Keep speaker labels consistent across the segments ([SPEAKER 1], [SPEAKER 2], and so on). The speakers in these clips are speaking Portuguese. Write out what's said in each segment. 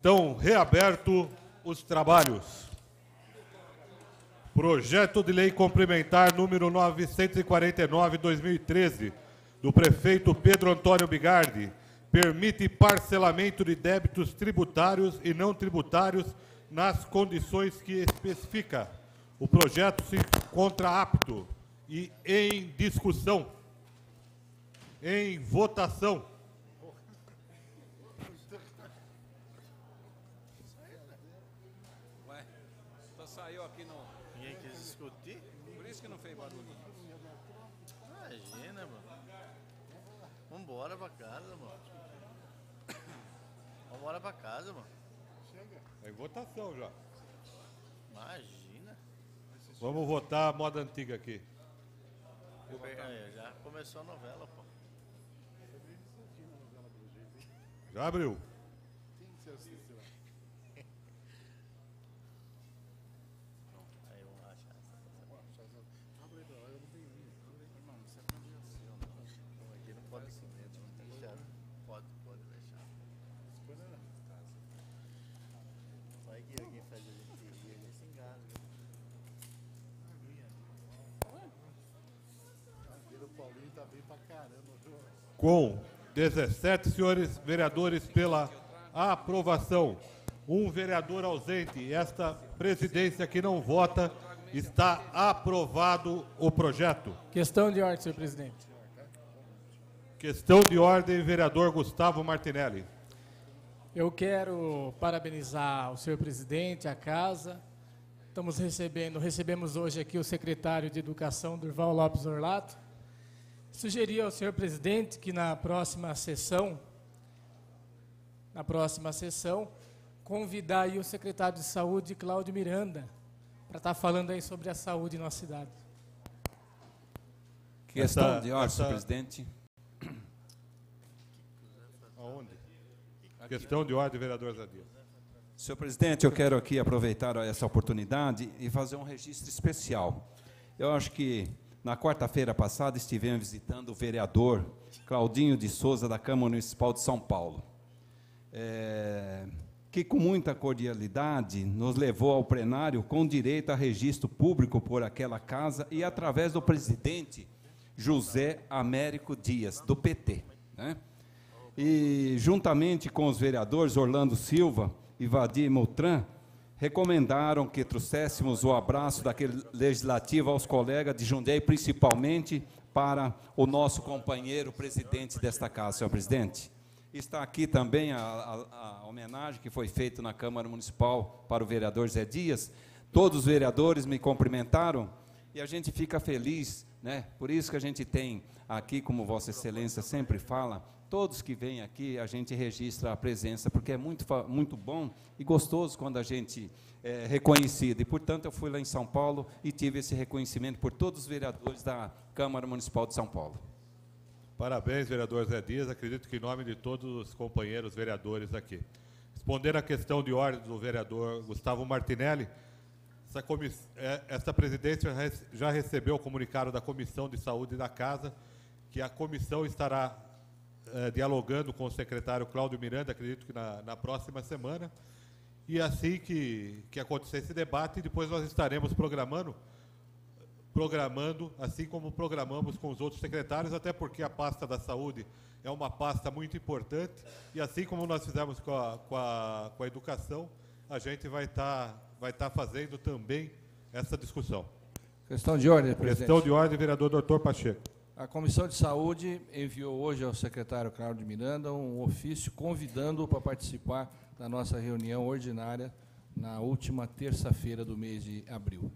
[SPEAKER 1] Então, reaberto os trabalhos. Projeto de lei complementar número 949/2013 do prefeito Pedro Antônio Bigardi permite parcelamento de débitos tributários e não tributários nas condições que especifica. O projeto se encontra apto e em discussão. Em votação.
[SPEAKER 2] embora pra casa, mano. embora pra casa, mano. Chega. É em votação já. Imagina.
[SPEAKER 1] Vamos votar a moda antiga aqui.
[SPEAKER 2] Aí, já começou a novela, pô.
[SPEAKER 1] Já abriu. Com 17 senhores vereadores pela aprovação, um vereador ausente. Esta presidência que não vota está aprovado o projeto.
[SPEAKER 2] Questão de ordem, senhor presidente.
[SPEAKER 1] Questão de ordem, vereador Gustavo Martinelli. Eu
[SPEAKER 2] quero parabenizar o senhor presidente, a casa. Estamos recebendo, recebemos hoje aqui o secretário de Educação, Durval Lopes Orlato sugerir ao senhor presidente que na próxima sessão, na próxima sessão, convidar aí o secretário de saúde, Cláudio Miranda, para estar tá falando aí sobre a saúde em nossa cidade.
[SPEAKER 3] Questão essa, de ordem, essa... senhor
[SPEAKER 1] presidente. Aonde? Aqui. Questão de ordem, vereador Zadir. Senhor presidente, eu quero
[SPEAKER 4] aqui aproveitar essa oportunidade e fazer um registro especial. Eu acho que na quarta-feira passada estivemos visitando o vereador Claudinho de Souza da Câmara Municipal de São Paulo, é, que com muita cordialidade nos levou ao plenário com direito a registro público por aquela casa e através do presidente José Américo Dias, do PT. Né? E juntamente com os vereadores Orlando Silva e Vadir Moutran, recomendaram que trouxéssemos o abraço daquele legislativo aos colegas de Jundiaí, principalmente para o nosso companheiro presidente desta casa, senhor presidente. Está aqui também a, a, a homenagem que foi feita na Câmara Municipal para o vereador Zé Dias. Todos os vereadores me cumprimentaram e a gente fica feliz, né? Por isso que a gente tem aqui, como Vossa Excelência sempre fala, Todos que vêm aqui, a gente registra a presença, porque é muito, muito bom e gostoso quando a gente é reconhecido. E, portanto, eu fui lá em São Paulo
[SPEAKER 1] e tive esse reconhecimento por todos os vereadores da Câmara Municipal de São Paulo. Parabéns, vereador Zé Dias. Acredito que em nome de todos os companheiros vereadores aqui. Respondendo à questão de ordem do vereador Gustavo Martinelli, essa, é, essa presidência já recebeu o comunicado da Comissão de Saúde da Casa que a comissão estará eh, dialogando com o secretário Cláudio Miranda, acredito que na, na próxima semana. E assim que, que acontecer esse debate, depois nós estaremos programando, programando, assim como programamos com os outros secretários, até porque a pasta da saúde é uma pasta muito importante, e assim como nós fizemos com a, com a, com a educação, a gente vai estar tá, vai tá fazendo também essa discussão. Questão de ordem, presidente. Questão de ordem, vereador doutor Pacheco. A Comissão de Saúde
[SPEAKER 3] enviou hoje ao secretário Cláudio Miranda um ofício convidando-o para participar da nossa reunião ordinária na última terça-feira do mês de abril.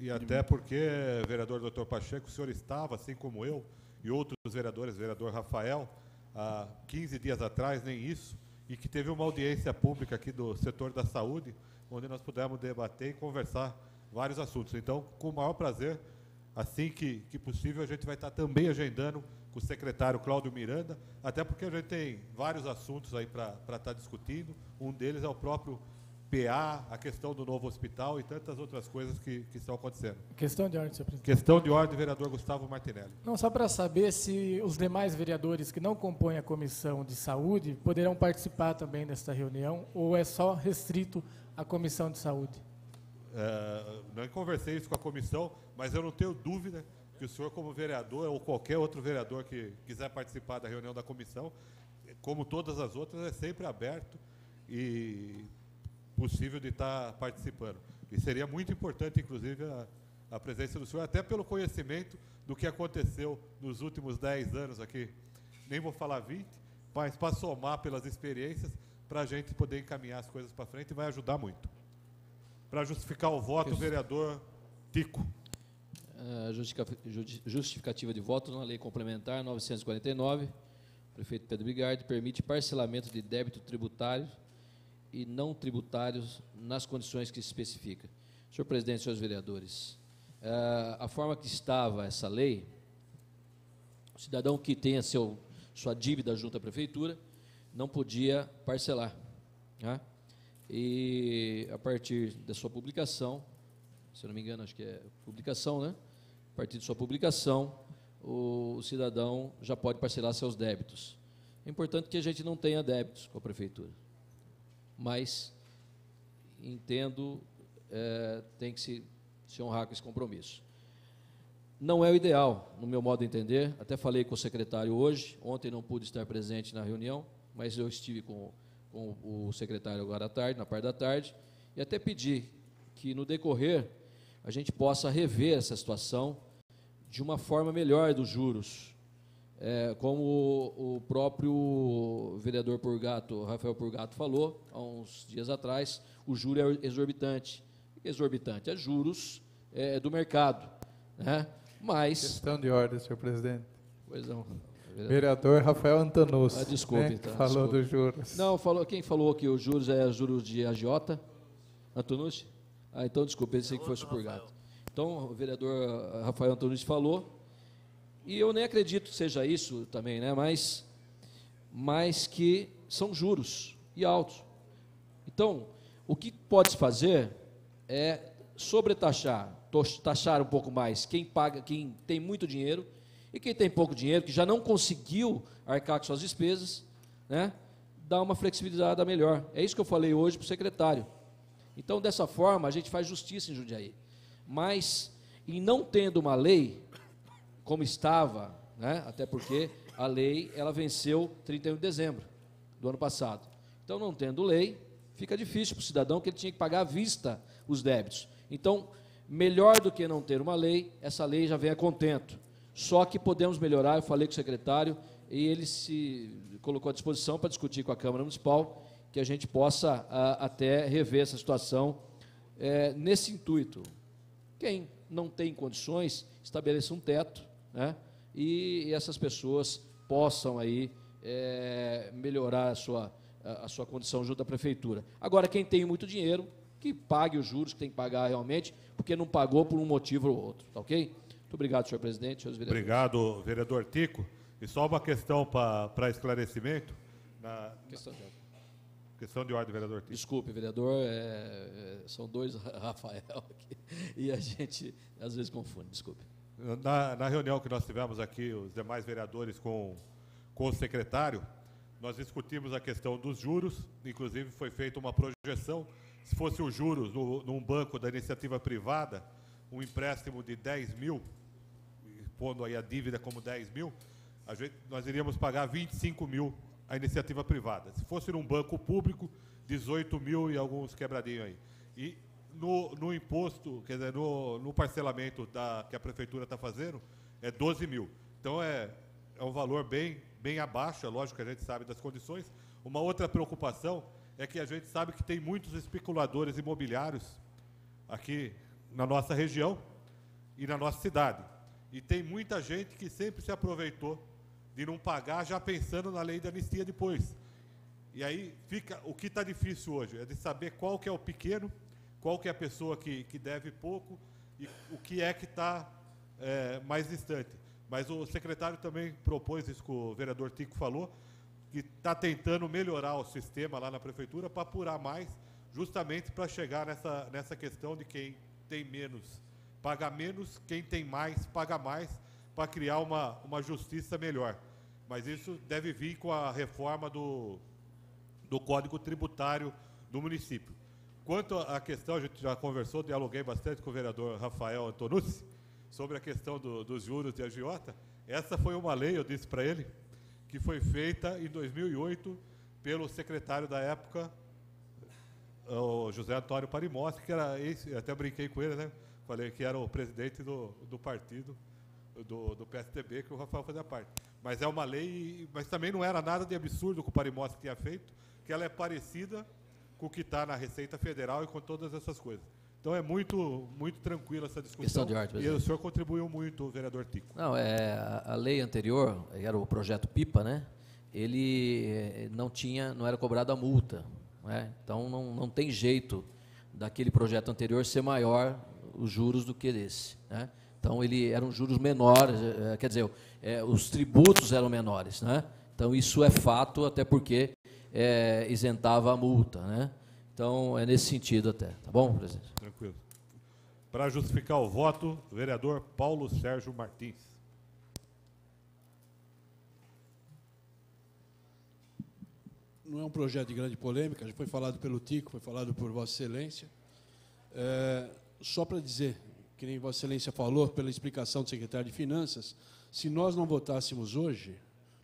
[SPEAKER 1] E até porque, vereador doutor Pacheco, o senhor estava, assim como eu e outros vereadores, vereador Rafael, há 15 dias atrás, nem isso, e que teve uma audiência pública aqui do setor da saúde, onde nós pudemos debater e conversar vários assuntos. Então, com o maior prazer, assim que, que possível, a gente vai estar também agendando com o secretário Cláudio Miranda, até porque a gente tem vários assuntos aí para estar tá discutindo. Um deles é o próprio PA, a questão do novo hospital e tantas outras coisas que, que estão acontecendo. Questão de ordem, senhor presidente. Questão de ordem, vereador Gustavo Martinelli.
[SPEAKER 2] Não, só para saber se os demais vereadores que não compõem a comissão de saúde poderão participar também desta reunião ou é só restrito à comissão de saúde?
[SPEAKER 1] É, não conversei isso com a comissão, mas eu não tenho dúvida que o senhor, como vereador, ou qualquer outro vereador que quiser participar da reunião da comissão, como todas as outras, é sempre aberto e possível de estar participando. E seria muito importante, inclusive, a, a presença do senhor, até pelo conhecimento do que aconteceu nos últimos 10 anos aqui. Nem vou falar 20, mas para somar pelas experiências, para a gente poder encaminhar as coisas para frente, vai ajudar muito para justificar o voto, o vereador Tico.
[SPEAKER 5] justificativa de voto na Lei Complementar 949, prefeito Pedro Bigardi, permite parcelamento de débito tributário e não tributários nas condições que se especifica. Senhor presidente, senhores vereadores, eh, a forma que estava essa lei, o cidadão que tenha seu, sua dívida junto à prefeitura não podia parcelar. Né? E a partir da sua publicação, se eu não me engano, acho que é publicação, né? A partir de sua publicação, o, cidadão já pode parcelar seus débitos. É importante que a gente não tenha débitos com a prefeitura, mas entendo é, tem que se, se honrar com esse compromisso. Não é o ideal, no meu modo de entender. Até falei com o secretário hoje. Ontem não pude estar presente na reunião, mas eu estive com com o secretário agora à tarde, na parte da tarde, e até pedir que no decorrer a gente possa rever essa situação de uma forma melhor dos juros. É, como o, próprio vereador Purgato, Rafael Purgato, falou há uns dias atrás, o juro é exorbitante. Exorbitante é juros é, do mercado. Né?
[SPEAKER 6] Mas. Questão de ordem, senhor presidente.
[SPEAKER 5] Pois não. Vereador, vereador Rafael Antanus. Ah, desculpe, né, então, Falou desculpe. dos juros. Não, falou, quem falou que os juros é juros de agiota? Antonucci? Ah, então desculpe, pensei que fosse por Então, o vereador Rafael Antonucci falou, e eu nem acredito que seja isso também, né? Mas, mas que são juros e altos. Então, o que pode fazer é sobretaxar, taxar um pouco mais quem paga, quem tem muito dinheiro e quem tem pouco dinheiro, que já não conseguiu arcar com suas despesas, né, dá uma flexibilidade melhor. É isso que eu falei hoje para o secretário. Então, dessa forma, a gente faz justiça em Jundiaí. Mas, em não tendo uma lei, como estava, né, até porque a lei ela venceu 31 de dezembro do ano passado. Então, não tendo lei, fica difícil para o cidadão que ele tinha que pagar à vista os débitos. Então, melhor do que não ter uma lei, essa lei já vem a contento. Só que podemos melhorar, eu falei com o secretário, e ele se colocou à disposição para discutir com a Câmara Municipal que a gente possa a, até rever essa situação é, nesse intuito. Quem não tem condições, estabeleça um teto, né, e essas pessoas possam aí é, melhorar a sua, a, a sua condição junto à prefeitura. Agora, quem tem muito dinheiro, que pague os juros que tem que pagar realmente, porque não pagou por um motivo ou outro, tá ok? Muito obrigado, senhor presidente. Senhores vereadores.
[SPEAKER 1] Obrigado, vereador Tico. E só uma questão para esclarecimento. Na, questão de ordem. Questão
[SPEAKER 5] de ordem, vereador Tico. Desculpe, vereador, é, é são dois Rafael aqui. E a gente às vezes confunde, desculpe. Na, na, reunião que nós tivemos aqui, os demais vereadores
[SPEAKER 1] com, com o secretário, nós discutimos a questão dos juros, inclusive foi feita uma projeção. Se fosse os juros no, num banco da iniciativa privada, um empréstimo de 10 mil, pondo aí a dívida como 10 mil, gente, nós iríamos pagar 25 mil à iniciativa privada. Se fosse num banco público, 18 mil e alguns quebradinhos aí. E no, no imposto, quer dizer, no, no parcelamento da, que a prefeitura está fazendo, é 12 mil. Então é, é um valor bem, bem abaixo, é lógico que a gente sabe das condições. Uma outra preocupação é que a gente sabe que tem muitos especuladores imobiliários aqui na nossa região e na nossa cidade. E tem muita gente que sempre se aproveitou de não pagar já pensando na lei de anistia depois. E aí fica o que está difícil hoje é de saber qual que é o pequeno, qual que é a pessoa que, que deve pouco e o que é que está é, mais distante. Mas o secretário também propôs isso que o vereador Tico falou, que está tentando melhorar o sistema lá na prefeitura para apurar mais, justamente para chegar nessa, nessa questão de quem tem menos paga menos, quem tem mais paga mais, para criar uma, uma justiça melhor. Mas isso deve vir com a reforma do, do Código Tributário do município. Quanto à questão, a gente já conversou, dialoguei bastante com o vereador Rafael Antonucci sobre a questão do, dos juros de agiota. Essa foi uma lei, eu disse para ele, que foi feita em 2008 pelo secretário da época, o José Antônio Parimós, que era esse, até brinquei com ele, né? Falei que era o presidente do, do partido do, do PSDB, que o Rafael fazia parte. Mas é uma lei, mas também não era nada de absurdo que o Parimossi tinha feito, que ela é parecida com o que está na Receita Federal e com todas essas coisas. Então é muito, muito tranquila essa discussão. Questão de ordem, e o senhor contribuiu muito, vereador Tico.
[SPEAKER 5] Não, é, a lei anterior, era o projeto PIPA, né? Ele eh, não tinha, não era cobrada a multa. Né? Então não, não tem jeito daquele projeto anterior ser maior os juros do que esse. Né? Então ele eram juros menores, eh, eh, quer dizer, é, os tributos eram menores. Né? Então isso é fato, até porque é, isentava a multa. Né? Então é nesse sentido até. Tá bom, presidente? Tranquilo. Para
[SPEAKER 1] justificar o voto, vereador Paulo Sérgio Martins. não é um projeto de grande polêmica, já
[SPEAKER 7] foi falado pelo Tico, foi falado por Vossa Excelência. É, só para dizer, que nem Vossa Excelência falou, pela explicação do secretário de Finanças, se nós não votássemos hoje,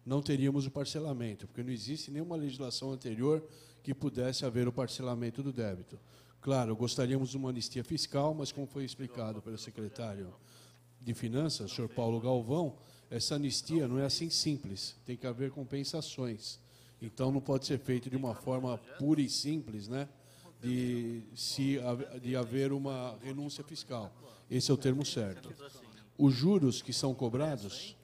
[SPEAKER 7] não teríamos o parcelamento, porque não existe nenhuma legislação anterior que pudesse haver o parcelamento do débito. Claro, gostaríamos de uma anistia fiscal, mas como foi explicado pelo secretário de Finanças, senhor Paulo Galvão, essa anistia não é assim simples, tem que haver compensações. Então não pode ser feito de uma forma pura e simples, né? De, se, de haver uma renúncia fiscal. Esse é o termo certo. Os juros que são cobrados,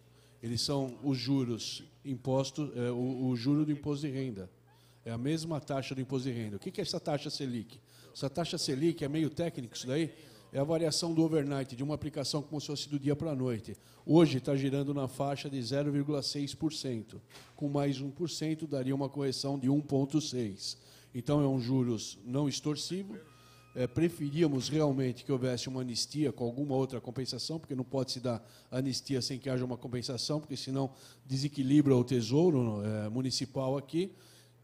[SPEAKER 7] eles são os juros impostos, é, o, o juro do imposto de renda. É a mesma taxa do imposto de renda. O que é essa taxa Selic? Essa taxa Selic é meio técnico isso daí, é a variação do overnight, de uma aplicação como se fosse do dia para a noite. Hoje está girando na faixa de 0,6%. Com mais 1%, daria uma correção de 1,6%. Então, é um juros não extorsivo. É, preferíamos realmente que houvesse uma anistia com alguma outra compensação, porque não pode se dar anistia sem que haja uma compensação, porque senão desequilibra o tesouro é, municipal aqui.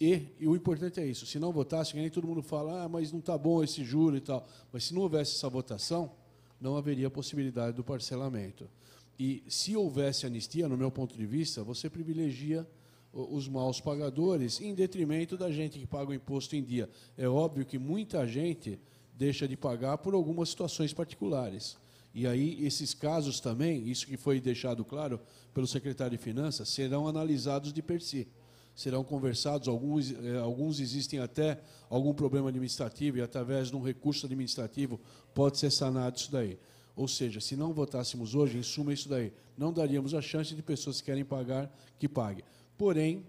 [SPEAKER 7] E, e, o importante é isso: se não votasse, que nem todo mundo fala, ah, mas não está bom esse juro e tal. Mas se não houvesse essa votação, não haveria possibilidade do parcelamento. E se houvesse anistia, no meu ponto de vista, você privilegia os maus pagadores em detrimento da gente que paga o imposto em dia. É óbvio que muita gente deixa de pagar por algumas situações particulares. E aí, esses casos também, isso que foi deixado claro pelo secretário de Finanças, serão analisados de per si serão conversados, alguns, eh, alguns existem até algum problema administrativo e através de um recurso administrativo pode ser sanado isso daí. Ou seja, se não votássemos hoje, em suma isso daí, não daríamos a chance de pessoas que querem pagar que paguem. Porém,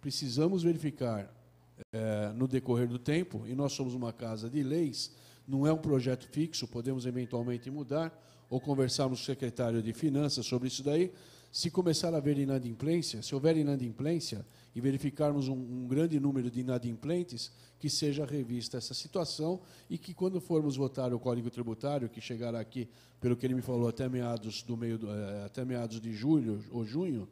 [SPEAKER 7] precisamos verificar eh, no decorrer do tempo, e nós somos uma casa de leis, não é um projeto fixo, podemos eventualmente mudar, ou conversarmos com o secretário de Finanças sobre isso daí. Se começar a haver inadimplência, se houver inadimplência, e verificarmos um, um, grande número de inadimplentes, que seja revista essa situação e que, quando formos votar o Código Tributário, que chegará aqui, pelo que ele me falou, até meados, do meio do, eh, até meados de julho ou junho,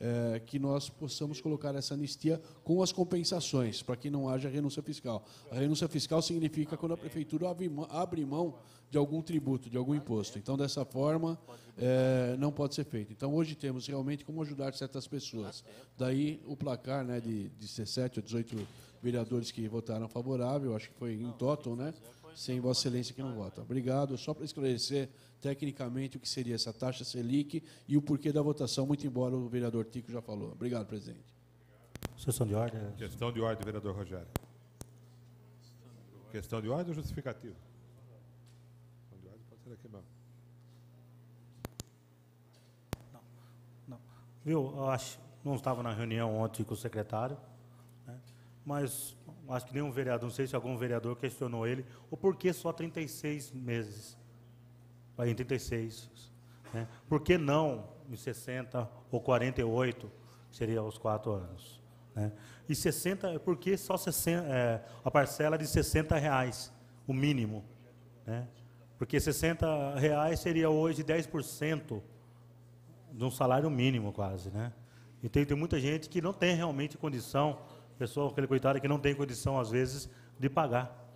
[SPEAKER 7] é, que nós possamos colocar essa anistia com as compensações, para que não haja renúncia fiscal. A renúncia fiscal significa quando a prefeitura abre mão de algum tributo, de algum imposto. Então, dessa forma, é, não pode ser feito. Então, hoje temos realmente como ajudar certas pessoas. Daí o placar né, de, de 17 ou 18 vereadores que votaram favorável, acho que foi em total, né? Sim, Vossa Excelência que não vota. Obrigado. Só para esclarecer tecnicamente o que seria essa taxa Selic e o porquê da votação, muito embora o vereador Tico
[SPEAKER 1] já falou. Obrigado, presidente. Questão de ordem. Questão de ordem, vereador Rogério. Questão de ordem ou justificativa? Questão de ordem pode ser aqui mesmo.
[SPEAKER 8] Não, não. Viu, eu acho, não estava na reunião ontem com o secretário, né? mas acho que nenhum vereador, não sei se algum vereador questionou ele, o porquê só 36 meses? Em 36. Né? Por que não em 60 ou 48, que seria os quatro anos? Né? E 60, é por que só 60, é, a parcela de 60 reais, o mínimo? Né? Porque 60 reais seria hoje 10% de um salário mínimo quase, né? Então tem muita gente que não tem realmente condição pessoa, aquele coitado que não tem condição, às vezes, de pagar.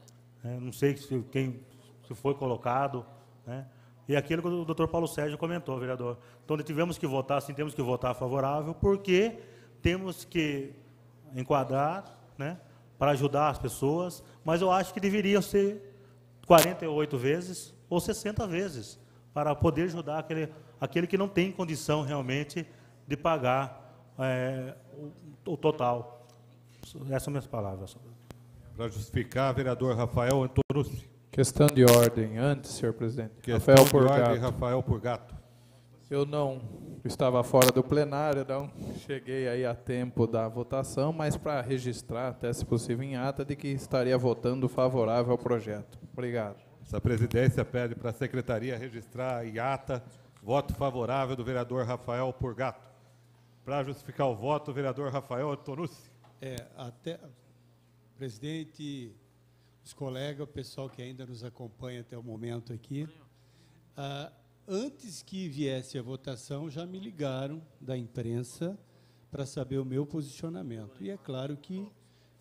[SPEAKER 8] É, não sei se, quem se foi colocado. Né? E aquilo que o doutor Paulo Sérgio comentou, vereador. Então, tivemos que votar, sim, temos que votar favorável, porque temos que enquadrar né, para ajudar as pessoas, mas eu acho que deveria ser 48 vezes ou 60 vezes para poder ajudar aquele, aquele que não tem condição realmente de pagar é, o, o total. Essas são minhas palavras. Para justificar, vereador Rafael Antonucci.
[SPEAKER 6] Questão de ordem, antes, senhor presidente. Questão Rafael de Porgato. ordem, Rafael gato. Eu não estava fora do plenário, não cheguei aí a tempo da votação, mas para registrar, até se possível, em ata, de que estaria votando favorável ao projeto. Obrigado. Essa presidência pede para a secretaria
[SPEAKER 1] registrar em ata voto favorável do vereador Rafael Purgato. Para justificar o voto, o vereador Rafael Antonucci.
[SPEAKER 9] É, até presidente, os colegas, o pessoal que ainda nos acompanha até o momento aqui. Ah, antes que viesse a votação, já me ligaram da imprensa para saber o meu posicionamento. E é claro que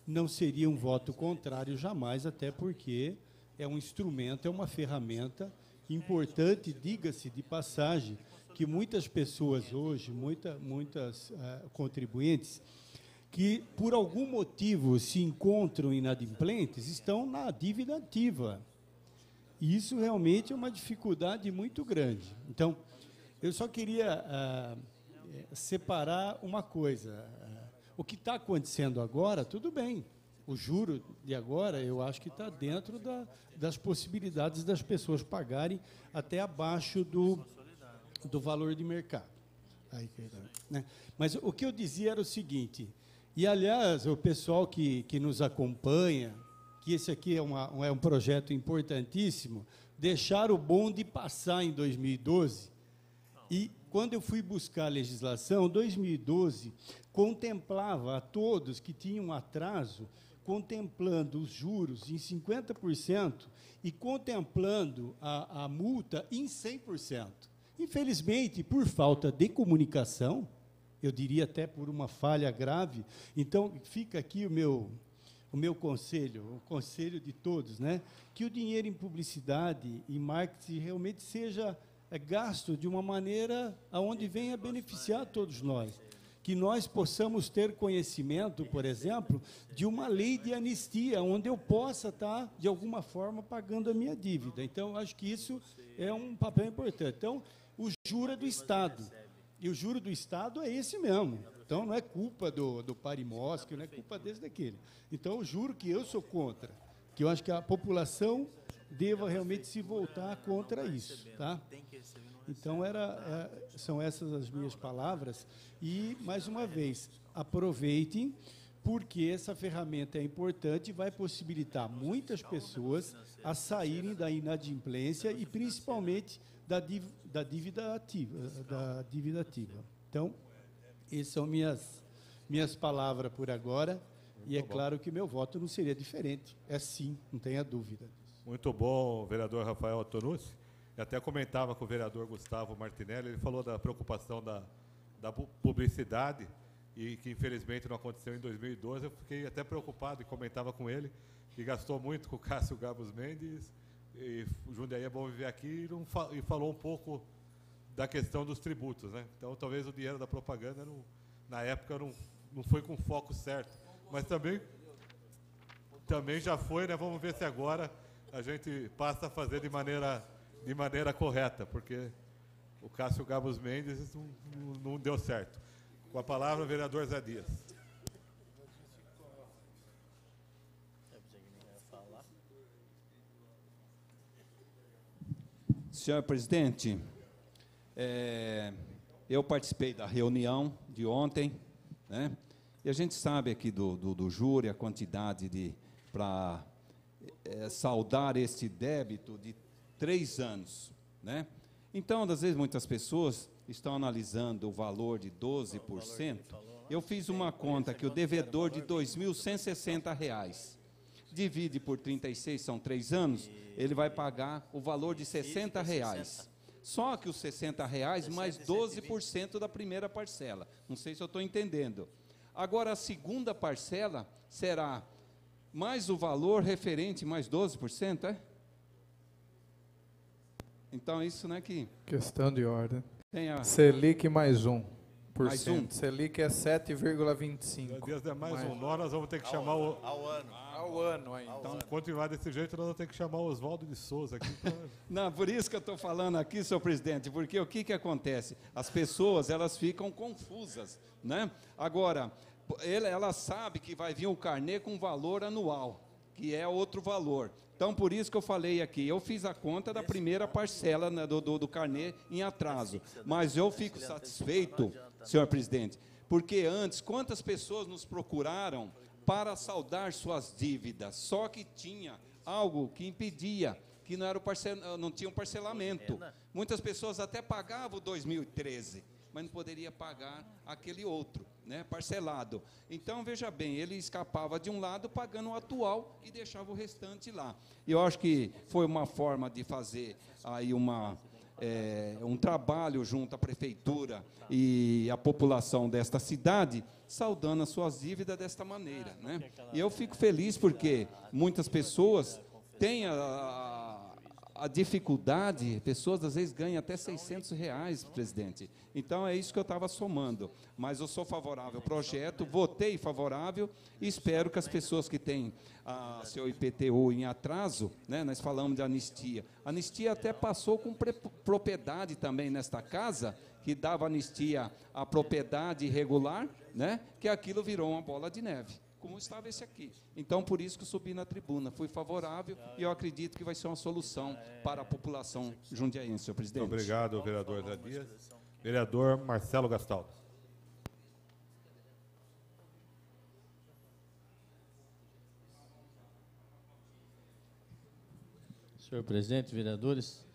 [SPEAKER 9] não seria um voto contrário jamais, até porque é um instrumento, é uma ferramenta importante, diga-se de passagem, que muitas pessoas hoje, muita, muitas ah, contribuintes, que, por algum motivo, se encontram inadimplentes, estão na dívida ativa. E isso realmente é uma dificuldade muito grande. Então, eu só queria ah, eh, separar uma coisa. Ah, o que está acontecendo agora, tudo bem. O juro de agora, eu acho que está dentro da, das possibilidades das pessoas pagarem até abaixo do, do valor de mercado. Né? Mas o que eu dizia era o seguinte: e, aliás, o pessoal que, que nos acompanha, que esse aqui é, uma, é um projeto importantíssimo, deixar o bonde passar em 2012. E quando eu fui buscar a legislação, 2012 contemplava a todos que tinham atraso, contemplando os juros em 50% e contemplando a, a multa em 100%. Infelizmente, por falta de comunicação, eu diria até por uma falha grave. Então, fica aqui o meu, o meu conselho, o conselho de todos, né? que o dinheiro em publicidade e marketing realmente seja é, gasto de uma maneira aonde venha beneficiar todos nós. Que nós possamos ter conhecimento, por exemplo, de uma lei de anistia, onde eu possa estar, de alguma forma, pagando a minha dívida. Então, acho que isso é um papel importante. Então, o jura é do Estado e o juro do Estado é esse mesmo. Então, não é culpa do, do Parimósquio, não é culpa desse daquele. Então, eu juro que eu sou contra, que eu acho que a população deva realmente se voltar contra isso. Tá? Então, era, é, são essas as minhas palavras. E, mais uma vez, aproveitem, porque essa ferramenta é importante e vai possibilitar muitas pessoas a saírem da inadimplência e, principalmente, da dívida, da dívida ativa, eh, da dívida ativa. Então, essas são minhas minhas palavras por agora. Muito e é bom. claro que meu voto não seria diferente. É sim, não tenha dúvida.
[SPEAKER 1] Muito bom, vereador Rafael Antonucci. Eu até comentava com o vereador Gustavo Martinelli, ele falou da preocupação da, da publicidade e que infelizmente não aconteceu em 2012. Eu fiquei até preocupado e comentava com ele, que gastou muito com o Cássio Gabos Mendes e o Jundiaí é bom viver aqui, e, fa e, falou um pouco da questão dos tributos. Né? Então, talvez o dinheiro da propaganda, não, na época, não, não foi com foco certo. Mas também, também já foi, né? vamos ver se agora a gente passa a fazer de maneira, de maneira correta, porque o Cássio Gabos Mendes não, não deu certo. Com a palavra, o vereador Zé Dias. Senhor
[SPEAKER 4] presidente, é, eu participei da reunião de ontem, né? E a gente sabe aqui do, do, do júri a quantidade de. para é, este esse débito de três anos. Né? Então, às vezes, muitas pessoas estão analisando o valor de 12%. Eu fiz uma conta que o devedor de R$ reais divide por 36, são três anos, ele vai pagar o valor de 60 reais. Só que os 60 reais mais 12% da primeira parcela. Não sei se eu estou entendendo. Agora, a segunda parcela será mais o valor referente, mais 12%, é? Então, isso não é que... Questão
[SPEAKER 6] de ordem. Tem a... Selic mais um. Mais um. Selic é 7,25. Meu Deus, é mais, mais um. Nós, nós vamos ter que ao chamar ano. o. Ao ano. Ao ano ainda. Então,
[SPEAKER 1] continuar desse jeito, nós vamos ter que chamar o Oswaldo de Souza aqui. Pra... Não, por isso que eu estou falando aqui,
[SPEAKER 4] senhor presidente, porque o que, que acontece? As pessoas elas ficam confusas. Né? Agora, ele, ela sabe que vai vir o carnê com valor anual, que é outro valor. Então, por isso que eu falei aqui, eu fiz a conta da primeira parcela né, do, do, do carnê em atraso. Mas eu fico satisfeito senhor presidente. Porque antes, quantas pessoas nos procuraram para saldar suas dívidas, só que tinha algo que impedia, que não, era parcel, eh, não tinha um parcelamento. Muitas pessoas até pagavam 2013, mas não poderia pagar aquele outro, né, parcelado. Então, veja bem, ele escapava de um lado pagando o atual e deixava o restante lá. Eu acho que foi uma forma de fazer aí uma é, um trabalho junto à prefeitura e à população desta cidade, saudando as suas dívidas desta maneira. Né? E eu fico feliz porque muitas pessoas têm a, a dificuldade, pessoas às vezes ganham até 600 reais, presidente. Então é isso que eu estava somando. Mas eu sou favorável ao projeto, votei favorável e espero que as pessoas que têm a, ah, seu IPTU em atraso, né, nós falamos de anistia. Anistia até passou com propriedade também nesta casa, que dava anistia à propriedade irregular, né, que aquilo virou uma bola de neve como estava esse aqui. Então, por isso que subi na tribuna. Fui favorável e eu acredito que vai ser uma solução para a população
[SPEAKER 1] jundiaense, senhor presidente. Muito obrigado, vereador Zé Dias. Vereador Marcelo Gastaldo.
[SPEAKER 2] Senhor presidente, vereadores,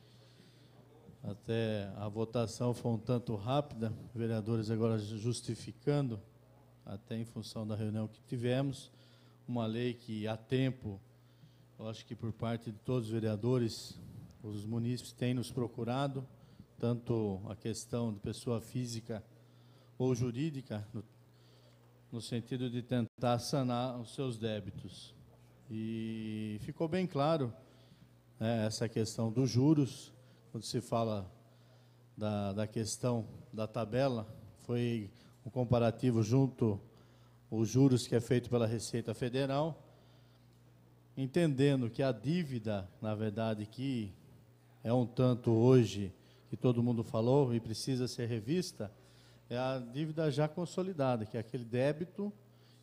[SPEAKER 2] até a votação foi um tanto rápida, vereadores agora justificando até em função da reunião que tivemos, uma lei que há tempo, eu acho que por parte de todos os vereadores, os munícipes têm nos procurado, tanto a questão de pessoa física ou jurídica, no, no sentido de tentar sanar os seus débitos. E ficou bem claro né, essa questão dos juros, quando se fala da, da questão da tabela, foi o comparativo junto os juros que é feito pela Receita Federal, entendendo que a dívida, na verdade, que é um tanto hoje que todo mundo falou e precisa ser revista, é a dívida já consolidada, que é aquele débito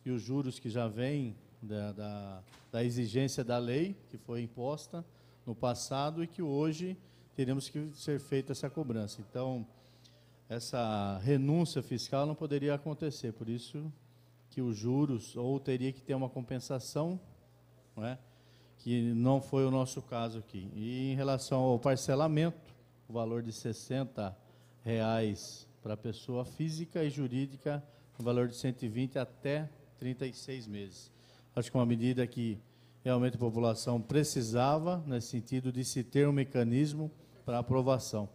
[SPEAKER 2] e os juros que já vêm da, da, da, exigência da lei que foi imposta no passado e que hoje teremos que ser feita essa cobrança. Então, essa renúncia fiscal não poderia acontecer, por isso que os juros ou teria que ter uma compensação, não é? que não foi o nosso caso aqui. E em relação ao parcelamento, o valor de R$ reais para pessoa física e jurídica, o valor de 120 até 36 meses. Acho que é uma medida que realmente a população precisava, nesse sentido de se ter um mecanismo para aprovação.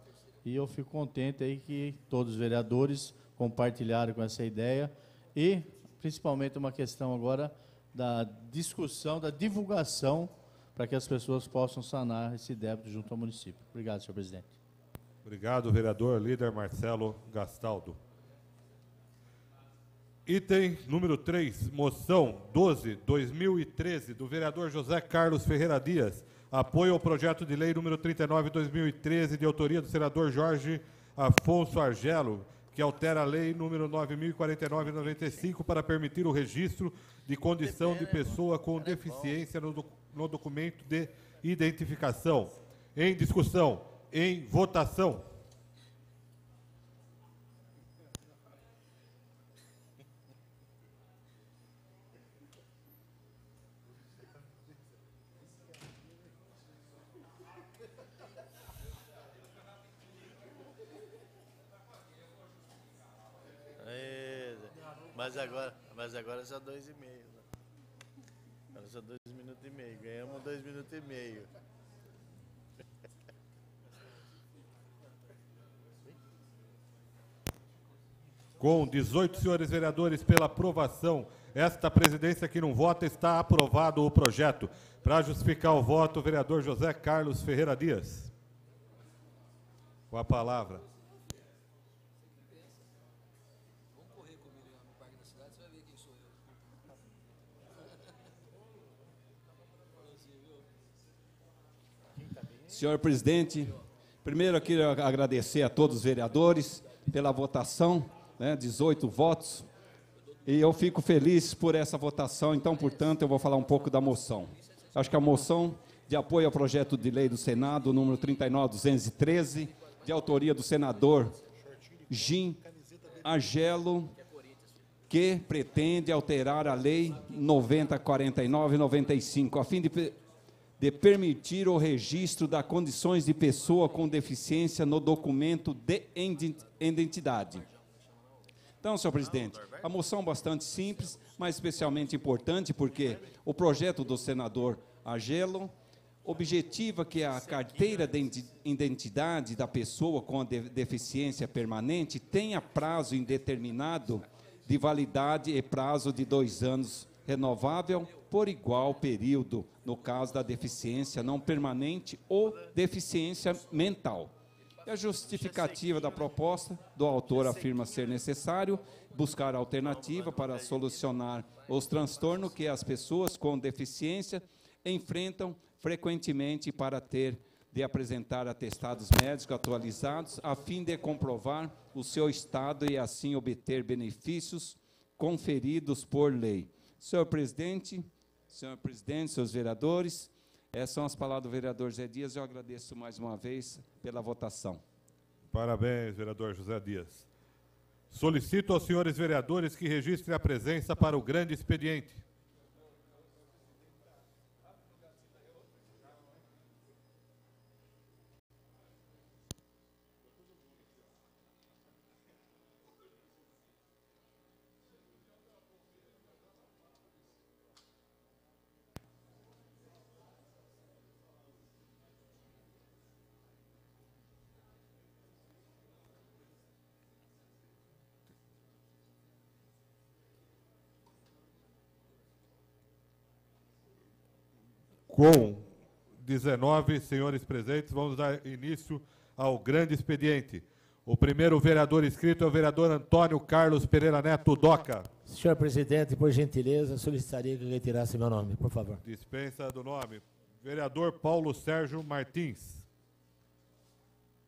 [SPEAKER 2] E eu fico contente aí que todos os vereadores compartilharam com essa ideia e principalmente uma questão agora da discussão, da divulgação para que as pessoas possam sanar esse débito junto ao município. Obrigado, senhor presidente.
[SPEAKER 1] Obrigado, vereador líder Marcelo Gastaldo. Item número 3, moção 12, 2013, do vereador José Carlos Ferreira Dias, Apoio ao projeto de lei número 39/2013 de autoria do senador Jorge Afonso Argelo, que altera a lei número 9049/95 para permitir o registro de condição de pessoa com deficiência no, no documento de identificação. Em discussão, em votação.
[SPEAKER 2] mas agora, mas agora são dois e meio. Né? Agora são dois minutos e meio. Ganhamos dois minutos e meio.
[SPEAKER 1] Com 18 senhores vereadores pela aprovação, esta presidência que não vota está aprovado o projeto. Para justificar o voto, o vereador José Carlos Ferreira Dias. Com a palavra.
[SPEAKER 4] Senhor presidente, primeiro eu queria agradecer a todos os vereadores pela votação, né, 18 votos, e eu fico feliz por essa votação, então, portanto, eu vou falar um pouco da moção. Acho que a moção de apoio ao projeto de lei do Senado, número 39213, de autoria do senador Jim Argelo, que pretende alterar a lei 9049-95, a fim de de permitir o registro das condições de pessoa com deficiência no documento de identidade. Então, senhor presidente, a moção bastante simples, mas especialmente importante, porque o projeto do senador Agelo objetiva que a carteira de identidade da pessoa com deficiência permanente tenha prazo indeterminado de validade e prazo de dois anos renovável por igual período, no caso da deficiência não permanente ou deficiência mental. E a justificativa da proposta do autor afirma ser necessário buscar alternativa para solucionar os transtornos que as pessoas com deficiência enfrentam frequentemente para ter de apresentar atestados médicos atualizados a fim de comprovar o seu estado e assim obter benefícios conferidos por lei. Senhor presidente, senhor presidente, seus vereadores. Essas eh, são as palavras do vereador José Dias. Eu agradeço mais uma vez pela votação.
[SPEAKER 1] Parabéns, vereador José Dias. Solicito aos senhores vereadores que registrem a presença para o grande expediente. Com 19 senhores presentes, vamos dar início ao grande expediente. O primeiro vereador inscrito é o vereador Antônio Carlos Pereira Neto Doca. Senhor presidente, por gentileza, solicitaria que retirasse meu nome, por favor. Dispensa do nome. Vereador Paulo Sérgio Martins.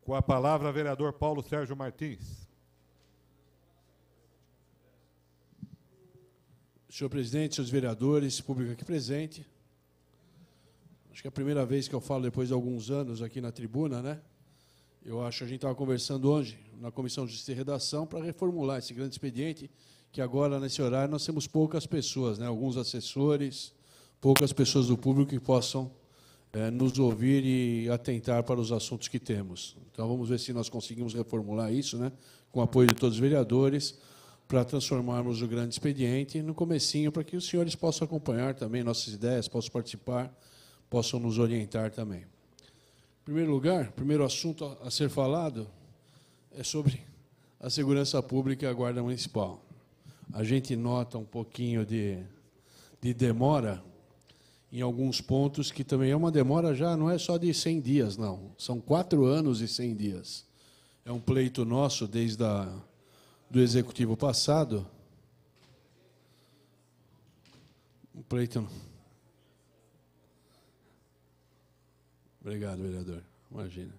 [SPEAKER 1] Com a palavra, vereador Paulo Sérgio Martins.
[SPEAKER 7] Senhor presidente, senhores vereadores, público aqui presente, Acho que é a primeira vez que eu falo depois de alguns anos aqui na tribuna, né? Eu acho que a gente estava conversando hoje na comissão de justiça e redação para reformular esse grande expediente, que agora, nesse horário, nós temos poucas pessoas, né? alguns assessores, poucas pessoas do público que possam é, nos ouvir e atentar para os assuntos que temos. Então, vamos ver se nós conseguimos reformular isso, né? com o apoio de todos os vereadores, para transformarmos o grande expediente no comecinho, para que os senhores possam acompanhar também nossas ideias, possam participar possam nos orientar também. Em primeiro lugar, primeiro assunto a ser falado é sobre a segurança pública e a guarda municipal. A gente nota um pouquinho de, de demora em alguns pontos, que também é uma demora já, não é só de 100 dias, não. São quatro anos e 100 dias. É um pleito nosso desde a, do executivo passado. Um pleito Obrigado, vereador. Imagina.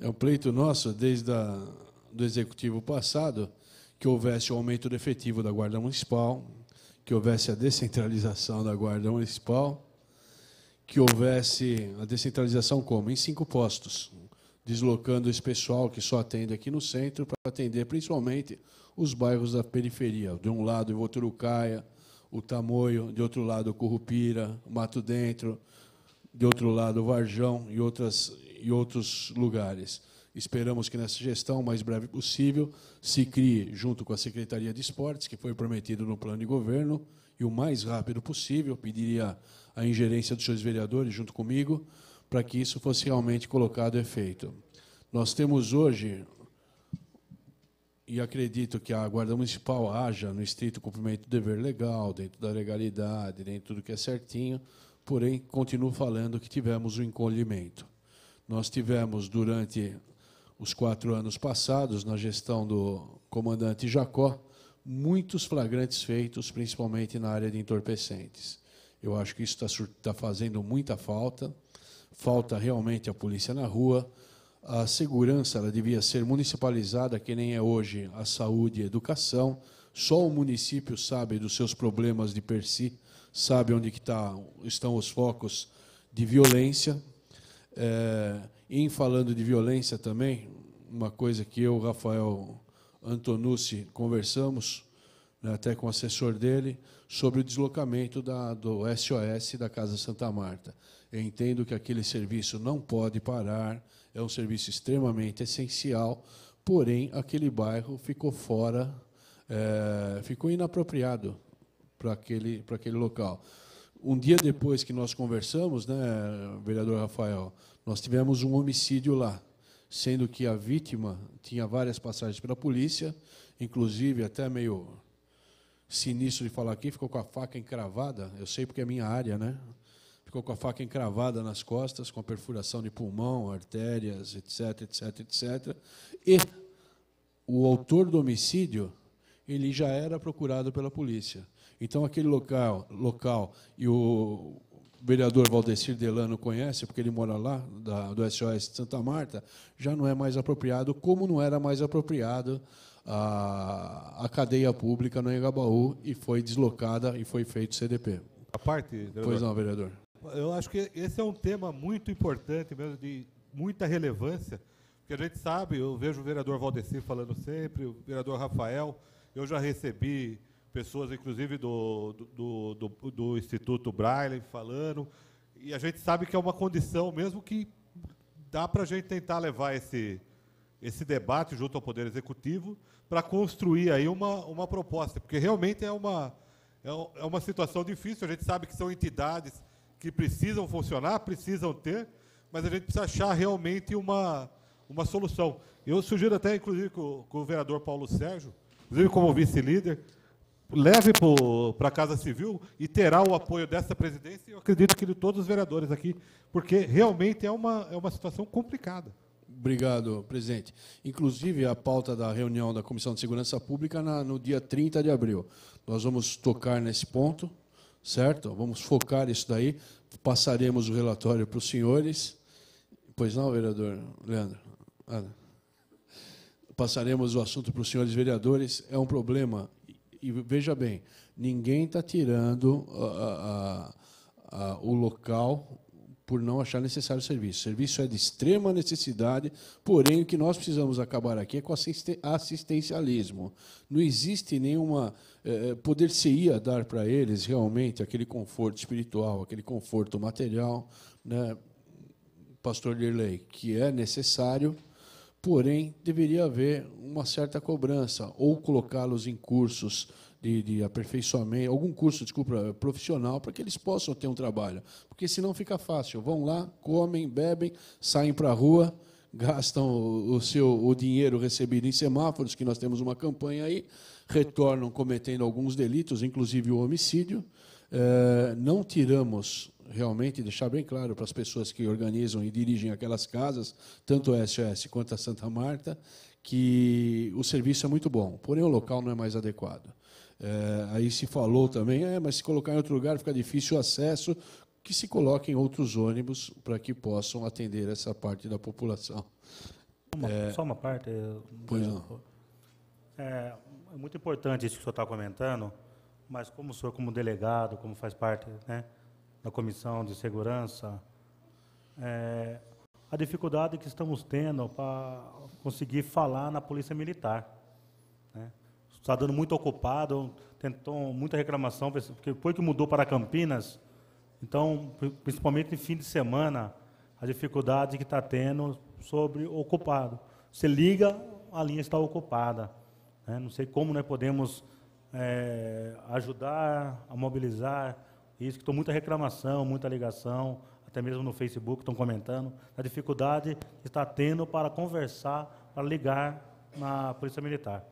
[SPEAKER 7] É um pleito nosso, desde a, do executivo passado, que houvesse o aumento do efetivo da Guarda Municipal, que houvesse a descentralização da Guarda Municipal, que houvesse a descentralização como? Em cinco postos, deslocando esse pessoal que só atende aqui no centro para atender principalmente os bairros da periferia. De um lado, Ivoturucaia, o Tamoio, de outro lado, o Currupira, Mato Dentro, de outro lado Varjão e, outras, e outros lugares. Esperamos que nessa gestão, o mais breve possível, se crie, junto com a Secretaria de Esportes, que foi prometido no plano de governo, e o mais rápido possível, pediria a ingerência dos seus vereadores junto comigo, para que isso fosse realmente colocado em efeito. Nós temos hoje, e acredito que a Guarda Municipal haja no estrito cumprimento do dever legal, dentro da legalidade, dentro do que é certinho, Porém, continuo falando que tivemos um encolhimento. Nós tivemos, durante os quatro anos passados, na gestão do comandante Jacó, muitos flagrantes feitos, principalmente na área de entorpecentes. Eu acho que isso está tá fazendo muita falta. Falta realmente a polícia na rua. A segurança ela devia ser municipalizada, que nem é hoje a saúde e a educação. Só o município sabe dos seus problemas de per si sabe onde que tá, estão os focos de violência. É, em falando de violência também, uma coisa que eu, Rafael Antonucci, conversamos, né, até com o assessor dele, sobre o deslocamento da, do SOS da Casa Santa Marta. Eu entendo que aquele serviço não pode parar, é um serviço extremamente essencial, porém, aquele bairro ficou fora, é, ficou inapropriado para aquele, para aquele local. Um dia depois que nós conversamos, né, vereador Rafael, nós tivemos um homicídio lá, sendo que a vítima tinha várias passagens pela polícia, inclusive até meio sinistro de falar aqui, ficou com a faca encravada, eu sei porque é minha área, né? Ficou com a faca encravada nas costas, com a perfuração de pulmão, artérias, etc, etc, etc. E o autor do homicídio, ele já era procurado pela polícia. Então, aquele local, local e o vereador Valdecir Delano conhece, porque ele mora lá, da, do SOS de Santa Marta, já não é mais apropriado, como não era mais apropriado a, a cadeia pública no Engabaú e foi deslocada e foi feito CDP.
[SPEAKER 1] A parte, vereador. Pois não, vereador. Eu acho que esse é um tema muito importante, mesmo de muita relevância, porque a gente sabe, eu vejo o vereador Valdecir falando sempre, o vereador Rafael, eu já recebi pessoas, inclusive, do, do, do, do Instituto Braille falando. E a gente sabe que é uma condição, mesmo que dá para a gente tentar levar esse, esse debate junto ao Poder Executivo para construir aí uma, uma proposta, porque realmente é uma, é, é uma situação difícil. A gente sabe que são entidades que precisam funcionar, precisam ter, mas a gente precisa achar realmente uma, uma solução. Eu sugiro até, inclusive, com, com o vereador Paulo Sérgio, inclusive como vice-líder, leve para a Casa Civil e terá o apoio dessa presidência e eu acredito que de todos os vereadores aqui, porque realmente é uma, é uma situação complicada.
[SPEAKER 7] Obrigado, presidente. Inclusive, a pauta da reunião da Comissão de Segurança Pública na, no dia 30 de abril. Nós vamos tocar nesse ponto, certo? Vamos focar isso daí. Passaremos o relatório para os senhores. Pois não, vereador Leandro? Ana. Ah, Passaremos o assunto para os senhores vereadores. É um problema e veja bem, ninguém está tirando ah, ah, ah, o local por não achar necessário o serviço. O serviço é de extrema necessidade, porém o que nós precisamos acabar aqui é com assistencialismo. Não existe nenhuma eh, eh poder se ia dar para eles realmente aquele conforto espiritual, aquele conforto material, né, Pastor Dirley, que é necessário porém deveria haver uma certa cobrança ou colocá-los em cursos de, de, aperfeiçoamento, algum curso, desculpa, profissional, para que eles possam ter um trabalho, porque senão fica fácil. Vão lá, comem, bebem, saem para a rua, gastam o, o seu o dinheiro recebido em semáforos, que nós temos uma campanha aí, retornam cometendo alguns delitos, inclusive o homicídio. É, não tiramos realmente deixar bem claro para as pessoas que organizam e dirigem aquelas casas, tanto a SOS quanto a Santa Marta, que o serviço é muito bom, porém o local não é mais adequado. É, aí se falou também, é, mas se colocar em outro lugar fica difícil o acesso, que se coloquem outros ônibus para que possam atender essa parte da população. Uma, é, só uma parte.
[SPEAKER 8] Pois não. É, é muito importante isso que o senhor está comentando, mas como o senhor, como delegado, como faz parte, né? na Comissão de Segurança, é, a dificuldade que estamos tendo para conseguir falar na Polícia Militar. Né? Está dando muito ocupado, tentou muita reclamação, porque depois que mudou para Campinas, então, principalmente em fim de semana, a dificuldade que está tendo sobre ocupado. Você liga, a linha está ocupada. Né? Não sei como nós podemos é, ajudar a mobilizar isso que estou muita reclamação, muita ligação, até mesmo no Facebook estão comentando, a dificuldade que está tendo para conversar, para ligar na Polícia Militar.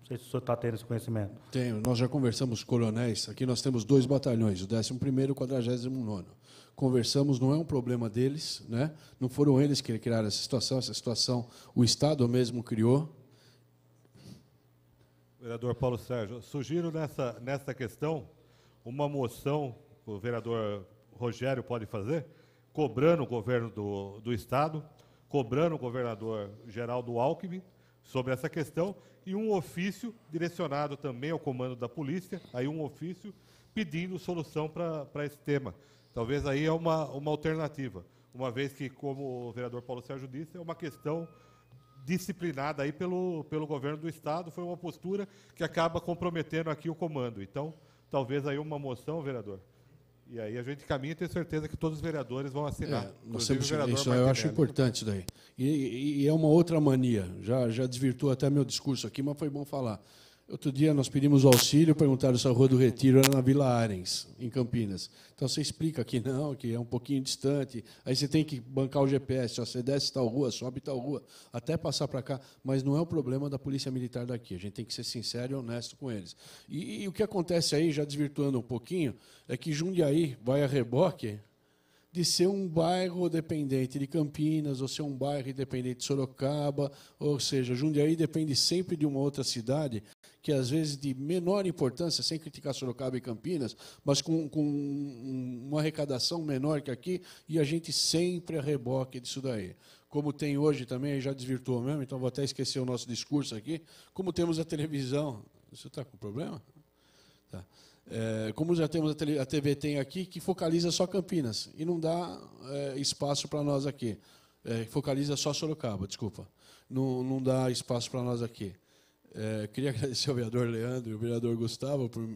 [SPEAKER 8] Não sei se o senhor está tendo esse conhecimento.
[SPEAKER 7] Tenho. Nós já conversamos com coronéis. Aqui nós temos dois batalhões, o 11 e o 49 conversamos, não é um problema deles, né? não foram eles que criaram essa situação, essa situação o Estado mesmo criou.
[SPEAKER 1] Vereador Paulo Sérgio, sugiro nessa, nessa questão uma moção o vereador Rogério pode fazer, cobrando o governo do, do Estado, cobrando o governador Geraldo Alckmin sobre essa questão, e um ofício direcionado também ao comando da polícia, aí um ofício pedindo solução para esse tema. Talvez aí é uma, uma alternativa, uma vez que, como o vereador Paulo Sérgio disse, é uma questão disciplinada aí pelo, pelo governo do Estado, foi uma postura que acaba comprometendo aqui o comando. Então, talvez aí uma moção, vereador, e aí a gente caminha e tem certeza que todos os vereadores vão assinar. É, nós temos isso, eu acho
[SPEAKER 7] importante isso daí. E, e, é uma outra mania, já, já desvirtuou até meu discurso aqui, mas foi bom falar. Outro dia nós pedimos auxílio, perguntaram se a Rua do Retiro era na Vila Arens, em Campinas. Então você explica que não, que é um pouquinho distante. Aí você tem que bancar o GPS, você desce tal rua, sobe tal rua, até passar para cá. Mas não é o problema da Polícia Militar daqui. A gente tem que ser sincero e honesto com eles. E, e o que acontece aí, já desvirtuando um pouquinho, é que Jundiaí vai a reboque de ser um bairro dependente de Campinas, ou ser um bairro dependente de Sorocaba, ou seja, Jundiaí depende sempre de uma outra cidade que às vezes de menor importância, sem criticar Sorocaba e Campinas, mas com, com uma arrecadação menor que aqui, e a gente sempre reboque disso daí como tem hoje também, já desvirtuou mesmo, então vou até esquecer o nosso discurso aqui, como temos a televisão. Você está com problema? Tá. É, como já temos a, tele, a, TV tem aqui, que focaliza só Campinas e não dá é, espaço para nós aqui. É, focaliza só Sorocaba, desculpa. Não, não dá espaço para nós aqui. É, queria agradecer ao vereador Leandro e ao vereador Gustavo por,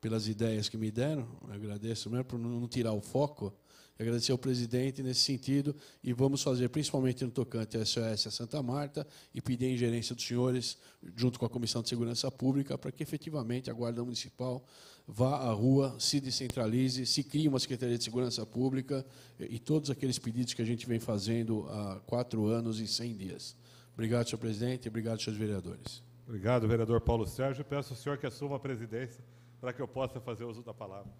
[SPEAKER 7] pelas ideias que me deram. Eu agradeço mesmo por não tirar o foco. Eu agradecer ao presidente nesse sentido e vamos fazer, principalmente no tocante à SOS a Santa Marta, e pedir a ingerência dos senhores, junto com a Comissão de Segurança Pública, para que efetivamente a Guarda Municipal vá à rua, se descentralize, se crie uma Secretaria de Segurança Pública e, e todos aqueles pedidos que a gente vem fazendo há quatro anos e cem dias.
[SPEAKER 1] Obrigado, senhor presidente, e obrigado, senhores vereadores. Obrigado, vereador Paulo Sérgio. Peço ao senhor que assuma a presidência para que eu possa fazer uso da palavra.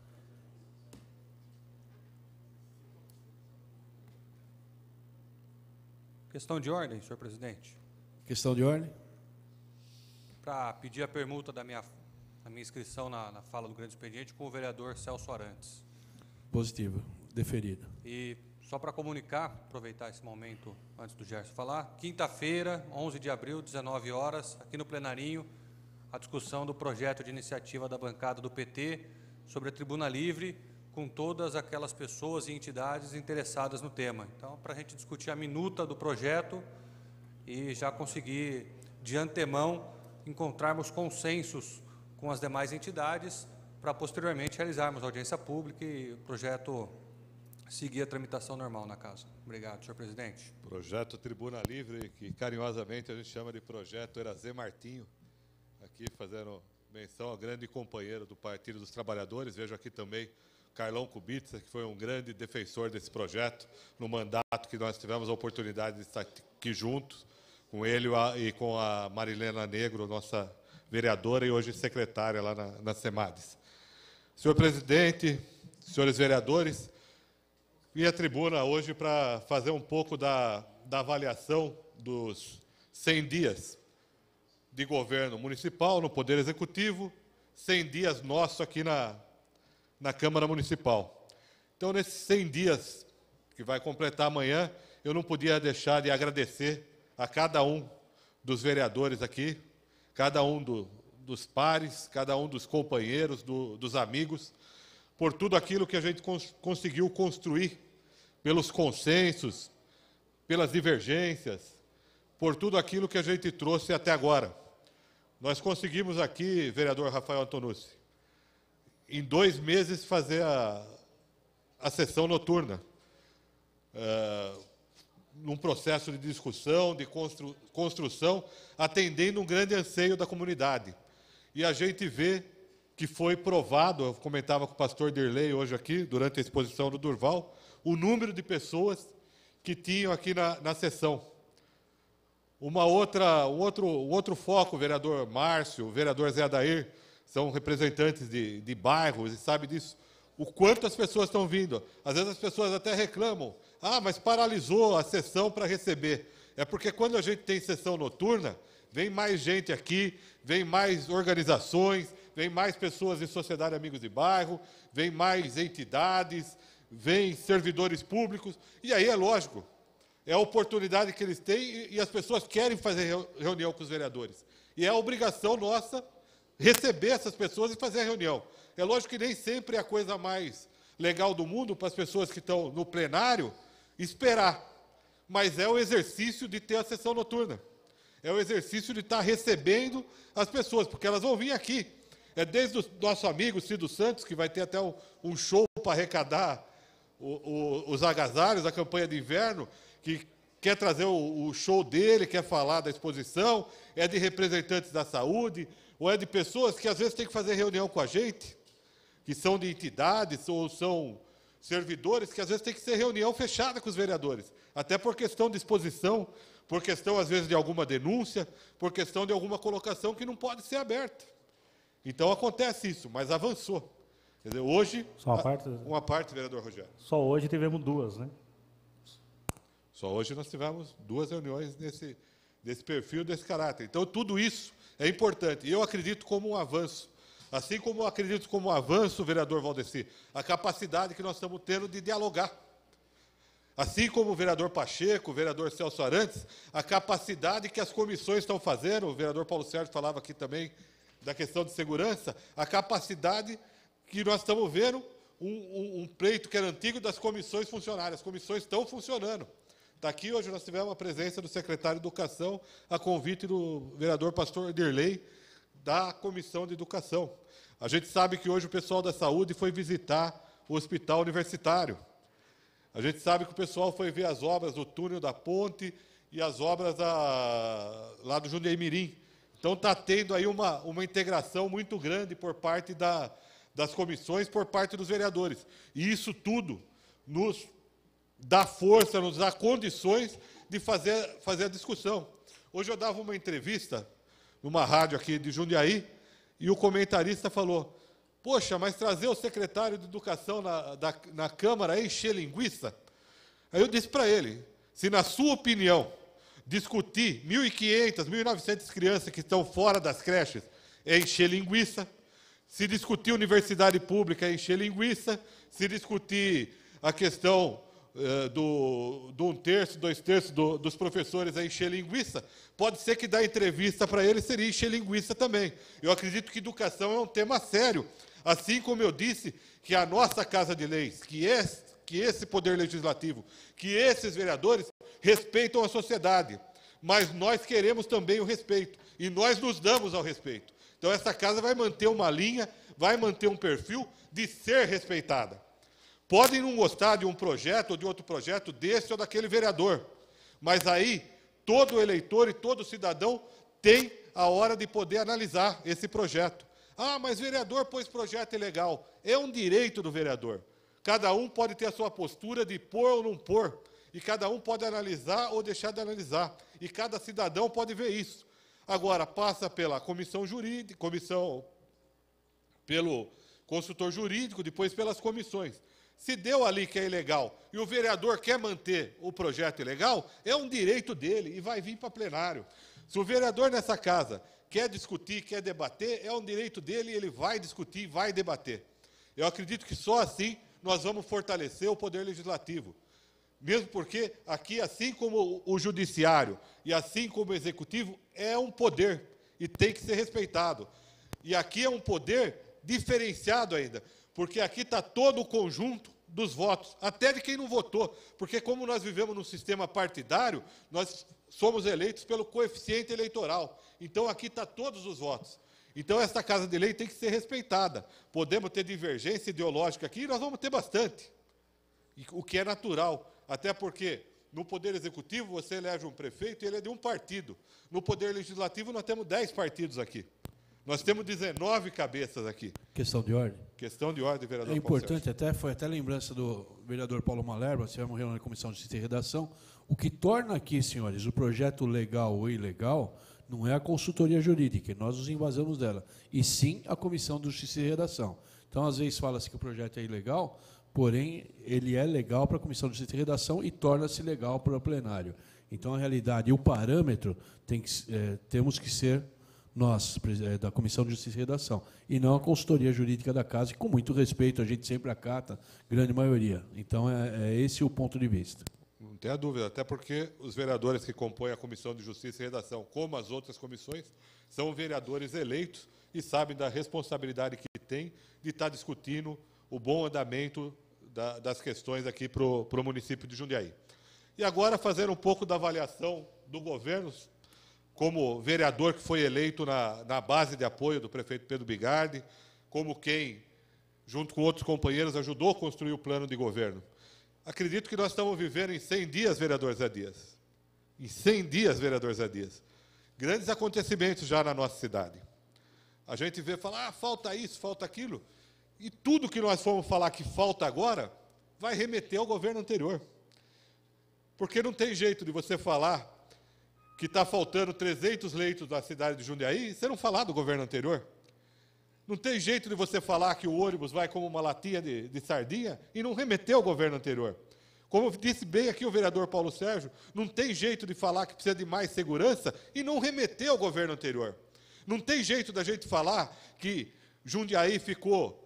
[SPEAKER 1] Questão de ordem, senhor presidente.
[SPEAKER 7] Questão de ordem.
[SPEAKER 3] Para pedir a permuta da minha, da minha inscrição na, na fala do grande expediente com o vereador Celso Arantes.
[SPEAKER 7] Positivo. Deferido.
[SPEAKER 3] E só para comunicar, aproveitar esse momento antes do Gerson falar, quinta-feira, 11 de abril, 19 horas, aqui no plenarinho, a discussão do projeto de iniciativa da bancada do PT sobre a tribuna livre, com todas aquelas pessoas e entidades interessadas no tema. Então, para a gente discutir a minuta do projeto e já conseguir, de antemão, encontrarmos consensos com as demais entidades, para posteriormente realizarmos audiência pública e o projeto seguir
[SPEAKER 1] a tramitação normal na casa. Obrigado, senhor presidente. Projeto Tribuna Livre, que carinhosamente a gente chama de projeto Erazê Martinho, aqui fazendo menção ao grande companheiro do Partido dos Trabalhadores. Vejo aqui também Carlão Kubica, que foi um grande defensor desse projeto, no mandato que nós tivemos a oportunidade de estar aqui juntos, com ele e com a Marilena Negro, nossa vereadora e hoje secretária lá na, na SEMADES. Senhor presidente, senhores vereadores, vim à tribuna hoje para fazer um pouco da, da avaliação dos 100 dias de governo municipal no Poder Executivo, 100 dias nosso aqui na, na Câmara Municipal. Então, nesses 100 dias que vai completar amanhã, eu não podia deixar de agradecer a cada um dos vereadores aqui, cada um do, dos pares, cada um dos companheiros, do, dos amigos, por tudo aquilo que a gente cons conseguiu construir pelos consensos, pelas divergências, por tudo aquilo que a gente trouxe até agora. Nós conseguimos aqui, vereador Rafael Antonucci, em dois meses fazer a, a sessão noturna, uh, num processo de discussão, de constru, construção, atendendo um grande anseio da comunidade. E a gente vê que foi provado, eu comentava com o pastor Dirley hoje aqui, durante a exposição do Durval, o número de pessoas que tinham aqui na, na sessão. Uma outra, um outro, um outro foco, o vereador Márcio, o vereador Zé Adair, são representantes de, de bairros e sabe disso. O quanto as pessoas estão vindo. Às vezes as pessoas até reclamam. Ah, mas paralisou a sessão para receber. É porque quando a gente tem sessão noturna, vem mais gente aqui, vem mais organizações, vem mais pessoas em sociedade amigos de bairro, vem mais entidades, vem servidores públicos, e aí é lógico, é a oportunidade que eles têm e as pessoas querem fazer reunião com os vereadores. E é a obrigação nossa receber essas pessoas e fazer a reunião. É lógico que nem sempre é a coisa mais legal do mundo para as pessoas que estão no plenário esperar, mas é o exercício de ter a sessão noturna. É o exercício de estar recebendo as pessoas, porque elas vão vir aqui é desde o nosso amigo Cido Santos, que vai ter até um show para arrecadar o, o, os agasalhos, a campanha de inverno, que quer trazer o, o show dele, quer falar da exposição, é de representantes da saúde, ou é de pessoas que às vezes têm que fazer reunião com a gente, que são de entidades ou são servidores, que às vezes tem que ser reunião fechada com os vereadores, até por questão de exposição, por questão às vezes de alguma denúncia, por questão de alguma colocação que não pode ser aberta. Então acontece isso, mas avançou. Quer dizer, hoje. Só uma parte? Né? Uma parte, vereador Rogério.
[SPEAKER 8] Só hoje tivemos duas, né?
[SPEAKER 1] Só hoje nós tivemos duas reuniões nesse, perfil, desse caráter. Então, tudo isso é importante. E eu acredito como um avanço. Assim como eu acredito como um avanço, vereador Valdeci, a capacidade que nós estamos tendo de dialogar. Assim como o vereador Pacheco, o vereador Celso Arantes, a capacidade que as comissões estão fazendo, o vereador Paulo Sérgio falava aqui também da questão de segurança, a capacidade que nós estamos vendo um, um, um pleito que era antigo das comissões funcionárias. As comissões estão funcionando. Está aqui hoje, nós tivemos a presença do secretário de Educação, a convite do vereador pastor Derley, da Comissão de Educação. A gente sabe que hoje o pessoal da saúde foi visitar o hospital universitário. A gente sabe que o pessoal foi ver as obras do túnel da ponte e as obras da, lá do Jundiaí Mirim. Então está tendo aí uma, uma integração muito grande por parte da, das comissões, por parte dos vereadores. E isso tudo nos dá força, nos dá condições de fazer, fazer a discussão. Hoje eu dava uma entrevista numa rádio aqui de Jundiaí e o comentarista falou: Poxa, mas trazer o secretário de Educação na, da, na Câmara é encher linguiça? Aí eu disse para ele: Se na sua opinião discutir 1.500, 1.900 crianças que estão fora das creches é encher linguiça. Se discutir universidade pública é encher linguiça. Se discutir a questão eh, do, do um terço, dois terços do, dos professores é encher linguiça, pode ser que dar entrevista para eles seria encher linguiça também. Eu acredito que educação é um tema sério. Assim como eu disse que a nossa Casa de Leis, que que esse Poder Legislativo, que esses vereadores respeitam a sociedade, mas nós queremos também o respeito e nós nos damos ao respeito. Então, essa casa vai manter uma linha, vai manter um perfil de ser respeitada. Podem não gostar de um projeto ou de outro projeto, desse ou daquele vereador, mas aí todo eleitor e todo cidadão tem a hora de poder analisar esse projeto. Ah, mas vereador, pois projeto é legal. É um direito do vereador. Cada um pode ter a sua postura de pôr ou não pôr, e cada um pode analisar ou deixar de analisar. E cada cidadão pode ver isso. Agora, passa pela comissão jurídica, comissão pelo consultor jurídico, depois pelas comissões. Se deu ali que é ilegal e o vereador quer manter o projeto ilegal, é um direito dele e vai vir para plenário. Se o vereador nessa casa quer discutir, quer debater, é um direito dele e ele vai discutir, vai debater. Eu acredito que só assim nós vamos fortalecer o poder legislativo. Mesmo porque aqui, assim como o judiciário e assim como o executivo, é um poder e tem que ser respeitado. E aqui é um poder diferenciado ainda, porque aqui está todo o conjunto dos votos, até de quem não votou, porque como nós vivemos num sistema partidário, nós somos eleitos pelo coeficiente eleitoral. Então aqui está todos os votos. Então esta casa de lei tem que ser respeitada. Podemos ter divergência ideológica aqui, nós vamos ter bastante, o que é natural. Até porque no Poder Executivo você elege um prefeito e ele é de um partido. No Poder Legislativo nós temos 10 partidos aqui. Nós temos 19 cabeças aqui.
[SPEAKER 7] Questão de ordem.
[SPEAKER 1] Questão de ordem, vereador. É importante
[SPEAKER 7] Paulo até, foi até lembrança do vereador Paulo Malerba, tivemos reunião na comissão de justiça e redação. O que torna aqui, senhores, o projeto legal ou ilegal não é a consultoria jurídica, é nós nos invasamos dela, e sim a comissão de justiça e redação. Então, às vezes fala-se que o projeto é ilegal, porém ele é legal para a comissão de e redação e torna-se legal para o plenário. Então, a realidade e o parâmetro tem que, é, temos que ser nós, eh, da Comissão de Justiça e Redação, e não a consultoria jurídica da Casa, e com muito respeito, a gente sempre acata, grande maioria. Então, é, é esse o ponto de vista.
[SPEAKER 1] Não tenha dúvida, até porque os vereadores que compõem a Comissão de Justiça e Redação, como as outras comissões, são vereadores eleitos e sabem da responsabilidade que têm de estar discutindo o bom andamento da, das questões aqui para o município de Jundiaí. E agora fazer um pouco da avaliação do governo, como vereador que foi eleito na, na base de apoio do prefeito Pedro Bigardi, como quem, junto com outros companheiros, ajudou a construir o plano de governo. Acredito que nós estamos vivendo em 100 dias, vereador Zadias. Em 100 dias, vereador Zadias. Grandes acontecimentos já na nossa cidade. A gente vê falar, ah, falta isso, falta aquilo. E tudo que nós formos falar que falta agora vai remeter ao governo anterior. Porque não tem jeito de você falar que está faltando 300 leitos na cidade de Jundiaí e você não falar do governo anterior. Não tem jeito de você falar que o ônibus vai como uma latinha de, de sardinha e não remeter ao governo anterior. Como disse bem aqui o vereador Paulo Sérgio, não tem jeito de falar que precisa de mais segurança e não remeter ao governo anterior. Não tem jeito da gente falar que Jundiaí ficou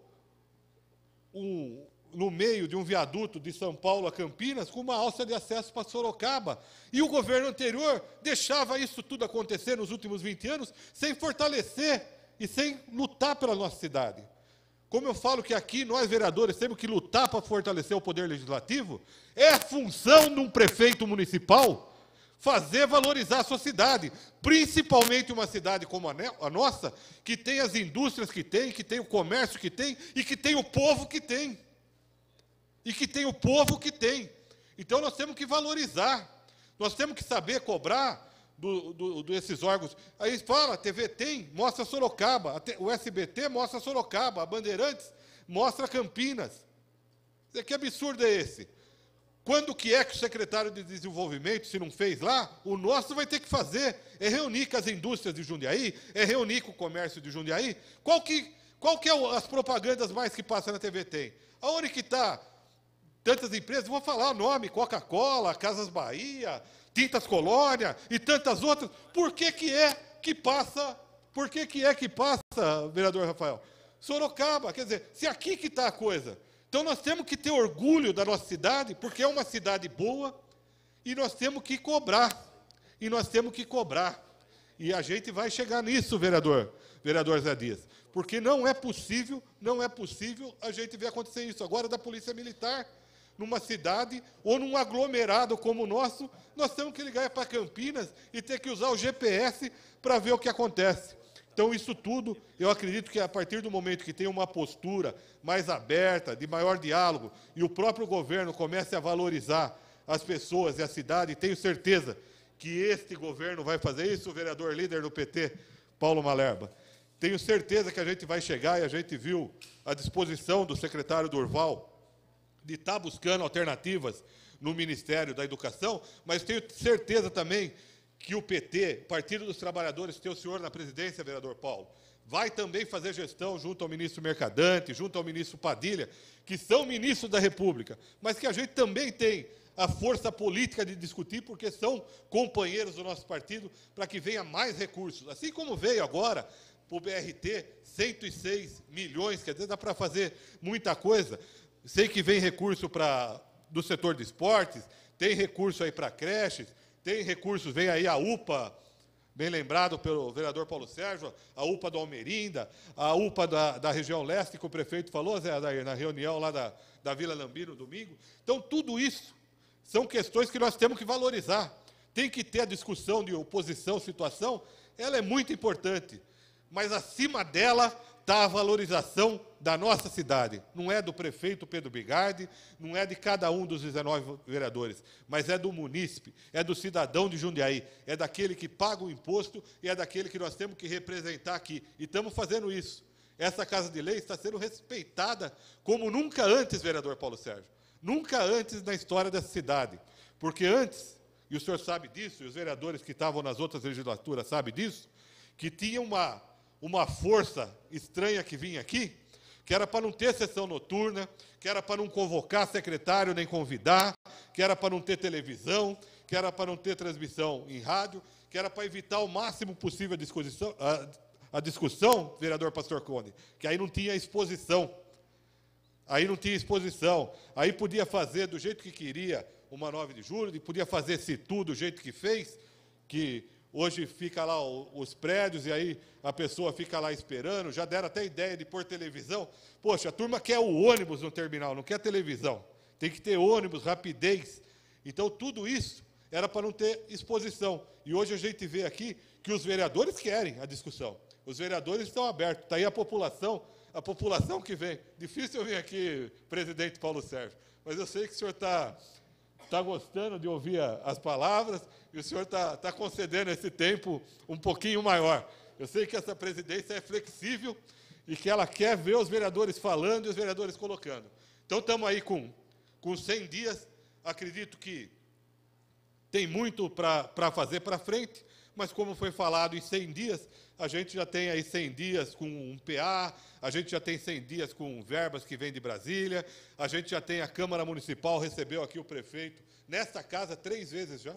[SPEAKER 1] no meio de um viaduto de São Paulo a Campinas com uma alça de acesso para Sorocaba. E o governo anterior deixava isso tudo acontecer nos últimos 20 anos sem fortalecer e sem lutar pela nossa cidade. Como eu falo que aqui nós vereadores temos que lutar para fortalecer o poder legislativo, é função de um prefeito municipal fazer valorizar a sua cidade, principalmente uma cidade como a nossa, que tem as indústrias que tem, que tem o comércio que tem e que tem o povo que tem. E que tem o povo que tem. Então nós temos que valorizar, nós temos que saber cobrar do, do, desses órgãos. Aí fala, a TV tem, mostra Sorocaba, o SBT mostra Sorocaba, a Bandeirantes mostra Campinas. Que absurdo é esse? Quando que é que o secretário de desenvolvimento, se não fez lá, o nosso vai ter que fazer? É reunir com as indústrias de Jundiaí? É reunir com o comércio de Jundiaí? Qual que, qual que é o, as propagandas mais que passa na TV tem? Aonde que está tantas empresas? Vou falar o nome, Coca-Cola, Casas Bahia, Tintas Colônia e tantas outras. Por que que é que passa? Por que que é que passa, vereador Rafael? Sorocaba, quer dizer, se aqui que está a coisa... Então nós temos que ter orgulho da nossa cidade, porque é uma cidade boa, e nós temos que cobrar. E nós temos que cobrar. E a gente vai chegar nisso, vereador, vereador Zé Dias. Porque não é possível, não é possível a gente ver acontecer isso agora da Polícia Militar numa cidade ou num aglomerado como o nosso, nós temos que ligar para Campinas e ter que usar o GPS para ver o que acontece. Então, isso tudo, eu acredito que a partir do momento que tem uma postura mais aberta, de maior diálogo, e o próprio governo comece a valorizar as pessoas e a cidade, tenho certeza que este governo vai fazer isso, o vereador líder do PT, Paulo Malerba. Tenho certeza que a gente vai chegar e a gente viu a disposição do secretário Durval de estar tá buscando alternativas no Ministério da Educação, mas tenho certeza também que o PT, Partido dos Trabalhadores, tem o senhor na presidência, vereador Paulo, vai também fazer gestão junto ao ministro Mercadante, junto ao ministro Padilha, que são ministros da República, mas que a gente também tem a força política de discutir, porque são companheiros do nosso partido, para que venha mais recursos. Assim como veio agora para o BRT, 106 milhões, quer dizer, dá para fazer muita coisa. Sei que vem recurso para do setor de esportes, tem recurso aí para creches, tem recursos, vem aí a UPA, bem lembrado pelo vereador Paulo Sérgio, a UPA do Almerinda, a UPA da, da região leste, que o prefeito falou, Zé Adair, na reunião lá da, da Vila Lambi no domingo. Então, tudo isso são questões que nós temos que valorizar. Tem que ter a discussão de oposição, situação, ela é muito importante, mas acima dela está a valorização da nossa cidade. Não é do prefeito Pedro Bigardi, não é de cada um dos 19 vereadores, mas é do munícipe, é do cidadão de Jundiaí, é daquele que paga o imposto e é daquele que nós temos que representar aqui. E estamos fazendo isso. Essa Casa de Lei está sendo respeitada como nunca antes, vereador Paulo Sérgio. Nunca antes na história dessa cidade. Porque antes, e o senhor sabe disso, e os vereadores que estavam nas outras legislaturas sabem disso, que tinha uma uma força estranha que vinha aqui, que era para não ter sessão noturna, que era para não convocar secretário nem convidar, que era para não ter televisão, que era para não ter transmissão em rádio, que era para evitar o máximo possível a discussão, a, a discussão, vereador Pastor Cone, que aí não tinha exposição. Aí não tinha exposição. Aí podia fazer do jeito que queria uma 9 de julho, podia fazer se tudo do jeito que fez, que Hoje fica lá os prédios e aí a pessoa fica lá esperando. Já deram até ideia de pôr televisão. Poxa, a turma quer o ônibus no terminal, não quer televisão. Tem que ter ônibus, rapidez. Então tudo isso era para não ter exposição. E hoje a gente vê aqui que os vereadores querem a discussão. Os vereadores estão abertos. Está aí a população, a população que vem. Difícil eu vir aqui, presidente Paulo Sérgio, mas eu sei que o senhor está está gostando de ouvir as palavras e o senhor está tá concedendo esse tempo um pouquinho maior. Eu sei que essa presidência é flexível e que ela quer ver os vereadores falando e os vereadores colocando. Então, estamos aí com, com 100 dias. Acredito que tem muito para fazer para frente, mas como foi falado, em 100 dias a gente já tem aí 100 dias com um PA, a gente já tem 100 dias com verbas que vêm de Brasília, a gente já tem a Câmara Municipal, recebeu aqui o prefeito, nesta casa, três vezes já,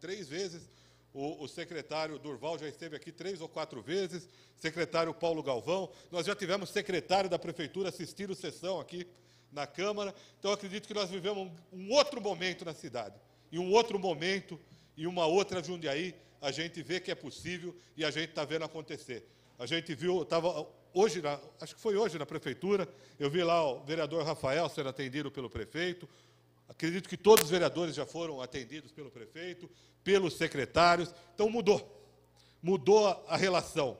[SPEAKER 1] três vezes, o, o, secretário Durval já esteve aqui três ou quatro vezes, secretário Paulo Galvão, nós já tivemos secretário da Prefeitura assistindo a sessão aqui na Câmara, então acredito que nós vivemos um, um outro momento na cidade, e um outro momento, e uma outra Jundiaí a gente vê que é possível e a gente está vendo acontecer. A gente viu, estava hoje, na, acho que foi hoje na prefeitura, eu vi lá o vereador Rafael sendo atendido pelo prefeito, acredito que todos os vereadores já foram atendidos pelo prefeito, pelos secretários, então mudou. Mudou a relação.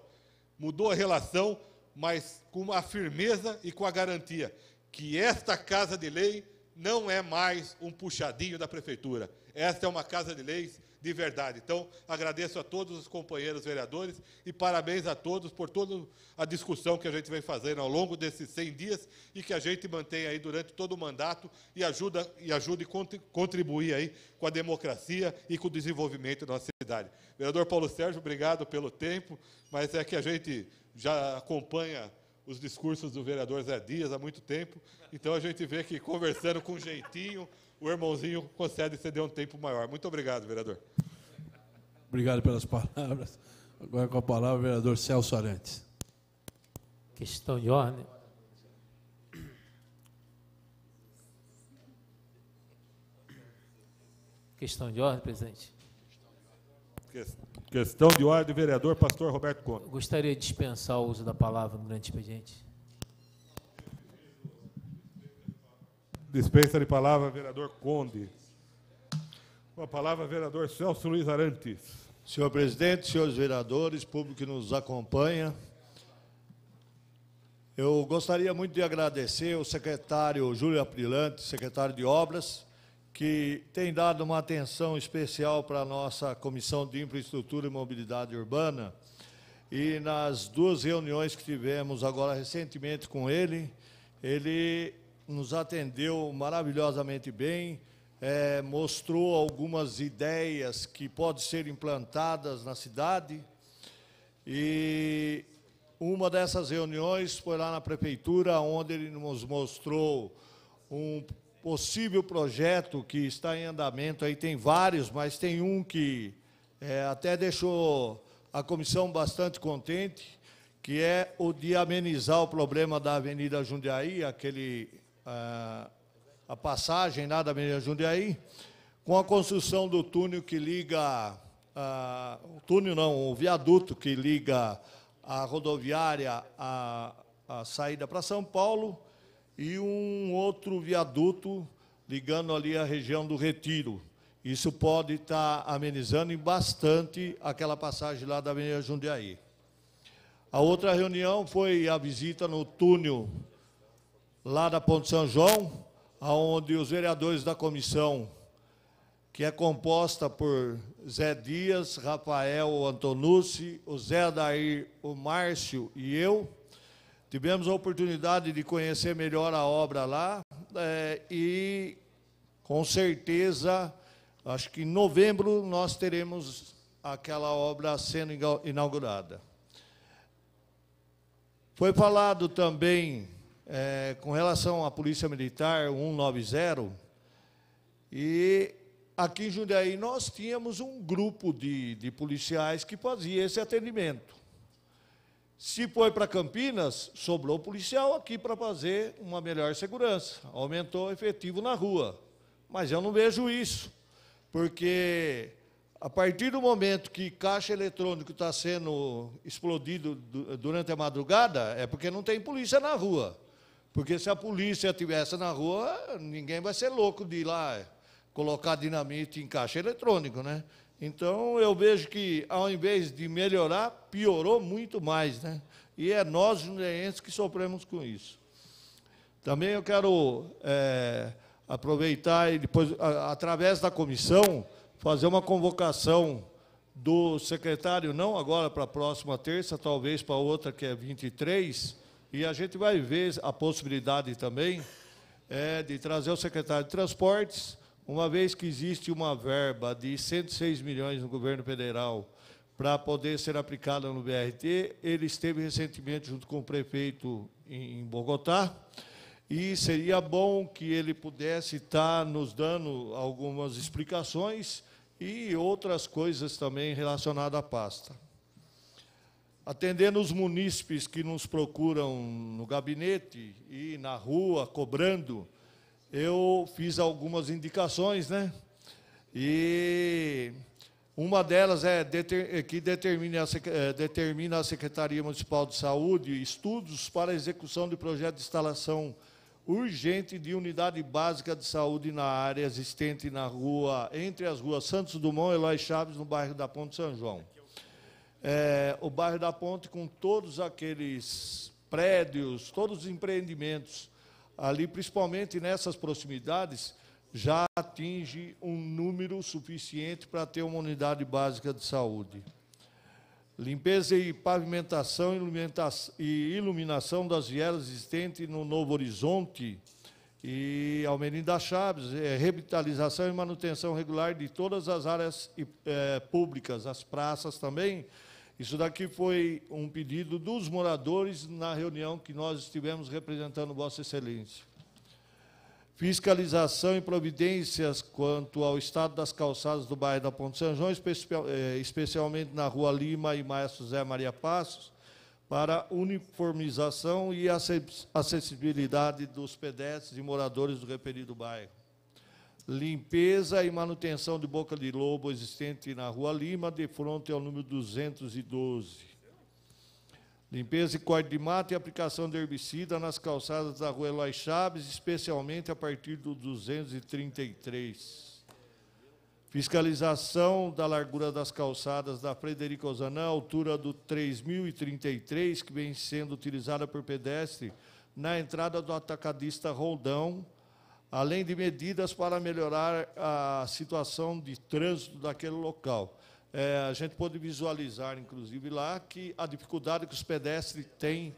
[SPEAKER 1] Mudou a relação, mas com a firmeza e com a garantia que esta Casa de Lei não é mais um puxadinho da prefeitura. Esta é uma Casa de Leis de verdade. Então, agradeço a todos os companheiros vereadores e parabéns a todos por toda a discussão que a gente vem fazendo ao longo desses 100 dias e que a gente mantém aí durante todo o mandato e ajuda e ajude contribuir aí com a democracia e com o desenvolvimento da nossa cidade. Vereador Paulo Sérgio, obrigado pelo tempo, mas é que a gente já acompanha os discursos do vereador Zé Dias há muito tempo, então a gente vê que conversando com jeitinho, o irmãozinho concede ceder um tempo maior. Muito obrigado, vereador.
[SPEAKER 7] Obrigado pelas palavras. Agora com a palavra o vereador Celso Arantes. Questão de ordem.
[SPEAKER 8] Questão de ordem, presidente. Questão
[SPEAKER 1] de ordem, vereador pastor Roberto Conte. Eu gostaria de dispensar o uso da palavra durante o expediente. Dispensa de palavra, vereador Conde. Com a palavra, vereador Celso Luiz Arantes. Senhor presidente,
[SPEAKER 10] senhores vereadores, público que nos acompanha, eu gostaria muito de agradecer ao secretário Júlio Aprilante, secretário de Obras, que tem dado uma atenção especial para a nossa Comissão de Infraestrutura e Mobilidade Urbana. E nas duas reuniões que tivemos agora recentemente com ele, ele nos atendeu maravilhosamente bem, é, mostrou algumas ideias que podem ser implantadas na cidade. E uma dessas reuniões foi lá na prefeitura, onde ele nos mostrou um possível projeto que está em andamento. Aí tem vários, mas tem um que é, até deixou a comissão bastante contente, que é o de amenizar o problema da Avenida Jundiaí, aquele a, passagem lá da Avenida Jundiaí, com a construção do túnel que liga. o túnel não, o viaduto que liga a rodoviária à, à saída para São Paulo e um outro viaduto ligando ali a região do Retiro. Isso pode estar tá amenizando bastante aquela passagem lá da Avenida Jundiaí. A outra reunião foi a visita no túnel lá da Ponte São João, onde os vereadores da comissão, que é composta por Zé Dias, Rafael Antonucci, o Zé Adair, o Márcio e eu, tivemos a oportunidade de conhecer melhor a obra lá é, e, com certeza, acho que em novembro nós teremos aquela obra sendo inaugurada. Foi falado também é, com relação à Polícia Militar 190, e aqui em Jundiaí nós tínhamos um grupo de, de policiais que fazia esse atendimento. Se foi para Campinas, sobrou policial aqui para fazer uma melhor segurança. Aumentou o efetivo na rua. Mas eu não vejo isso, porque a partir do momento que caixa eletrônico está sendo explodido durante a madrugada, é porque não tem polícia na rua. Porque se a polícia estivesse na rua, ninguém vai ser louco de ir lá colocar dinamite em caixa eletrônico, né? Então eu vejo que ao invés de melhorar, piorou muito mais, né? E é nós jundiaenses que sofremos com isso. Também eu quero é, aproveitar e depois, a, através da comissão, fazer uma convocação do secretário, não agora para a próxima terça, talvez para outra que é 23, e a gente vai ver a possibilidade também é, de trazer o secretário de Transportes, uma vez que existe uma verba de 106 milhões no governo federal para poder ser aplicada no BRT. Ele esteve recentemente junto com o prefeito em Bogotá e seria bom que ele pudesse estar tá nos dando algumas explicações e outras coisas também relacionadas à pasta. Atendendo os munícipes que nos procuram no gabinete e na rua, cobrando, eu fiz algumas indicações, né? E uma delas é que determina a, eh, determina a Secretaria Municipal de Saúde estudos para a execução de projeto de instalação urgente de unidade básica de saúde na área existente na rua, entre as ruas Santos Dumont e Eloy Chaves, no bairro da Ponte São João é, o bairro da Ponte com todos aqueles prédios, todos os empreendimentos ali, principalmente nessas proximidades, já atinge um número suficiente para ter uma unidade básica de saúde. Limpeza e pavimentação e iluminação das vielas existentes no Novo Horizonte e das Chaves, é, revitalização e manutenção regular de todas as áreas é, públicas, as praças também, isso daqui foi um pedido dos moradores na reunião que nós estivemos representando Vossa Excelência. Fiscalização e providências quanto ao estado das calçadas do bairro da Ponte São João, eh, especialmente na Rua Lima e Maestro José Maria Passos, para uniformização e acessibilidade dos pedestres e moradores do referido bairro limpeza e manutenção de boca de lobo existente na Rua Lima, de frente ao número 212. Limpeza e corte de mata e aplicação de herbicida nas calçadas da Rua Eloy Chaves, especialmente a partir do 233. Fiscalização da largura das calçadas da Frederico Ozanã, altura do 3033, que vem sendo utilizada por pedestre na entrada do atacadista Roldão, além de medidas para melhorar a situação de trânsito daquele local. É, a gente pode visualizar, inclusive, lá que a dificuldade que os pedestres têm.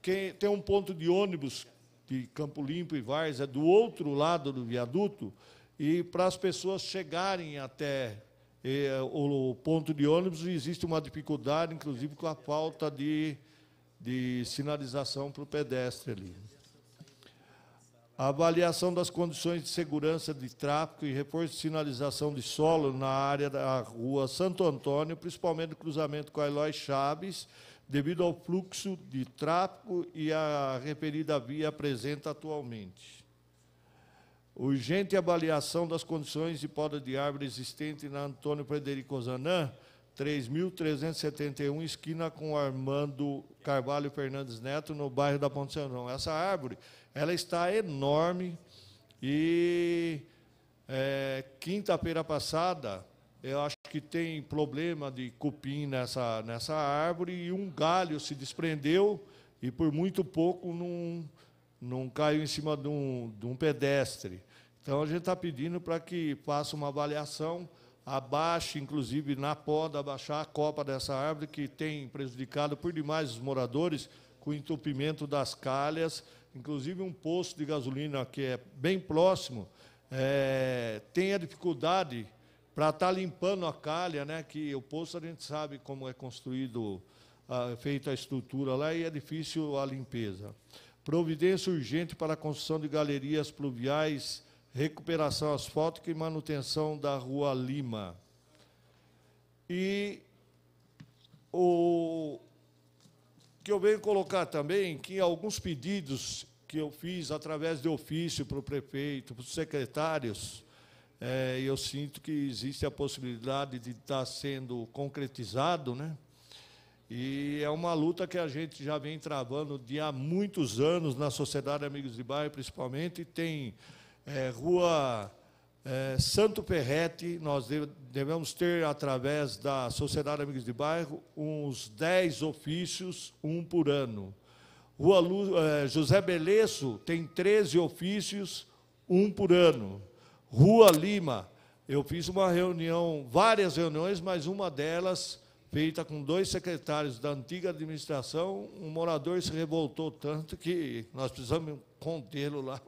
[SPEAKER 10] Quem tem um ponto de ônibus de Campo Limpo e Várzea é do outro lado do viaduto, e para as pessoas chegarem até é, o ponto de ônibus, existe uma dificuldade, inclusive, com a falta de, de sinalização para o pedestre ali. A avaliação das condições de segurança de tráfego e reforço de sinalização de solo na área da rua Santo Antônio, principalmente no cruzamento com a Eloy Chaves, devido ao fluxo de tráfego e a referida via apresenta atualmente. Urgente avaliação das condições de poda de árvore existente na Antônio Frederico Zanã, 3.371, esquina com Armando Carvalho Fernandes Neto, no bairro da Ponte São João. Essa árvore ela está enorme e é, quinta-feira passada eu acho que tem problema de cupim nessa, nessa árvore e um galho se desprendeu e por muito pouco não, não caiu em cima de um, de um pedestre. Então a gente está pedindo para que faça uma avaliação, abaixe, inclusive na poda, abaixar a copa dessa árvore que tem prejudicado por demais os moradores com o entupimento das calhas inclusive um posto de gasolina que é bem próximo, é, tem a dificuldade para estar tá limpando a calha, né? Que o posto a gente sabe como é construído, a, feita a estrutura lá e é difícil a limpeza. Providência urgente para a construção de galerias pluviais, recuperação asfáltica e manutenção da Rua Lima. E o que eu venho colocar também que alguns pedidos que eu fiz através de ofício para o prefeito, para os secretários, é, eu sinto que existe a possibilidade de estar tá sendo concretizado, né? E é uma luta que a gente já vem travando de há muitos anos na Sociedade Amigos de Bairro, principalmente. Tem é, Rua é, Santo Ferrete, nós devemos ter, através da Sociedade Amigos de Bairro, uns 10 ofícios, um por ano. Rua Lu, eh, José Beleço tem 13 ofícios, um por ano. Rua Lima, eu fiz uma reunião, várias reuniões, mas uma delas feita com dois secretários da antiga administração, um morador se revoltou tanto que nós precisamos contê-lo lá,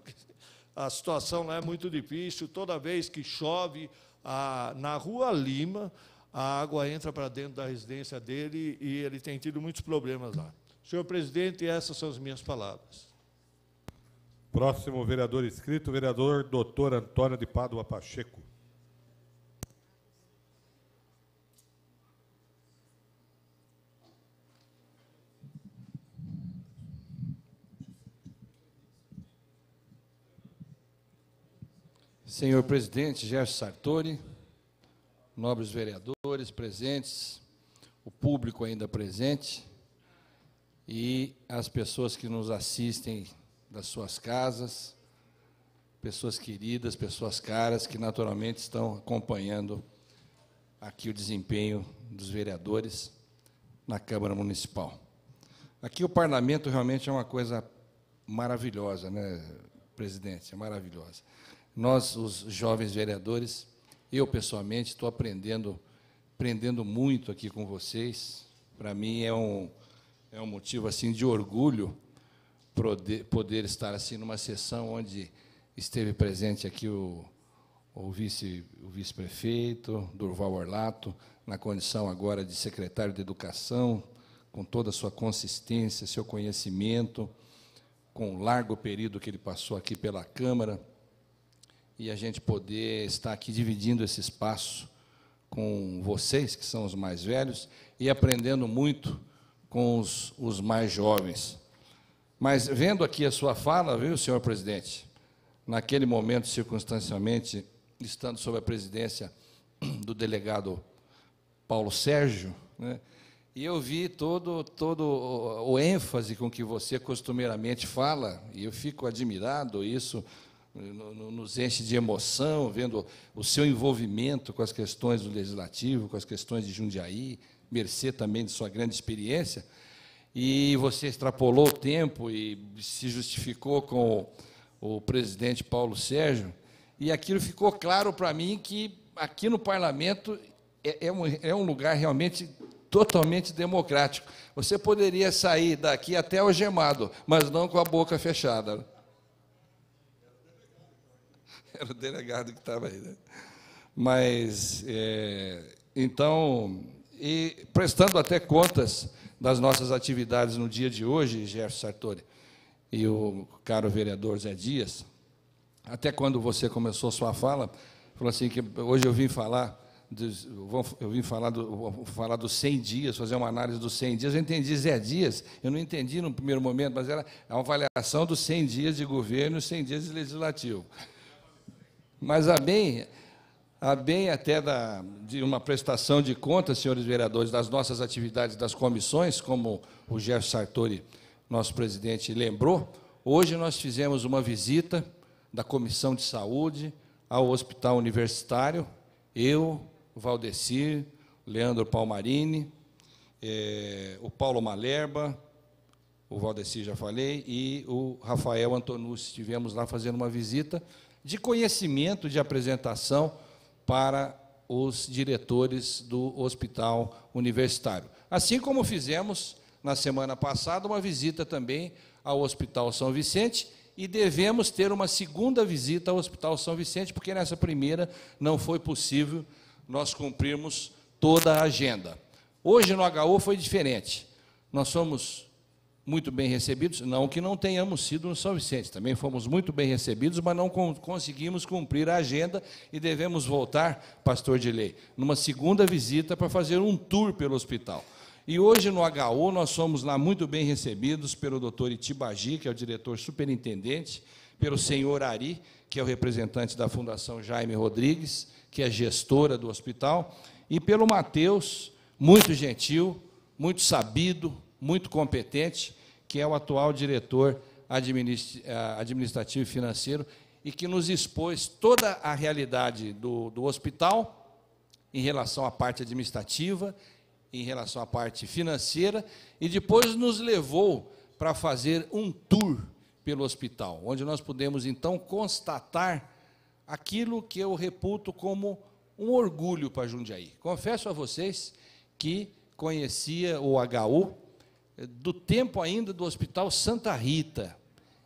[SPEAKER 10] a situação lá é muito difícil, toda vez que chove, a, na Rua Lima, a água entra para dentro da residência dele e ele tem tido muitos problemas lá. Senhor presidente, essas são as minhas palavras.
[SPEAKER 1] Próximo vereador inscrito, vereador doutor Antônio de Pádua Pacheco.
[SPEAKER 3] Senhor presidente Gerson Sartori, nobres vereadores presentes, o público ainda presente e as pessoas que nos assistem das suas casas, pessoas queridas, pessoas caras que naturalmente estão acompanhando aqui o desempenho dos vereadores na Câmara Municipal. Aqui o parlamento realmente é uma coisa maravilhosa, né, presidente? É maravilhosa. Nós, os jovens vereadores, eu pessoalmente estou aprendendo, aprendendo muito aqui com vocês. Para mim é um, é um motivo assim de orgulho poder, poder estar assim numa sessão onde esteve presente aqui o, o vice o vice-prefeito Durval Orlato, na condição agora de secretário de Educação, com toda a sua consistência, seu conhecimento, com o largo período que ele passou aqui pela Câmara e a gente poder estar aqui dividindo esse espaço com vocês, que são os mais velhos, e aprendendo muito com os, os mais jovens. Mas vendo aqui a sua fala, viu, senhor presidente, naquele momento, circunstancialmente, estando sob a presidência do delegado Paulo Sérgio, né, e eu vi todo, todo o, ênfase com que você costumeiramente fala, e eu fico admirado, isso nos enche de emoção, vendo o seu envolvimento com as questões do legislativo, com as questões de Jundiaí, mercê também de sua grande experiência, e você extrapolou o tempo e se justificou com o, presidente Paulo Sérgio, e aquilo ficou claro para mim que aqui no parlamento é, é, um, é um lugar realmente totalmente democrático. Você poderia sair daqui até algemado, mas não com a boca fechada. era o delegado que estava aí. Né? Mas, é, então, e prestando até contas das nossas atividades no dia de hoje, Gerson Sartori e o caro vereador Zé Dias, até quando você começou sua fala, falou assim que hoje eu vim falar dos, eu vim falar, do, falar dos 100 dias, fazer uma análise dos 100 dias. Eu entendi Zé Dias, eu não entendi no primeiro momento, mas era uma avaliação dos 100 dias de governo e 100 dias de legislativo. Mas a bem, a bem até da, de uma prestação de contas, senhores vereadores, das nossas atividades das comissões, como o Jeff Sartori, nosso presidente, lembrou, hoje nós fizemos uma visita da Comissão de Saúde ao Hospital Universitário, eu, Valdecir, Leandro Palmarini, eh, o Paulo Malerba, o Valdecir já falei, e o Rafael Antonucci. Estivemos lá fazendo uma visita de conhecimento, de apresentação para os diretores do hospital universitário. Assim como fizemos na semana passada uma visita também ao Hospital São Vicente e devemos ter uma segunda visita ao Hospital São Vicente, porque nessa primeira não foi possível nós cumprirmos toda a agenda. Hoje no HU foi diferente. Nós fomos muito bem recebidos, não que não tenhamos sido no São Vicente, também fomos muito bem recebidos, mas não conseguimos cumprir a agenda e devemos voltar, pastor de lei, numa segunda visita para fazer um tour pelo hospital. E hoje no HO nós somos lá muito bem recebidos pelo doutor Itibagi, que é o diretor superintendente, pelo senhor Ari, que é o representante da Fundação Jaime Rodrigues, que é gestora do hospital, e pelo Matheus, muito gentil, muito sabido, muito competente, que é o atual diretor eh, administrativo e financeiro, e que nos expôs toda a realidade do, do hospital em relação à parte administrativa, em relação à parte financeira, e depois nos levou para fazer um tour pelo hospital, onde nós pudemos então constatar aquilo que eu reputo como um orgulho para Jundiaí. Confesso a vocês que conhecia o HU do tempo ainda do Hospital Santa Rita.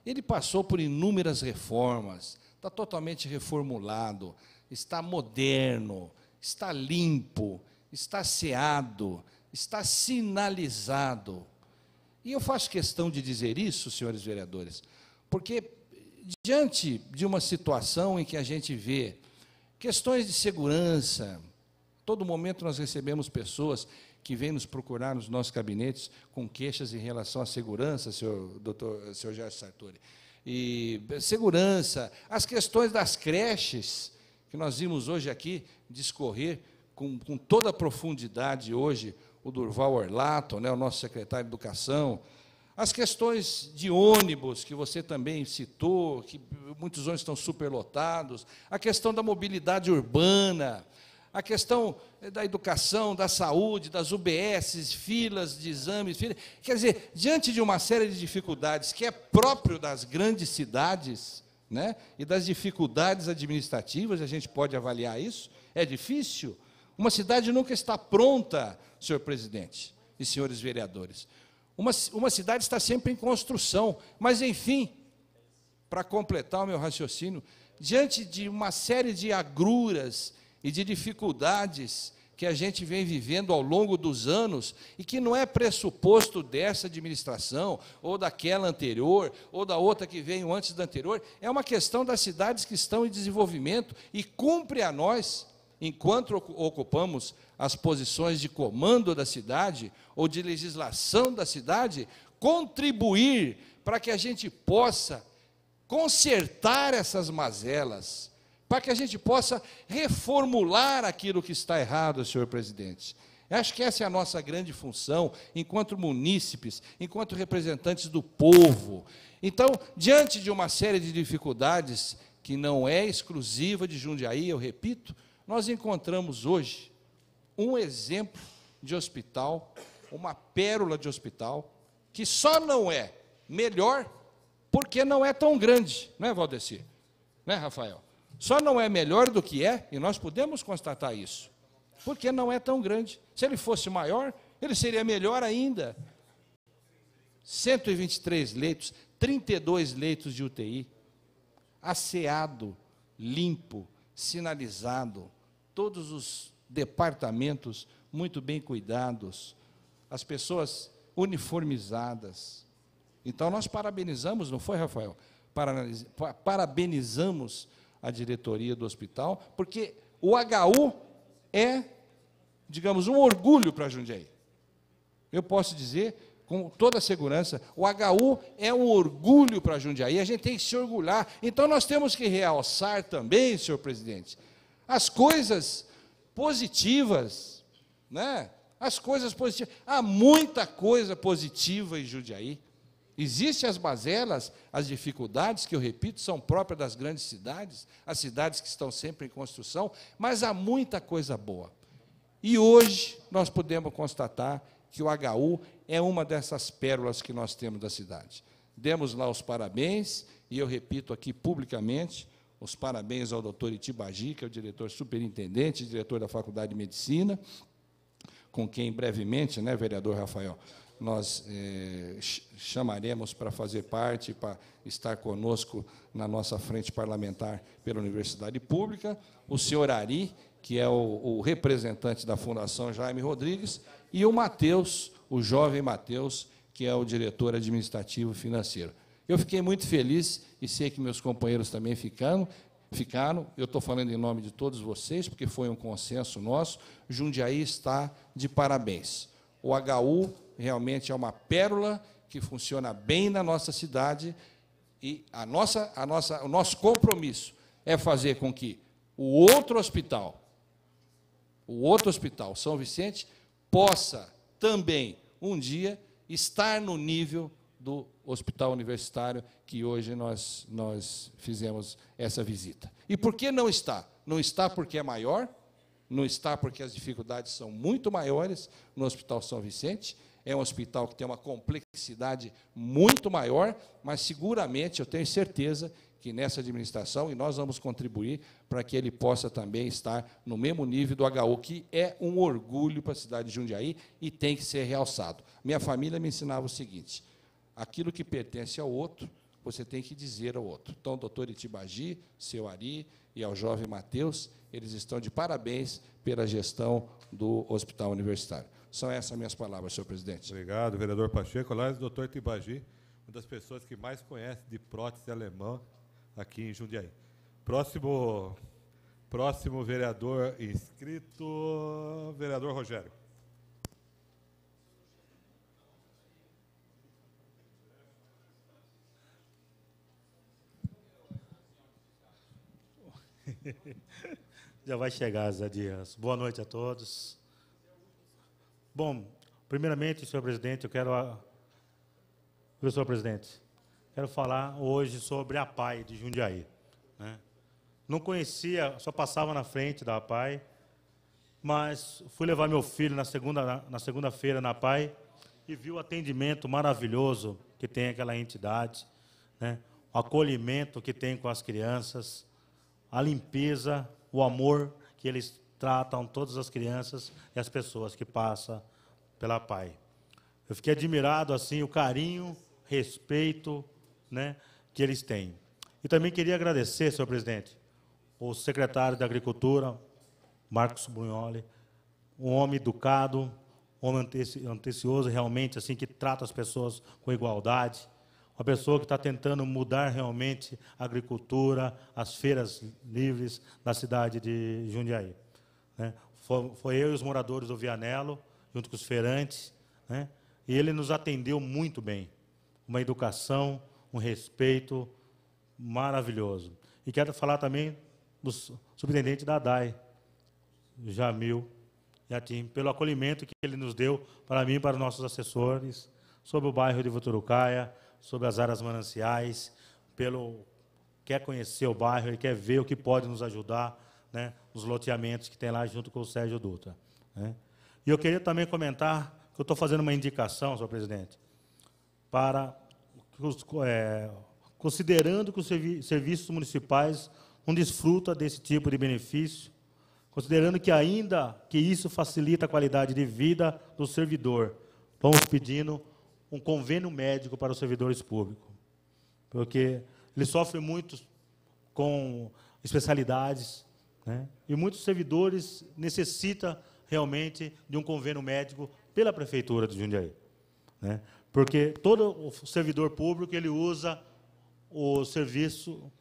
[SPEAKER 3] Ele passou por inúmeras reformas, está totalmente reformulado, está moderno, está limpo, está ceado, está sinalizado. E eu faço questão de dizer isso, senhores vereadores, porque diante de uma situação em que a gente vê questões de segurança, todo momento nós recebemos pessoas que vêm nos procurar nos nossos gabinetes com queixas em relação à segurança, senhor, doutor, senhor Gerson Sartori. E segurança, as questões das creches, que nós vimos hoje aqui discorrer com, com toda a profundidade hoje, o Durval Orlato, né, o nosso secretário de Educação, as questões de ônibus, que você também citou, que muitos ônibus estão superlotados, a questão da mobilidade urbana, a questão da educação, da saúde, das UBSs, filas de exames, filas. quer dizer, diante de uma série de dificuldades que é próprio das grandes cidades, né, e das dificuldades administrativas, a gente pode avaliar isso, é difícil. Uma cidade nunca está pronta, senhor presidente e senhores vereadores. Uma, uma cidade está sempre em construção, mas, enfim, para completar o meu raciocínio, diante de uma série de agruras, e de dificuldades que a gente vem vivendo ao longo dos anos e que não é pressuposto dessa administração ou daquela anterior ou da outra que veio antes da anterior, é uma questão das cidades que estão em desenvolvimento e cumpre a nós, enquanto ocupamos as posições de comando da cidade ou de legislação da cidade, contribuir para que a gente possa consertar essas mazelas para que a gente possa reformular aquilo que está errado, senhor presidente. Acho que essa é a nossa grande função, enquanto munícipes, enquanto representantes do povo. Então, diante de uma série de dificuldades que não é exclusiva de Jundiaí, eu repito, nós encontramos hoje um exemplo de hospital, uma pérola de hospital, que só não é melhor porque não é tão grande, não é, Valdeci? Não é, Rafael? Só não é melhor do que é, e nós podemos constatar isso, porque não é tão grande. Se ele fosse maior, ele seria melhor ainda. 123 leitos, 32 leitos de UTI, asseado, limpo, sinalizado, todos os departamentos muito bem cuidados, as pessoas uniformizadas. Então nós parabenizamos, não foi, Rafael? Parabenizamos a diretoria do hospital, porque o HU é, digamos, um orgulho para Jundiaí. Eu posso dizer com toda a segurança, o HU é um orgulho para Jundiaí, a gente tem que se orgulhar. Então nós temos que realçar também, senhor presidente, as coisas positivas, né? As coisas positivas. Há muita coisa positiva em Jundiaí. Existem as mazelas, as dificuldades, que eu repito, são próprias das grandes cidades, as cidades que estão sempre em construção, mas há muita coisa boa. E hoje nós podemos constatar que o HU é uma dessas pérolas que nós temos da cidade. Demos lá os parabéns, e eu repito aqui publicamente, os parabéns ao doutor Itibagi, que é o diretor superintendente, diretor da Faculdade de Medicina, com quem brevemente, né, vereador Rafael, nós eh, chamaremos para fazer parte, para estar conosco na nossa frente parlamentar pela Universidade Pública, o senhor Ari, que é o, o representante da Fundação Jaime Rodrigues, e o Matheus, o jovem Matheus, que é o diretor administrativo financeiro. Eu fiquei muito feliz e sei que meus companheiros também ficaram, ficaram. Eu estou falando em nome de todos vocês, porque foi um consenso nosso. Jundiaí está de parabéns. O HU realmente é uma pérola que funciona bem na nossa cidade e a nossa, a nossa, o nosso compromisso é fazer com que o outro hospital, o outro hospital, São Vicente, possa também um dia estar no nível do hospital universitário que hoje nós, nós fizemos essa visita. E por que não está? Não está porque é maior, não está porque as dificuldades são muito maiores no Hospital São Vicente, é um hospital que tem uma complexidade muito maior, mas seguramente eu tenho certeza que nessa administração, e nós vamos contribuir para que ele possa também estar no mesmo nível do HU, que é um orgulho para a cidade de Jundiaí e tem que ser realçado. Minha família me ensinava o seguinte: aquilo que pertence ao outro, você tem que dizer ao outro. Então, doutor Itibagi, seu Ari e ao jovem Matheus, eles estão de parabéns pela gestão do Hospital Universitário. São essas minhas palavras,
[SPEAKER 1] senhor presidente. Obrigado, vereador Pacheco. Aliás, doutor Tibagi, uma das pessoas que mais conhece de prótese alemã aqui em Jundiaí. Próximo, próximo vereador inscrito, vereador Rogério.
[SPEAKER 8] Já vai chegar, Zé Dias. Boa noite a todos. Bom, primeiramente, senhor presidente, eu quero. A... Professor presidente, quero falar hoje sobre a PAI de Jundiaí. Né? Não conhecia, só passava na frente da PAI, mas fui levar meu filho na segunda-feira na, segunda na PAI e vi o atendimento maravilhoso que tem aquela entidade, né? o acolhimento que tem com as crianças, a limpeza, o amor que eles tratam todas as crianças e as pessoas que passam pela PAI. Eu fiquei admirado assim o carinho, respeito, né, que eles têm. E também queria agradecer, senhor presidente, o secretário da Agricultura, Marcos Brunholi, um homem educado, um homem antecioso realmente, assim que trata as pessoas com igualdade, uma pessoa que está tentando mudar realmente a agricultura, as feiras livres na cidade de Jundiaí. Né? Foi, foi, eu e os moradores do Vianello, junto com os feirantes, né? e ele nos atendeu muito bem. Uma educação, um respeito maravilhoso. E quero falar também do subintendente da DAI, Jamil Yatim, pelo acolhimento que ele nos deu para mim e para os nossos assessores, sobre o bairro de Voturucaia, sobre as áreas mananciais, pelo quer conhecer o bairro, ele quer ver o que pode nos ajudar, né, os loteamentos que tem lá junto com o Sérgio Dutra. Né? E eu queria também comentar que eu estou fazendo uma indicação, senhor presidente, para é, considerando que os servi serviços municipais não desfruta desse tipo de benefício, considerando que ainda que isso facilita a qualidade de vida do servidor, vamos pedindo um convênio médico para os servidores públicos, porque ele sofre muito com especialidades né? E muitos servidores necessitam realmente de um convênio médico pela prefeitura de Jundiaí. Né? Porque todo o servidor público ele usa o serviço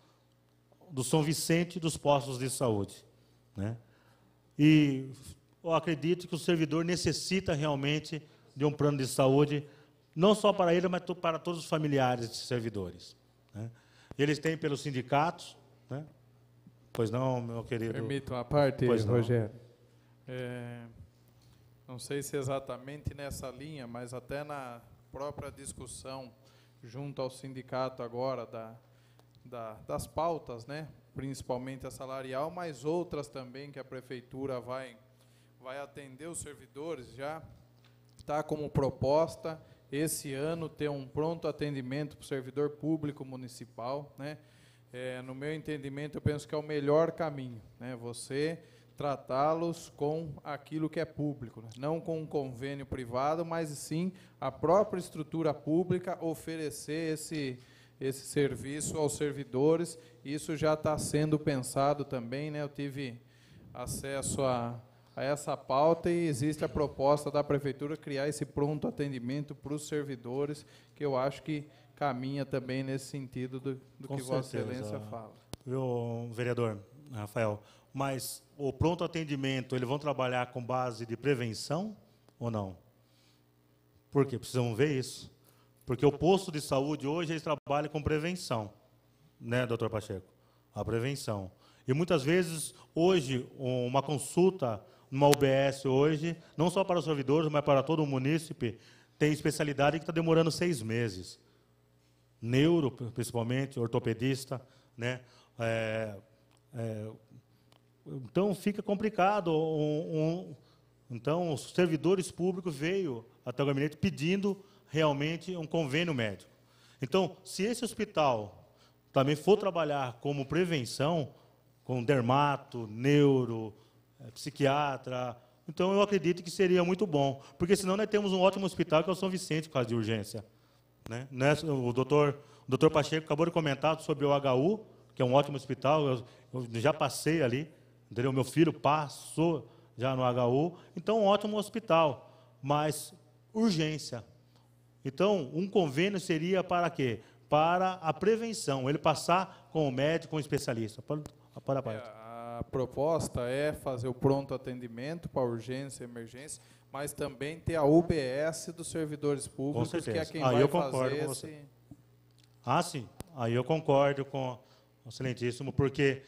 [SPEAKER 8] do São Vicente dos postos de saúde. Né? E eu acredito que o servidor necessita realmente de um plano de saúde, não só para ele, mas para todos os familiares de servidores. Né? Eles têm pelos sindicatos, né? Pois não, meu querido. Permito uma parte, pois Rogério.
[SPEAKER 6] Não. É, não sei se exatamente nessa linha, mas até na própria discussão junto ao sindicato agora da, da, das pautas, né? principalmente a salarial, mas outras também que a prefeitura vai, vai atender os servidores já, está como proposta esse ano ter um pronto atendimento para o servidor público municipal, né? é, no meu entendimento, eu penso que é o melhor caminho. Né? Você tratá-los com aquilo que é público, né? não com um convênio privado, mas sim a própria estrutura pública oferecer esse, esse serviço aos servidores. Isso já está sendo pensado também. Né? Eu tive acesso a, a essa pauta e existe a proposta da prefeitura criar esse pronto atendimento para os servidores, que eu acho que caminha também nesse sentido do, do que certeza. Vossa Excelência ah, fala.
[SPEAKER 8] Viu, vereador Rafael? Mas o pronto atendimento, eles vão trabalhar com base de prevenção ou não? Por quê? Precisamos ver isso. Porque o posto de saúde hoje eles trabalham com prevenção, né, doutor Pacheco? A prevenção. E muitas vezes, hoje, uma consulta numa UBS hoje, não só para os servidores, mas para todo o munícipe, tem especialidade que está demorando seis meses neuro, principalmente, ortopedista, né? É, é, então fica complicado. Um, um, então os servidores públicos veio até o gabinete pedindo realmente um convênio médico. Então, se esse hospital também for trabalhar como prevenção, com dermato, neuro, é, psiquiatra, então eu acredito que seria muito bom, porque senão nós temos um ótimo hospital que é o São Vicente, por causa de urgência. Né? Nessa, o doutor, o doutor Pacheco acabou de comentar sobre o HU, que é um ótimo hospital, eu, eu já passei ali, entendeu? Meu filho passou já no HU, então um ótimo hospital, mas urgência. Então, um convênio seria para quê? Para a prevenção, ele passar com o médico, com o especialista. Para, para a parte. É, a proposta é
[SPEAKER 6] fazer o pronto atendimento para urgência e emergência mas também ter a UBS dos servidores públicos, que é quem Aí vai eu concordo fazer com você.
[SPEAKER 11] Esse...
[SPEAKER 8] Ah, sim. Aí eu concordo com o excelentíssimo, porque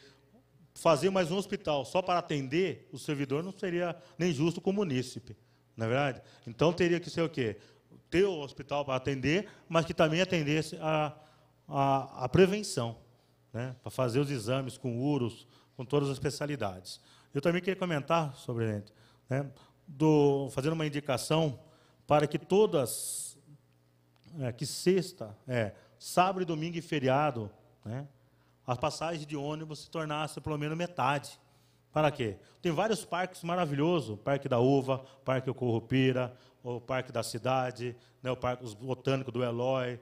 [SPEAKER 8] fazer mais um hospital só para atender o servidor não seria nem justo com o munícipe, na é verdade? Então teria que ser o quê? Ter o hospital para atender, mas que também atendesse a, a, a prevenção, né? para fazer os exames com UROS, com todas as especialidades. Eu também queria comentar sobre né, do, fazendo uma indicação para que todas, é, que sexta, é, sábado, domingo e feriado, né, a passagem de ônibus se tornasse pelo menos metade. Para quê? Tem vários parques maravilhosos, Parque da Uva, Parque Corrupira, o Parque da Cidade, né, o Parque Botânico do Eloy,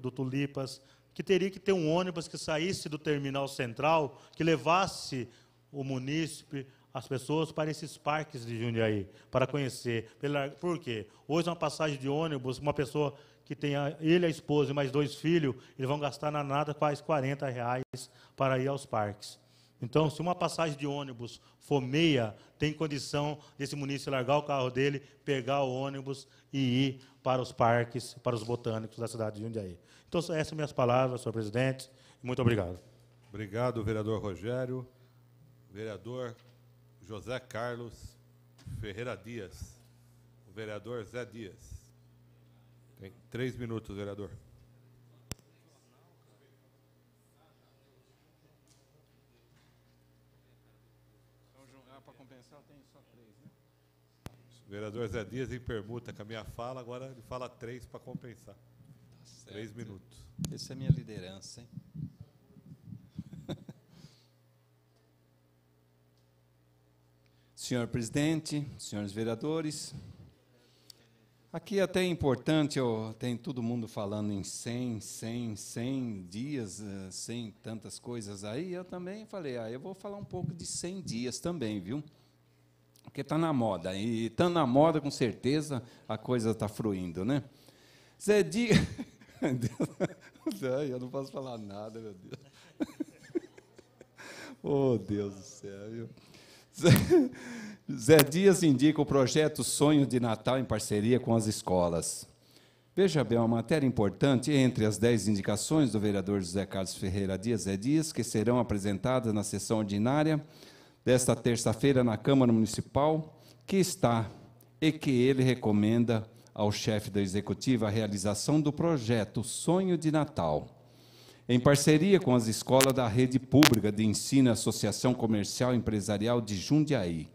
[SPEAKER 8] do Tulipas, que teria que ter um ônibus que saísse do terminal central, que levasse o munícipe, as pessoas para esses parques de Jundiaí, para conhecer. Por quê? Hoje, é uma passagem de ônibus, uma pessoa que tenha ele, a esposa e mais dois filhos, eles vão gastar na nada quase 40 reais para ir aos parques. Então, se uma passagem de ônibus for meia, tem condição desse munícipe largar o carro dele, pegar o ônibus e ir para os parques, para os botânicos da cidade de Jundiaí. Então, essas são minhas palavras, senhor presidente. Muito obrigado. Obrigado, vereador Rogério.
[SPEAKER 1] Vereador José Carlos Ferreira Dias. O vereador Zé Dias. Tem três minutos, vereador.
[SPEAKER 4] O
[SPEAKER 11] então, ah, né?
[SPEAKER 1] vereador Zé Dias em permuta com a minha fala, agora ele fala três para compensar. Tá três minutos. Essa é a minha liderança, hein?
[SPEAKER 4] Senhor presidente, senhores vereadores, aqui é até é importante, eu, tem todo mundo falando em 100, 100, 100 dias, 100 eh, tantas coisas aí, eu também falei, ah, eu vou falar um pouco de 100 dias também, viu? Porque está na moda, e está na moda com certeza a coisa está fluindo, né?
[SPEAKER 3] Zé Dias... eu não posso falar
[SPEAKER 1] nada, meu Deus.
[SPEAKER 4] Oh, Deus do céu, viu? Zé Dias indica o projeto Sonho de Natal em parceria com as escolas. Veja bem, uma matéria importante entre as dez indicações do vereador José Carlos Ferreira Dias Zé Dias, que serão apresentadas na sessão ordinária desta terça-feira na Câmara Municipal, que está e que ele recomenda ao chefe da executiva a realização do projeto Sonho de Natal em parceria com as escolas da rede pública de ensino Associação Comercial Empresarial de Jundiaí.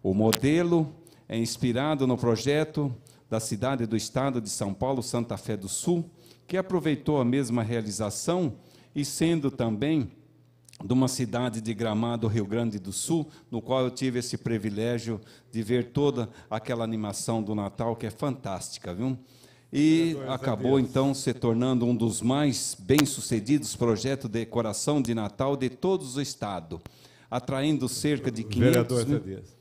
[SPEAKER 4] O modelo é inspirado no projeto da cidade do estado de São Paulo, Santa Fé do Sul, que aproveitou a mesma realização e sendo também de uma cidade de Gramado, Rio Grande do Sul, no qual eu tive esse privilégio de ver toda aquela animação do Natal, que é fantástica, viu? e acabou então se tornando um dos mais bem-sucedidos projetos de decoração de Natal de todos o estado, atraindo cerca de 500 Vereador mil... Dias.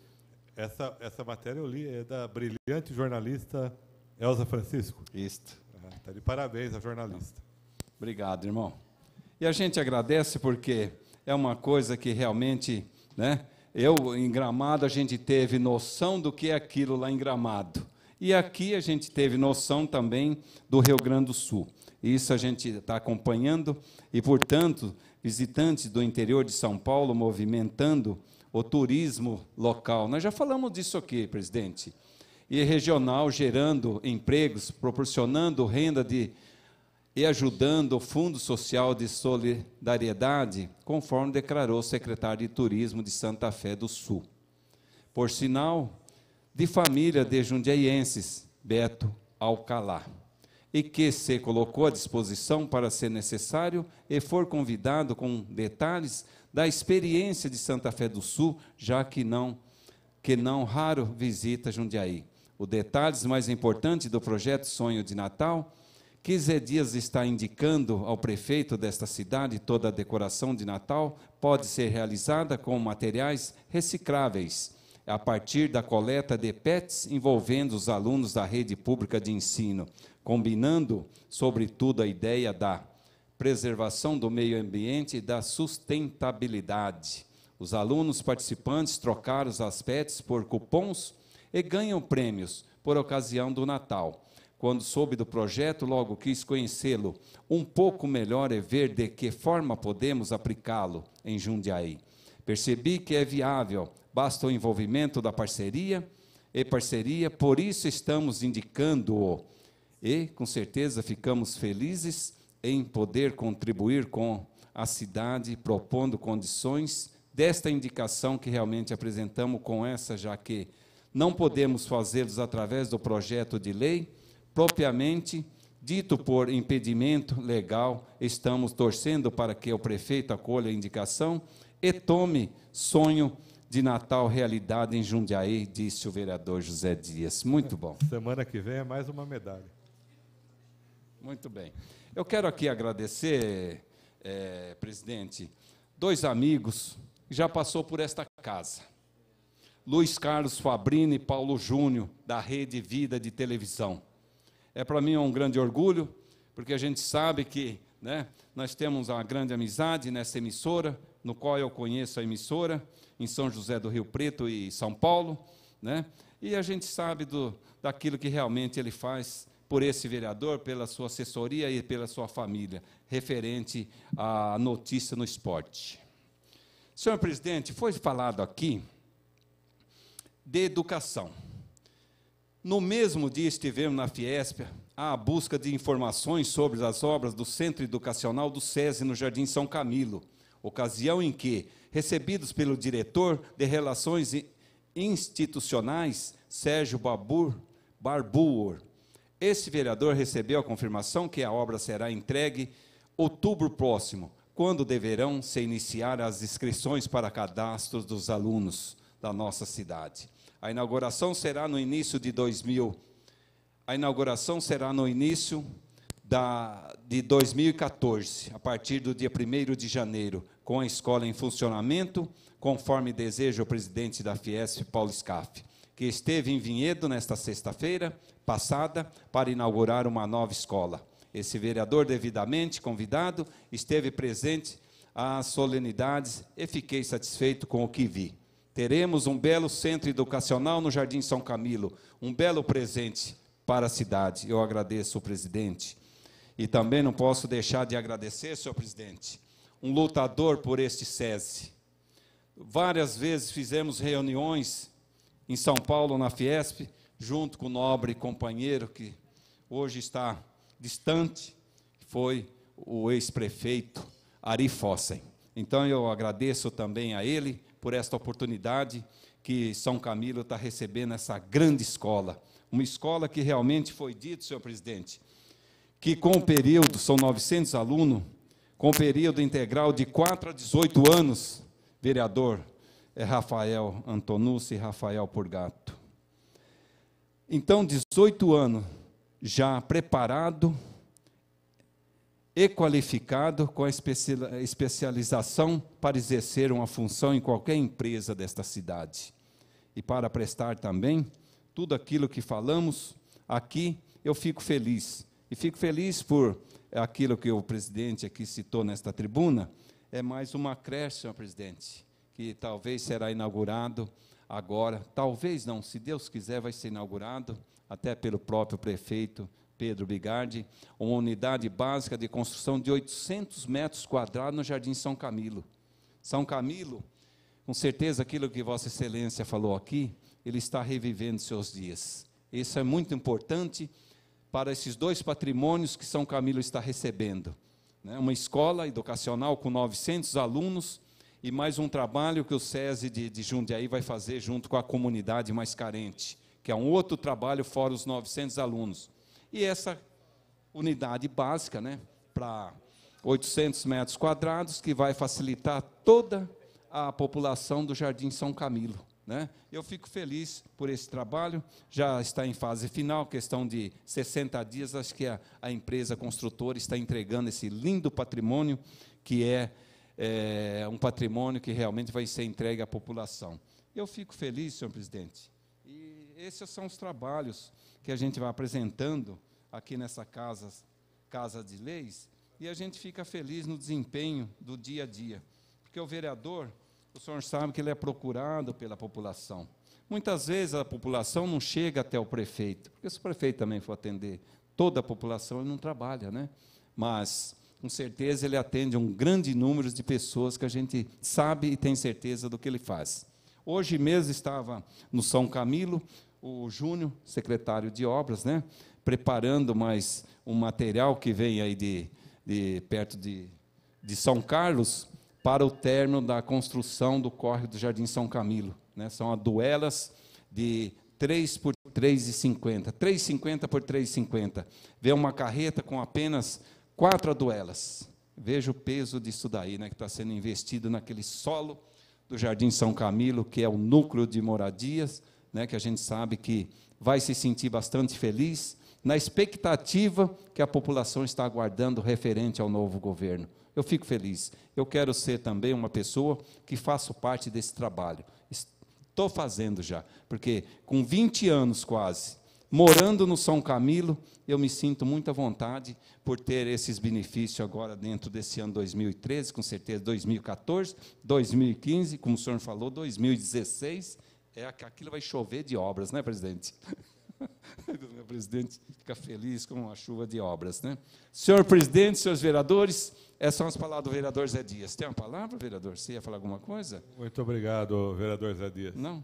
[SPEAKER 1] Essa, essa matéria eu li é da brilhante jornalista Elza Francisco. Isto. Está ah, de parabéns a jornalista. Obrigado, irmão.
[SPEAKER 4] E a gente agradece porque é uma coisa que realmente, né? Eu em Gramado a gente teve noção do que é aquilo lá em Gramado e aqui a gente teve noção também do Rio Grande do Sul. Isso a gente está acompanhando e, portanto, visitantes do interior de São Paulo movimentando o turismo local. Nós já falamos disso aqui, presidente. E regional gerando empregos, proporcionando renda de e ajudando o Fundo Social de Solidariedade, conforme declarou o secretário de Turismo de Santa Fé do Sul. Por sinal, de família de jundiaienses, Beto Alcalá, e que se colocou à disposição para ser necessário e for convidado com detalhes da experiência de Santa Fé do Sul, já que não que não raro visita Jundiaí. Os detalhes mais importantes do projeto Sonho de Natal, que Zé Dias está indicando ao prefeito desta cidade toda a decoração de Natal pode ser realizada com materiais recicláveis a partir da coleta de PETs envolvendo os alunos da rede pública de ensino, combinando, sobretudo, a ideia da preservação do meio ambiente e da sustentabilidade. Os alunos participantes trocaram as PETs por cupons e ganham prêmios por ocasião do Natal. Quando soube do projeto, logo quis conhecê-lo um pouco melhor e ver de que forma podemos aplicá-lo em Jundiaí. Percebi que é viável, basta o envolvimento da parceria e parceria, por isso estamos indicando-o. E, com certeza, ficamos felizes em poder contribuir com a cidade, propondo condições desta indicação que realmente apresentamos com essa, já que não podemos fazê-los através do projeto de lei, propriamente dito por impedimento legal, estamos torcendo para que o prefeito acolha a indicação Etome, sonho de Natal, realidade em Jundiaí, disse o vereador José Dias. Muito bom. Semana que
[SPEAKER 1] vem é mais uma medalha. Muito bem.
[SPEAKER 4] Eu quero aqui agradecer, é, presidente, dois amigos que já passou por esta casa. Luiz Carlos Fabrini e Paulo Júnior, da Rede Vida de Televisão. É para mim um grande orgulho, porque a gente sabe que né, nós temos uma grande amizade nessa emissora, no qual eu conheço a emissora, em São José do Rio Preto e São Paulo, né? e a gente sabe do, daquilo que realmente ele faz por esse vereador, pela sua assessoria e pela sua família, referente à notícia no esporte. Senhor presidente, foi falado aqui de educação. No mesmo dia estivemos na Fiesp à busca de informações sobre as obras do Centro Educacional do SESI no Jardim São Camilo ocasião em que, recebidos pelo diretor de Relações Institucionais, Sérgio Babur, Barbuor, este vereador recebeu a confirmação que a obra será entregue outubro próximo, quando deverão se iniciar as inscrições para cadastros dos alunos da nossa cidade. A inauguração será no início de 2000. A inauguração será no início da, de 2014, a partir do dia 1 de janeiro, com a escola em funcionamento, conforme deseja o presidente da Fiesp, Paulo Scaff, que esteve em Vinhedo nesta sexta-feira passada para inaugurar uma nova escola. Esse vereador, devidamente convidado, esteve presente às solenidades e fiquei satisfeito com o que vi. Teremos um belo centro educacional no Jardim São Camilo, um belo presente para a cidade. Eu agradeço o presidente e também não posso deixar de agradecer, senhor presidente, um lutador por este SESI. Várias vezes fizemos reuniões em São Paulo, na Fiesp, junto com o nobre companheiro que hoje está distante, foi o ex-prefeito Ari Fossen. Então eu agradeço também a ele por esta oportunidade que São Camilo está recebendo essa grande escola. Uma escola que realmente foi dito, senhor presidente, que com o período, são 900 alunos, com o período integral de 4 a 18 anos, vereador, é Rafael Antonucci e Rafael Purgato. Então, 18 anos já preparado e qualificado com a especialização para exercer uma função em qualquer empresa desta cidade. E para prestar também tudo aquilo que falamos aqui, eu fico feliz e fico feliz por aquilo que o presidente aqui citou nesta tribuna, é mais uma creche, senhor presidente, que talvez será inaugurado agora, talvez não, se Deus quiser vai ser inaugurado, até pelo próprio prefeito Pedro Bigardi, uma unidade básica de construção de 800 metros quadrados no Jardim São Camilo. São Camilo, com certeza aquilo que Vossa Excelência falou aqui, ele está revivendo seus dias. Isso é muito importante para esses dois patrimônios que São Camilo está recebendo. Né? Uma escola educacional com 900 alunos e mais um trabalho que o SESI de, de Jundiaí vai fazer junto com a comunidade mais carente, que é um outro trabalho fora os 900 alunos. E essa unidade básica, né, para 800 metros quadrados, que vai facilitar toda a população do Jardim São Camilo. Né? Eu fico feliz por esse trabalho, já está em fase final, questão de 60 dias, acho que a, a empresa construtora está entregando esse lindo patrimônio, que é, é, um patrimônio que realmente vai ser entregue à população. Eu fico feliz, senhor presidente. E esses são os trabalhos que a gente vai apresentando aqui nessa casa, casa de leis, e a gente fica feliz no
[SPEAKER 11] desempenho
[SPEAKER 4] do dia a dia. Porque o vereador, o senhor sabe que ele é procurado pela população. Muitas vezes a população não chega até o prefeito, porque se o prefeito também for atender toda a população, ele não trabalha, né? Mas, com certeza, ele atende um grande número de pessoas que a gente sabe e tem certeza do que ele faz. Hoje mesmo estava no São Camilo, o Júnior, secretário de obras, né? Preparando mais um material que vem aí de, de perto de, de São Carlos para o término da construção do córrego do Jardim São Camilo. Né? São aduelas duelas de 3 por 3,50. 3,50 por 3,50. Vê uma carreta com apenas quatro aduelas. Veja o peso disso daí, né, que está sendo investido naquele solo do Jardim São Camilo, que é o núcleo de moradias, né, que a gente sabe que vai se sentir bastante feliz, na expectativa que a população está aguardando referente ao novo governo eu fico feliz. Eu quero ser também uma pessoa que faço parte desse trabalho. Estou fazendo já, porque com 20 anos quase, morando no São Camilo, eu me sinto muita vontade por ter esses benefícios agora dentro desse ano 2013, com certeza 2014, 2015, como o senhor falou, 2016, é aquilo vai chover de obras, né, presidente? o presidente fica feliz com uma chuva de obras, né? Senhor presidente, senhores vereadores, essas é, são as palavras do vereador Zé Dias. Tem uma palavra, vereador? Você ia falar alguma coisa?
[SPEAKER 1] Muito obrigado, vereador Zé Dias. Não.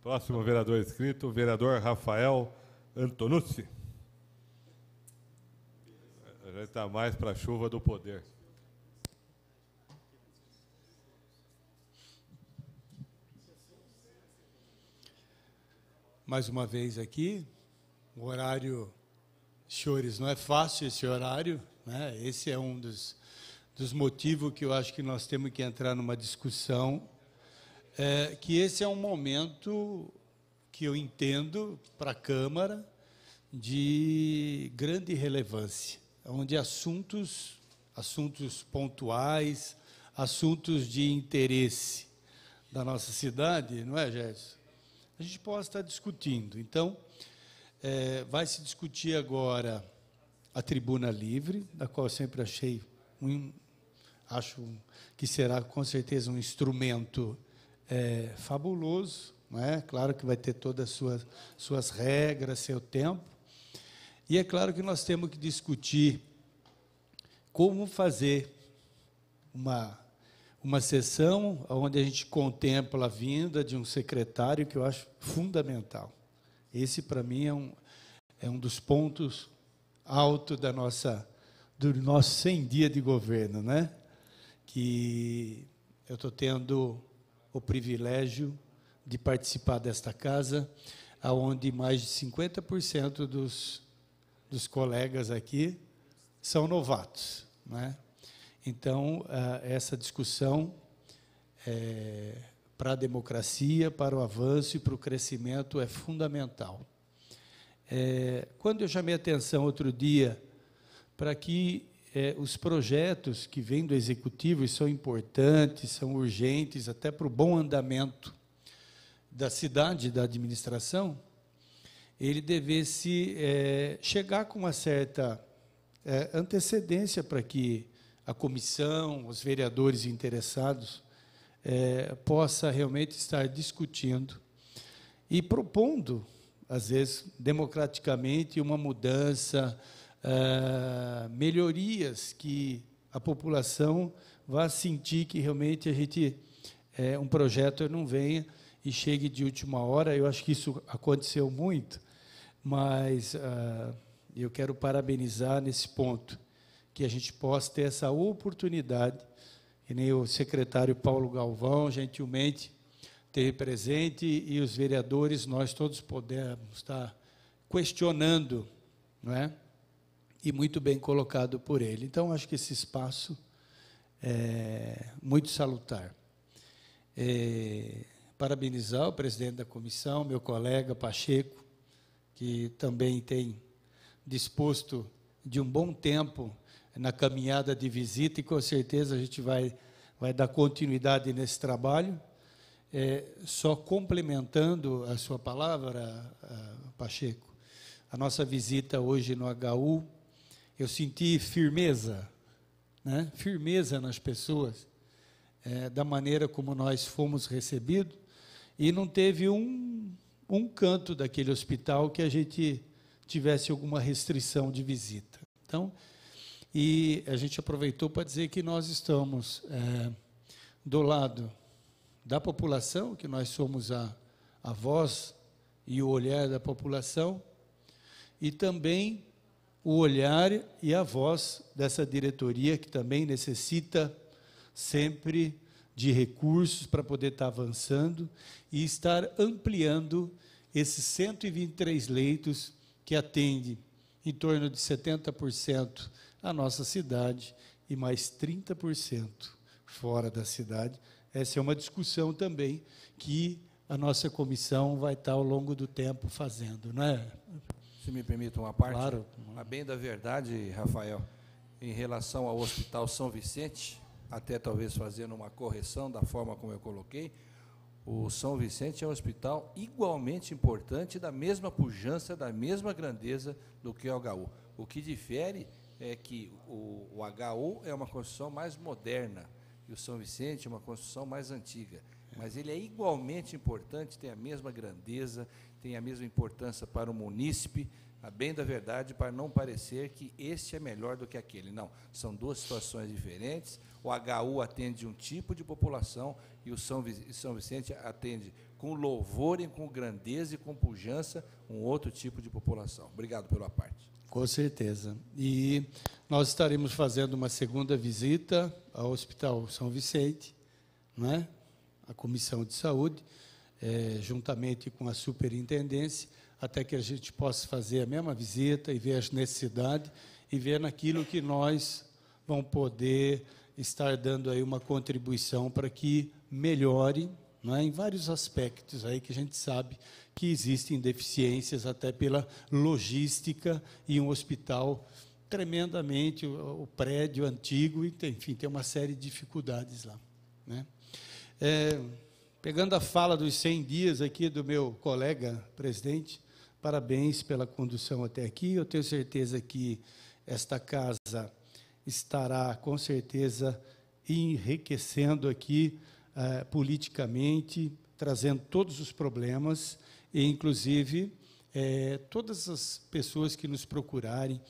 [SPEAKER 1] Próximo vereador inscrito, vereador Rafael Antonucci. Já está mais para a chuva do poder.
[SPEAKER 9] Mais uma vez aqui, o horário, senhores, não é fácil esse horário, né? Esse é um dos dos motivos que eu acho que nós temos que entrar numa discussão, é que esse é um momento que eu entendo para a Câmara de grande relevância, onde assuntos, assuntos pontuais, assuntos de interesse da nossa cidade, não é, Gerson? A gente pode estar discutindo. Então, é, vai se discutir agora a tribuna livre, da qual eu sempre achei um acho que será com certeza um instrumento é, fabuloso, não é? Claro que vai ter todas as suas, suas regras, seu tempo. E é claro que nós temos que discutir como fazer uma, uma sessão onde a gente contempla a vinda de um secretário que eu acho fundamental. Esse, para mim, é um, é um dos pontos altos da nossa, do nosso 100 dia de governo, né? que eu estou tendo o privilégio de participar desta casa, aonde mais de 50% dos, dos colegas aqui são novatos. Né? Então, essa discussão é, para a democracia, para o avanço e para o crescimento é fundamental. É, quando eu chamei atenção outro dia para que é, os projetos que vêm do executivo são importantes, são urgentes, até para o bom andamento da cidade, da administração, ele devesse é, chegar com uma certa é, antecedência para que a comissão, os vereadores interessados, é, possa realmente estar discutindo e propondo, às vezes, democraticamente, uma mudança ah, melhorias que a população vá sentir que realmente a gente é, um projeto não venha e chegue de última hora. Eu acho que isso aconteceu muito, mas uh, eu quero parabenizar nesse ponto que a gente possa ter essa oportunidade. E nem o secretário Paulo Galvão gentilmente ter presente e os vereadores nós todos podemos estar questionando, não é? e muito bem colocado por ele. Então, acho que esse espaço é muito salutar. É, parabenizar o presidente da comissão, meu colega Pacheco, que também tem disposto de um bom tempo na caminhada de visita e com certeza a gente vai, vai dar continuidade nesse trabalho. É, só complementando a sua palavra, Pacheco, a nossa visita hoje no HU eu senti firmeza, né? firmeza nas pessoas, é, da maneira como nós fomos recebidos, e não teve um, um canto daquele hospital que a gente tivesse alguma restrição de visita. Então, e a gente aproveitou para dizer que nós estamos é, do lado da população, que nós somos a, a voz e o olhar da população, e também o olhar e a voz dessa diretoria que também necessita sempre de recursos para poder estar avançando e estar ampliando esses 123 leitos que atende em torno de 70% a nossa cidade e mais 30% fora da cidade. Essa é uma discussão também que a nossa comissão vai estar ao longo do tempo fazendo, não é, se me permite uma parte, claro.
[SPEAKER 3] a bem da verdade, Rafael, em relação ao Hospital São Vicente, até talvez fazendo uma correção da forma como eu coloquei, o São Vicente é um hospital igualmente importante, da mesma pujança, da mesma grandeza do que o HU. O que difere é que o, o HU é uma construção mais moderna e o São Vicente é uma construção mais antiga. Mas ele é igualmente importante, tem a mesma grandeza, tem a mesma importância para o munícipe, a bem da verdade, para não parecer que este é melhor do que aquele. Não, são duas situações diferentes. O HU atende um tipo de população e o São Vicente atende com louvor e com grandeza e com pujança um outro tipo de população. Obrigado pela parte.
[SPEAKER 9] Com certeza.
[SPEAKER 3] E nós estaremos fazendo uma segunda visita ao
[SPEAKER 9] Hospital São Vicente, né? a Comissão de Saúde, é, juntamente com a superintendência, até que a gente possa fazer a mesma visita e ver as necessidades e ver naquilo que nós vamos poder estar dando aí uma contribuição para que melhore é? em vários aspectos aí que a gente sabe que existem deficiências até pela logística e um hospital tremendamente o, o prédio antigo e tem, enfim tem uma série de dificuldades lá né? é, Pegando a fala dos 100 dias aqui do meu colega presidente, parabéns pela condução até aqui. Eu tenho certeza que esta casa estará com certeza enriquecendo aqui eh, politicamente, trazendo todos os problemas e, inclusive, eh, todas as pessoas que nos procurarem,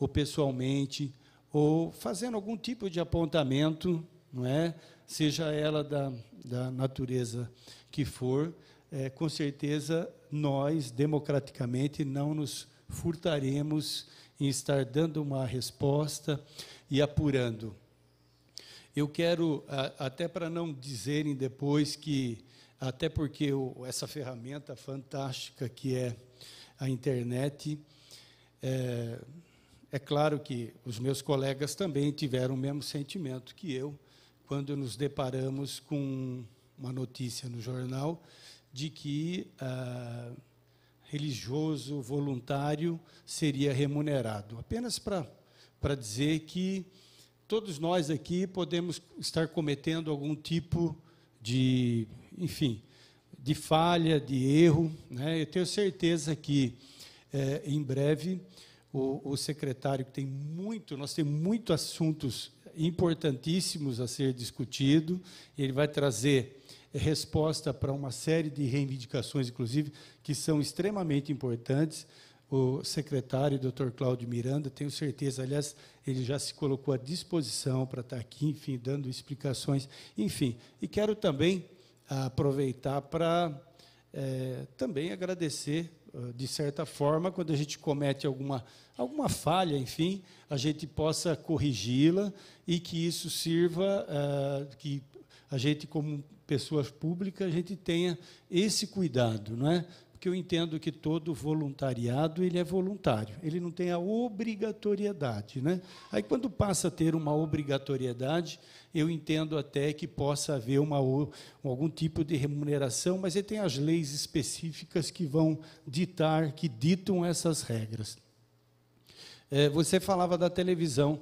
[SPEAKER 9] ou pessoalmente, ou fazendo algum tipo de apontamento, não é? seja ela da, da natureza que for, é, com certeza nós, democraticamente, não nos furtaremos em estar dando uma resposta e apurando. Eu quero, até para não dizerem depois que, até porque essa ferramenta fantástica que é a internet, é, é claro que os meus colegas também tiveram o mesmo sentimento que eu, quando nos deparamos com uma notícia no jornal de que ah, religioso voluntário seria remunerado. Apenas para dizer que todos nós aqui podemos estar cometendo algum tipo de, enfim, de falha, de erro. Né? Eu tenho certeza que eh, em breve o, o secretário que tem muito, nós temos muitos assuntos importantíssimos a ser discutido. Ele vai trazer resposta para uma série de reivindicações, inclusive, que são extremamente importantes. O secretário, Dr. Cláudio Miranda, tenho certeza, aliás, ele já se colocou à disposição para estar aqui, enfim, dando explicações, enfim. E quero também aproveitar para é, também agradecer eh, de certa forma, quando a gente comete alguma, alguma falha, enfim, a gente possa corrigi-la e que isso sirva, uh, que a gente, como pessoas públicas, a gente tenha esse cuidado, não é? porque eu entendo que todo voluntariado ele é voluntário, ele não tem a obrigatoriedade, né? Aí quando passa a ter uma obrigatoriedade, eu entendo até que possa haver uma, algum tipo de remuneração, mas ele tem as leis específicas que vão ditar, que ditam essas regras. É, você falava da televisão.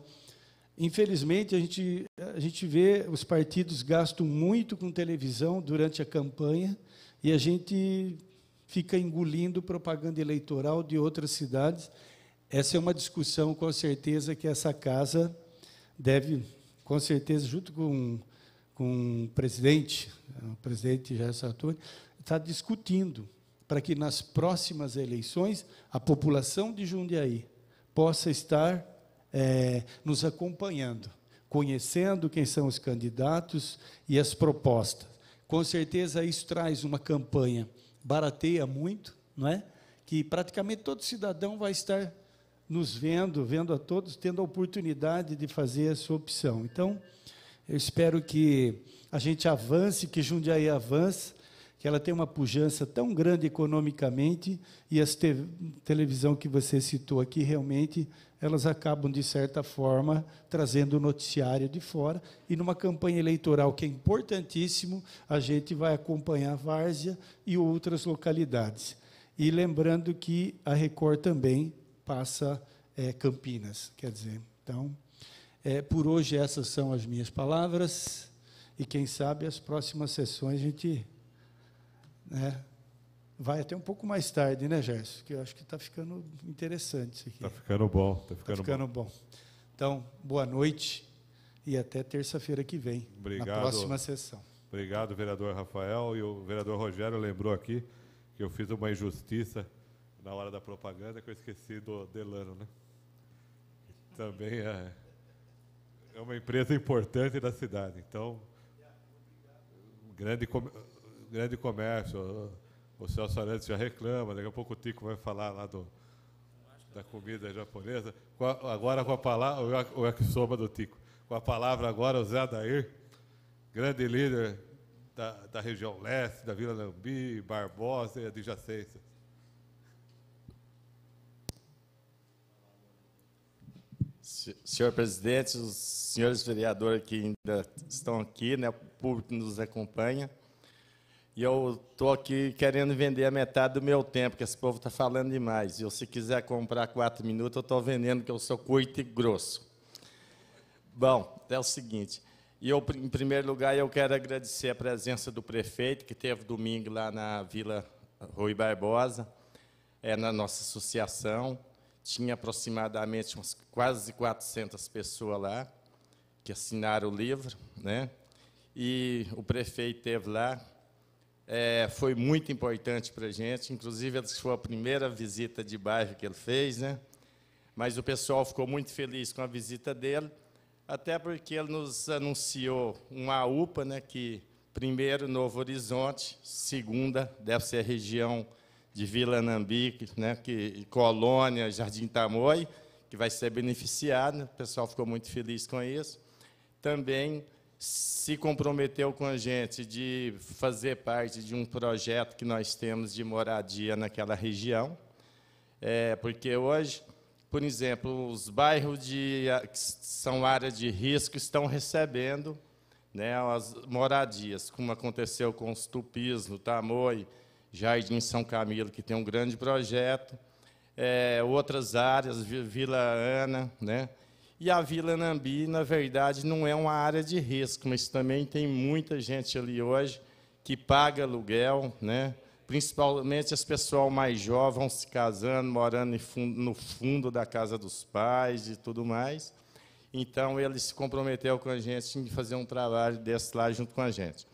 [SPEAKER 9] Infelizmente, a gente, a gente vê os partidos gastam muito com televisão durante a campanha e a gente fica engolindo propaganda eleitoral de outras cidades. Essa é uma discussão, com certeza, que essa casa deve, com certeza, junto com, com o presidente, o presidente Jair Arthur, está discutindo para que nas próximas eleições a população de Jundiaí possa estar é, nos acompanhando, conhecendo quem são os candidatos e as propostas. Com certeza, isso traz uma campanha barateia muito, não é? Que praticamente todo cidadão vai estar nos vendo, vendo a todos, tendo a oportunidade de fazer a sua opção. Então, eu espero que a gente avance, que Jundiaí avance, que ela tenha uma pujança tão grande economicamente e a te televisão que você citou aqui realmente elas acabam, de certa forma, trazendo o noticiário de fora. E numa campanha eleitoral que é importantíssimo, a gente vai acompanhar Várzea e outras localidades. E lembrando que a Record também passa é, Campinas, quer dizer. Então, é, por hoje essas são as minhas palavras. E quem sabe as próximas sessões a gente. Né, Vai até um pouco mais tarde, né, Gerson? Que eu acho que está ficando interessante isso aqui. Está ficando bom. Está tá ficando, tá ficando bom. bom. Então, boa noite e até terça-feira que vem,
[SPEAKER 1] Obrigado. na próxima sessão. Obrigado, vereador Rafael. E o vereador Rogério lembrou aqui que eu fiz uma injustiça na hora da propaganda, que eu esqueci do Delano, né? Também é, é uma empresa importante da cidade. Então, grande, grande comércio o Celso Arantes já reclama, daqui a pouco o Tico vai falar lá do, da comida japonesa. agora com a palavra, o yakisoba do Tico. Com a palavra agora o Zé Adair, grande líder da, da região leste, da Vila Lambi, Barbosa e adjacência.
[SPEAKER 12] Senhor presidente, os senhores vereadores que ainda estão aqui, né, o público que nos acompanha. E eu estou aqui querendo vender a metade do meu tempo, que esse povo está falando demais. E eu, se quiser comprar quatro minutos, eu estou vendendo, que eu sou curto e grosso. Bom, é o seguinte. E eu, em primeiro lugar, eu quero agradecer a presença do prefeito, que teve domingo lá na Vila Rui Barbosa, é, na nossa associação. Tinha aproximadamente umas quase 400 pessoas lá que assinaram o livro, né? E o prefeito teve lá, é, foi muito importante para a gente. Inclusive, essa foi a primeira visita de bairro que ele fez, né? Mas o pessoal ficou muito feliz com a visita dele, até porque ele nos anunciou uma UPA, né? Que primeiro Novo Horizonte, segunda deve ser a região de Vila Nambique, né? Que Colônia, Jardim Tamoio, que vai ser beneficiado. Né? O pessoal ficou muito feliz com isso. Também se comprometeu com a gente de fazer parte de um projeto que nós temos de moradia naquela região, é, porque hoje, por exemplo, os bairros de, que são área de risco estão recebendo né, as moradias, como aconteceu com os Tupis, no Tamoio, Jardim São Camilo, que tem um grande projeto, é, outras áreas, Vila Ana, né? E a Vila Nambi, na verdade, não é uma área de risco, mas também tem muita gente ali hoje que paga aluguel, né? principalmente as pessoas mais jovens se casando, morando no fundo da casa dos pais e tudo mais. Então, ele se comprometeu com a gente em fazer um trabalho desse lá junto com a gente.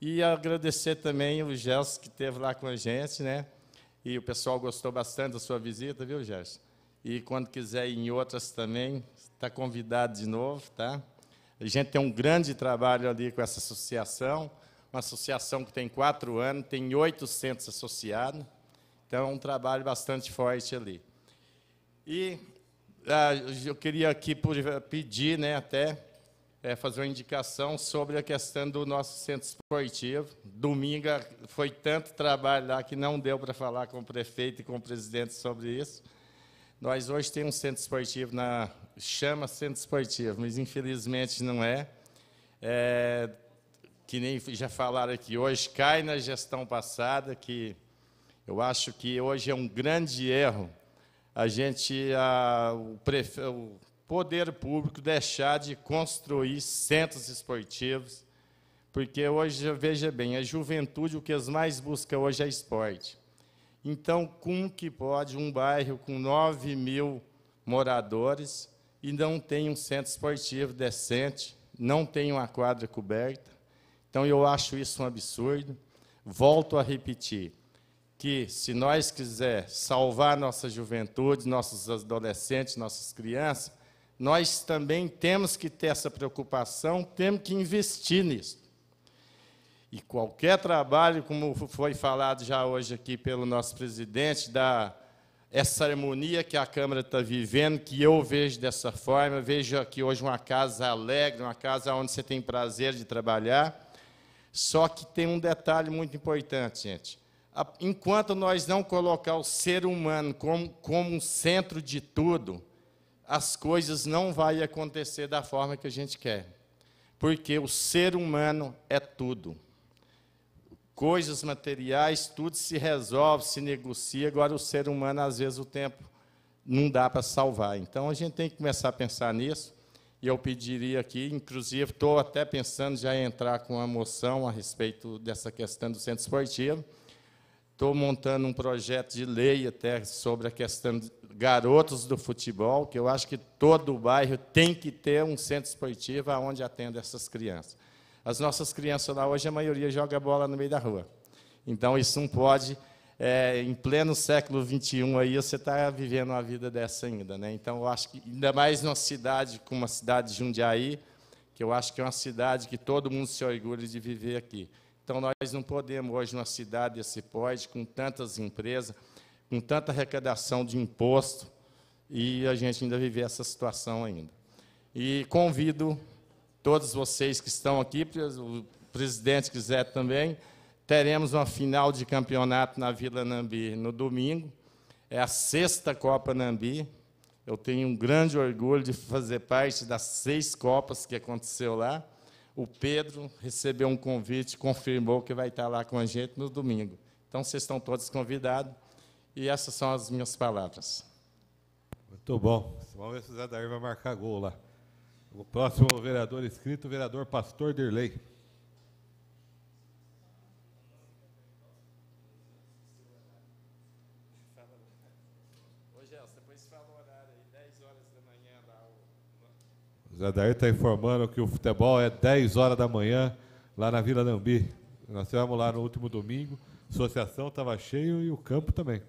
[SPEAKER 12] E agradecer também o Gerson, que esteve lá com a gente, né? E o pessoal gostou bastante da sua visita, viu, Gerson? E quando quiser ir em outras também, está convidado de novo, tá? A gente tem um grande trabalho ali com essa associação, uma associação que tem quatro anos, tem 800 associados, então é um trabalho bastante forte ali. E ah, eu queria aqui eh, pedir, né, até é, fazer uma indicação sobre a questão do nosso centro esportivo. Domingo ah, foi tanto trabalho lá que não deu para falar com o prefeito e com o presidente sobre isso. Nós hoje temos um centro esportivo na chama centro esportivo, mas infelizmente não é. é que nem já falaram aqui hoje, cai na gestão passada, que eu acho que hoje é um grande erro a gente, a, o, prefe, o poder público, deixar de construir centros esportivos, porque hoje, veja bem, a juventude, o que as mais busca hoje é esporte. Então, como que pode um bairro com 9 mil moradores e não tem um centro esportivo decente, não tem uma quadra coberta? Então, eu acho isso um absurdo. Volto a repetir que, se nós quiser salvar nossa juventude, nossos adolescentes, nossas crianças, nós também temos que ter essa preocupação, temos que investir nisso. E qualquer trabalho, como foi falado já hoje aqui pelo nosso presidente, da essa harmonia que a Câmara está vivendo, que eu vejo dessa forma, vejo aqui hoje uma casa alegre, uma casa onde você tem prazer de trabalhar. Só que tem um detalhe muito importante, gente. Enquanto nós não colocar o ser humano como, como um centro de tudo, as coisas não vão acontecer da forma que a gente quer. Porque o ser humano é tudo coisas materiais, tudo se resolve, se negocia. Agora, o ser humano, às vezes, o tempo não dá para salvar. Então, a gente tem que começar a pensar nisso. E eu pediria aqui, inclusive, estou até pensando já em entrar com uma moção a respeito dessa questão do centro esportivo. Estou montando um projeto de lei até sobre a questão de garotos do futebol, que eu acho que todo o bairro tem que ter um centro esportivo onde atenda essas crianças. As nossas crianças lá hoje, a maioria joga bola no meio da rua. Então, isso não pode. É, em pleno século XXI, aí, você está vivendo uma vida dessa ainda. Né? Então, eu acho que, ainda mais numa cidade como a cidade de Jundiaí, que eu acho que é uma cidade que todo mundo se orgulha de viver aqui. Então, nós não podemos, hoje, numa cidade desse pode com tantas empresas, com tanta arrecadação de imposto, e a gente ainda viver essa situação ainda. E convido todos vocês que estão aqui, o presidente quiser também, teremos uma final de campeonato na Vila Nambi no domingo. É a sexta Copa Nambi. Eu tenho um grande orgulho de fazer parte das seis Copas que aconteceu lá. O Pedro recebeu um convite, confirmou que vai estar lá com a gente no domingo. Então, vocês estão todos
[SPEAKER 1] convidados. E essas são as minhas palavras. Muito bom. Vamos ver se o Zé Dair vai marcar gol lá. O próximo vereador inscrito, o vereador Pastor Dirley. É, o Dair está informando que o futebol é 10 horas da manhã lá na Vila Nambi. Nós estivemos lá no último domingo, a associação estava cheia e o campo também.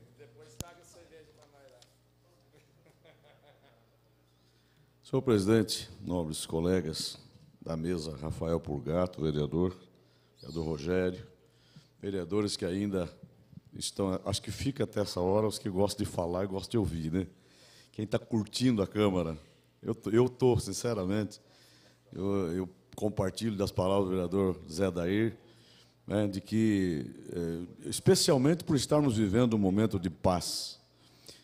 [SPEAKER 13] Senhor presidente, nobres colegas da mesa, Rafael Purgato, vereador, vereador Rogério, vereadores que ainda estão, acho que fica até essa hora, os que gostam de falar e gostam de ouvir, né? Quem está curtindo a Câmara, eu eu tô sinceramente, eu, eu compartilho das palavras do vereador Zé Dair, né, de que, é, especialmente por estarmos vivendo um momento de paz,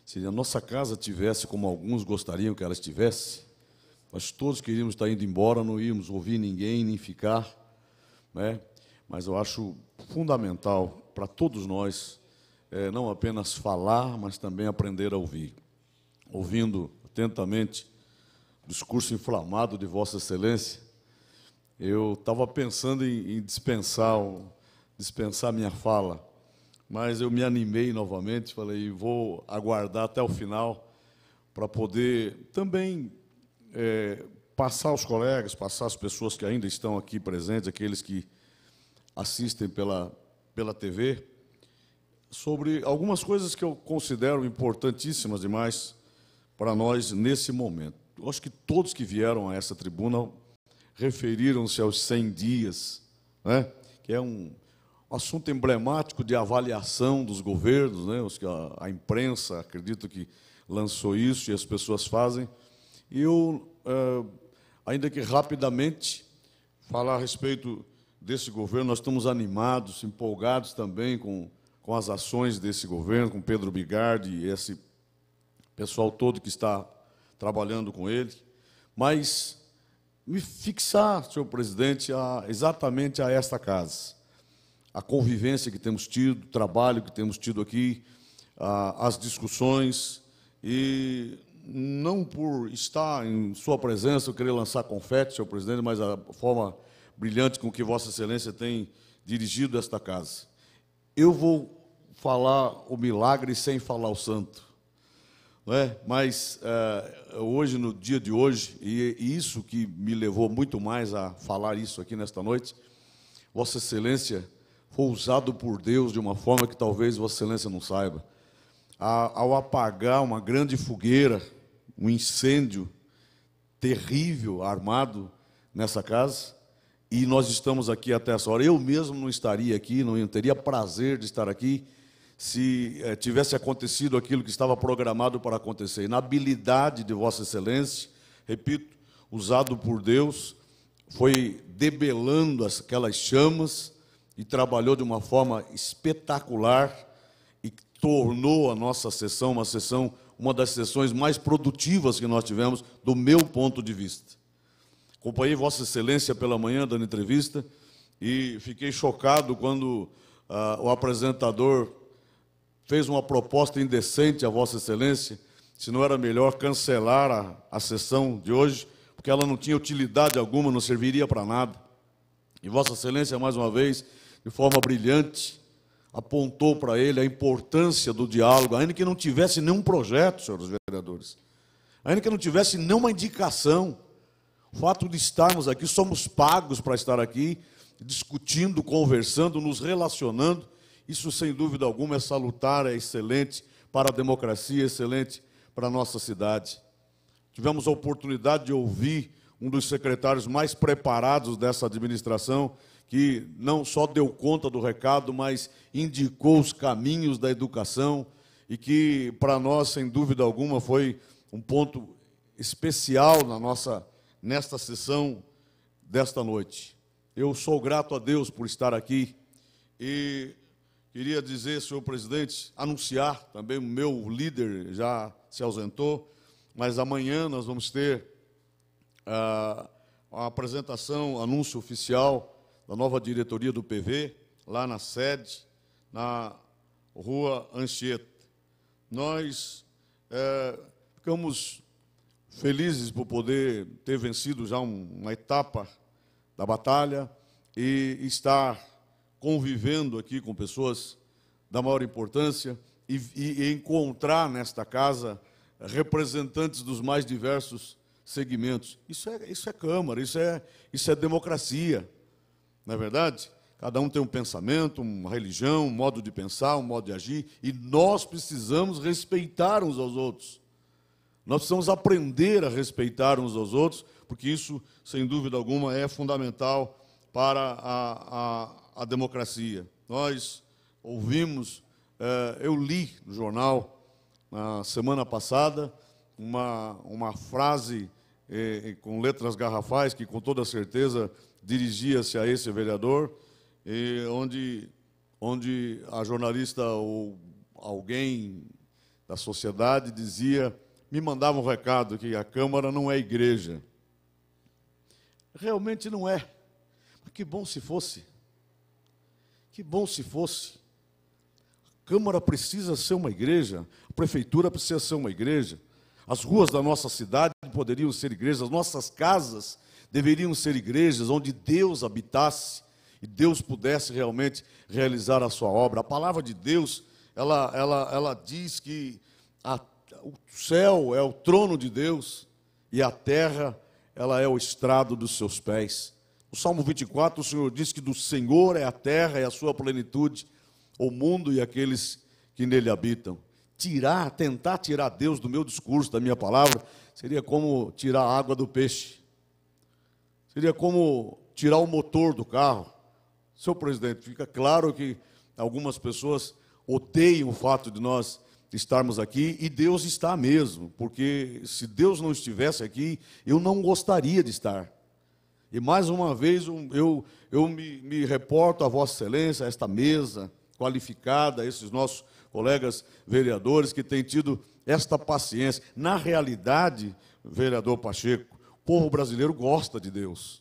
[SPEAKER 13] se a nossa casa tivesse como alguns gostariam que ela estivesse, nós todos queríamos estar indo embora, não íamos ouvir ninguém, nem ficar, né? mas eu acho fundamental para todos nós é, não apenas falar, mas também aprender a ouvir. Ouvindo atentamente o discurso inflamado de Vossa Excelência, eu estava pensando em, em dispensar, dispensar minha fala, mas eu me animei novamente, falei, vou aguardar até o final para poder também é, passar aos colegas, passar às pessoas que ainda estão aqui presentes, aqueles que assistem pela, pela TV, sobre algumas coisas que eu considero importantíssimas demais para nós nesse momento. Eu acho que todos que vieram a essa tribuna referiram-se aos 100 dias, né? que é um assunto emblemático de avaliação dos governos, né? a, a imprensa, acredito que lançou isso e as pessoas fazem eu, eh, ainda que rapidamente, falar a respeito desse governo. Nós estamos animados, empolgados também com, com as ações desse governo, com Pedro Bigardi e esse pessoal todo que está trabalhando com ele. Mas me fixar, senhor presidente, a, exatamente a esta casa. A convivência que temos tido, o trabalho que temos tido aqui, a, as discussões e não por estar em sua presença, eu querer lançar confete, senhor presidente, mas a forma brilhante com que Vossa Excelência tem dirigido esta casa. Eu vou falar o milagre sem falar o santo. Não é? Mas eh, hoje, no dia de hoje, e, e isso que me levou muito mais a falar isso aqui nesta noite, Vossa Excelência foi usado por Deus de uma forma que talvez Vossa Excelência não saiba ao apagar uma grande fogueira, um incêndio terrível armado nessa casa, e nós estamos aqui até essa hora. Eu mesmo não estaria aqui, não teria prazer de estar aqui se eh, tivesse acontecido aquilo que estava programado para acontecer. Na habilidade de Vossa Excelência, repito, usado por Deus, foi debelando aquelas chamas e trabalhou de uma forma espetacular tornou a nossa sessão uma sessão, uma das sessões mais produtivas que nós tivemos, do meu ponto de vista. Acompanhei Vossa Excelência pela manhã dando entrevista e fiquei chocado quando ah, o apresentador fez uma proposta indecente a Vossa Excelência, se não era melhor cancelar a, a sessão de hoje, porque ela não tinha utilidade alguma, não serviria para nada. E Vossa Excelência, mais uma vez, de forma brilhante, apontou para ele a importância do diálogo, ainda que não tivesse nenhum projeto, senhores vereadores, ainda que não tivesse nenhuma indicação. O fato de estarmos aqui, somos pagos para estar aqui, discutindo, conversando, nos relacionando, isso sem dúvida alguma é salutar, é excelente para a democracia, é excelente para a nossa cidade. Tivemos a oportunidade de ouvir um dos secretários mais preparados dessa administração, que não só deu conta do recado, mas indicou os caminhos da educação e que, para nós, sem dúvida alguma, foi um ponto especial na nossa nesta sessão desta noite. Eu sou grato a Deus por estar aqui e queria dizer, senhor presidente, anunciar também o meu líder já se ausentou, mas amanhã nós vamos ter uh, a apresentação, anúncio oficial da nova diretoria do PV, lá na sede, na rua Anchieta. Nós é, ficamos felizes por poder ter vencido já uma etapa da batalha e estar convivendo aqui com pessoas da maior importância e, e encontrar nesta casa representantes dos mais diversos segmentos. Isso é, isso é Câmara, isso é, isso é democracia. Não é verdade? Cada um tem um pensamento, uma religião, um modo de pensar, um modo de agir, e nós precisamos respeitar uns aos outros. Nós precisamos aprender a respeitar uns aos outros, porque isso, sem dúvida alguma, é fundamental para a, a, a democracia. Nós ouvimos, eh, eu li no jornal na semana passada uma, uma frase eh, com letras garrafais que, com toda certeza, dirigia-se a esse vereador, onde, onde a jornalista ou alguém da sociedade dizia, me mandava um recado que a Câmara não é igreja. Realmente não é. Mas que bom se fosse. Que bom se fosse. A Câmara precisa ser uma igreja, a prefeitura precisa ser uma igreja. As ruas da nossa cidade poderiam ser igrejas, nossas casas deveriam ser igrejas onde Deus habitasse e Deus pudesse realmente realizar a sua obra. A palavra de Deus, ela, ela, ela diz que a, o céu é o trono de Deus e a terra, ela é o estrado dos seus pés. No Salmo 24, o Senhor diz que do Senhor é a terra e é a sua plenitude, o mundo e aqueles que nele habitam. Tirar, tentar tirar Deus do meu discurso, da minha palavra, seria como tirar a água do peixe. Seria como tirar o motor do carro. Senhor presidente, fica claro que algumas pessoas odeiam o fato de nós estarmos aqui e Deus está mesmo, porque se Deus não estivesse aqui, eu não gostaria de estar. E mais uma vez eu, eu me, me reporto a Vossa Excelência, a esta mesa qualificada, a esses nossos colegas vereadores que têm tido esta paciência. Na realidade, vereador Pacheco, o povo brasileiro gosta de Deus.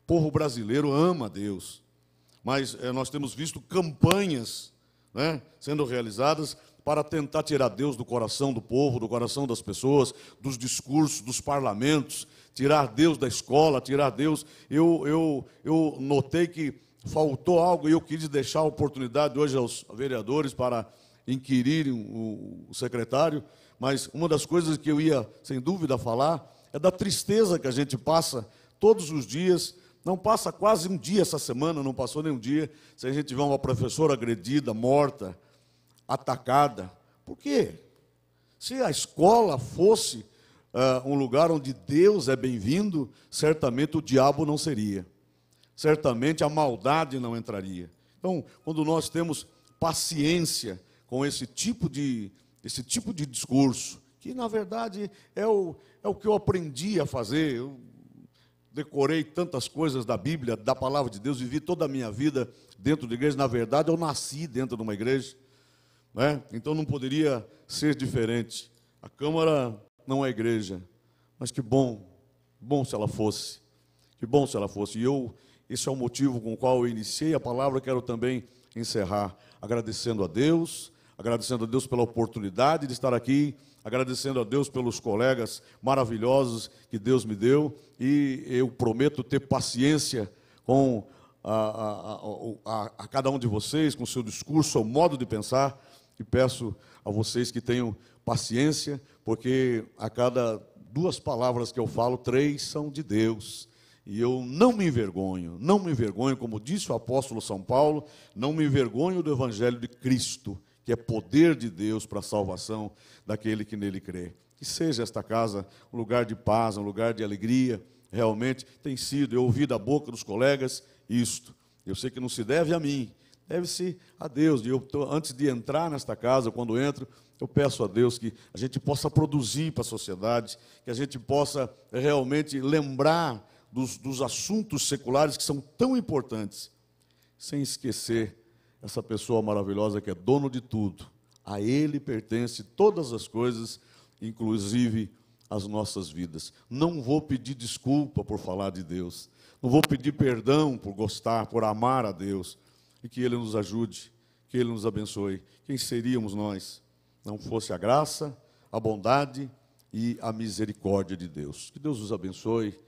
[SPEAKER 13] O povo brasileiro ama Deus. Mas é, nós temos visto campanhas né, sendo realizadas para tentar tirar Deus do coração do povo, do coração das pessoas, dos discursos, dos parlamentos, tirar Deus da escola, tirar Deus. Eu, eu, eu notei que faltou algo e eu quis deixar a oportunidade hoje aos vereadores para inquirirem o, o secretário, mas uma das coisas que eu ia, sem dúvida, falar é da tristeza que a gente passa todos os dias. Não passa quase um dia essa semana, não passou nenhum dia, se a gente tiver uma professora agredida, morta, atacada. Por quê? Se a escola fosse uh, um lugar onde Deus é bem-vindo, certamente o diabo não seria. Certamente a maldade não entraria. Então, quando nós temos paciência com esse tipo de, esse tipo de discurso, que na verdade é o, é o que eu aprendi a fazer. Eu decorei tantas coisas da Bíblia, da palavra de Deus, vivi toda a minha vida dentro de igreja. Na verdade, eu nasci dentro de uma igreja, né? então não poderia ser diferente. A Câmara não é igreja, mas que bom, bom se ela fosse, que bom se ela fosse. E eu, esse é o motivo com o qual eu iniciei a palavra, quero também encerrar agradecendo a Deus, agradecendo a Deus pela oportunidade de estar aqui agradecendo a Deus pelos colegas maravilhosos que Deus me deu e eu prometo ter paciência com a, a, a, a cada um de vocês, com o seu discurso, o modo de pensar e peço a vocês que tenham paciência, porque a cada duas palavras que eu falo, três são de Deus. E eu não me envergonho, não me envergonho, como disse o apóstolo São Paulo, não me envergonho do evangelho de Cristo que é poder de Deus para a salvação daquele que nele crê. Que seja esta casa um lugar de paz, um lugar de alegria, realmente tem sido. Eu ouvi da boca dos colegas isto. Eu sei que não se deve a mim, deve-se a Deus. E eu, tô, antes de entrar nesta casa, quando entro, eu peço a Deus que a gente possa produzir para a sociedade, que a gente possa realmente lembrar dos, dos assuntos seculares que são tão importantes, sem esquecer essa pessoa maravilhosa que é dono de tudo. A Ele pertence todas as coisas, inclusive as nossas vidas. Não vou pedir desculpa por falar de Deus. Não vou pedir perdão por gostar, por amar a Deus. E que Ele nos ajude, que Ele nos abençoe. Quem seríamos nós? Não fosse a graça, a bondade e a misericórdia de Deus. Que Deus nos abençoe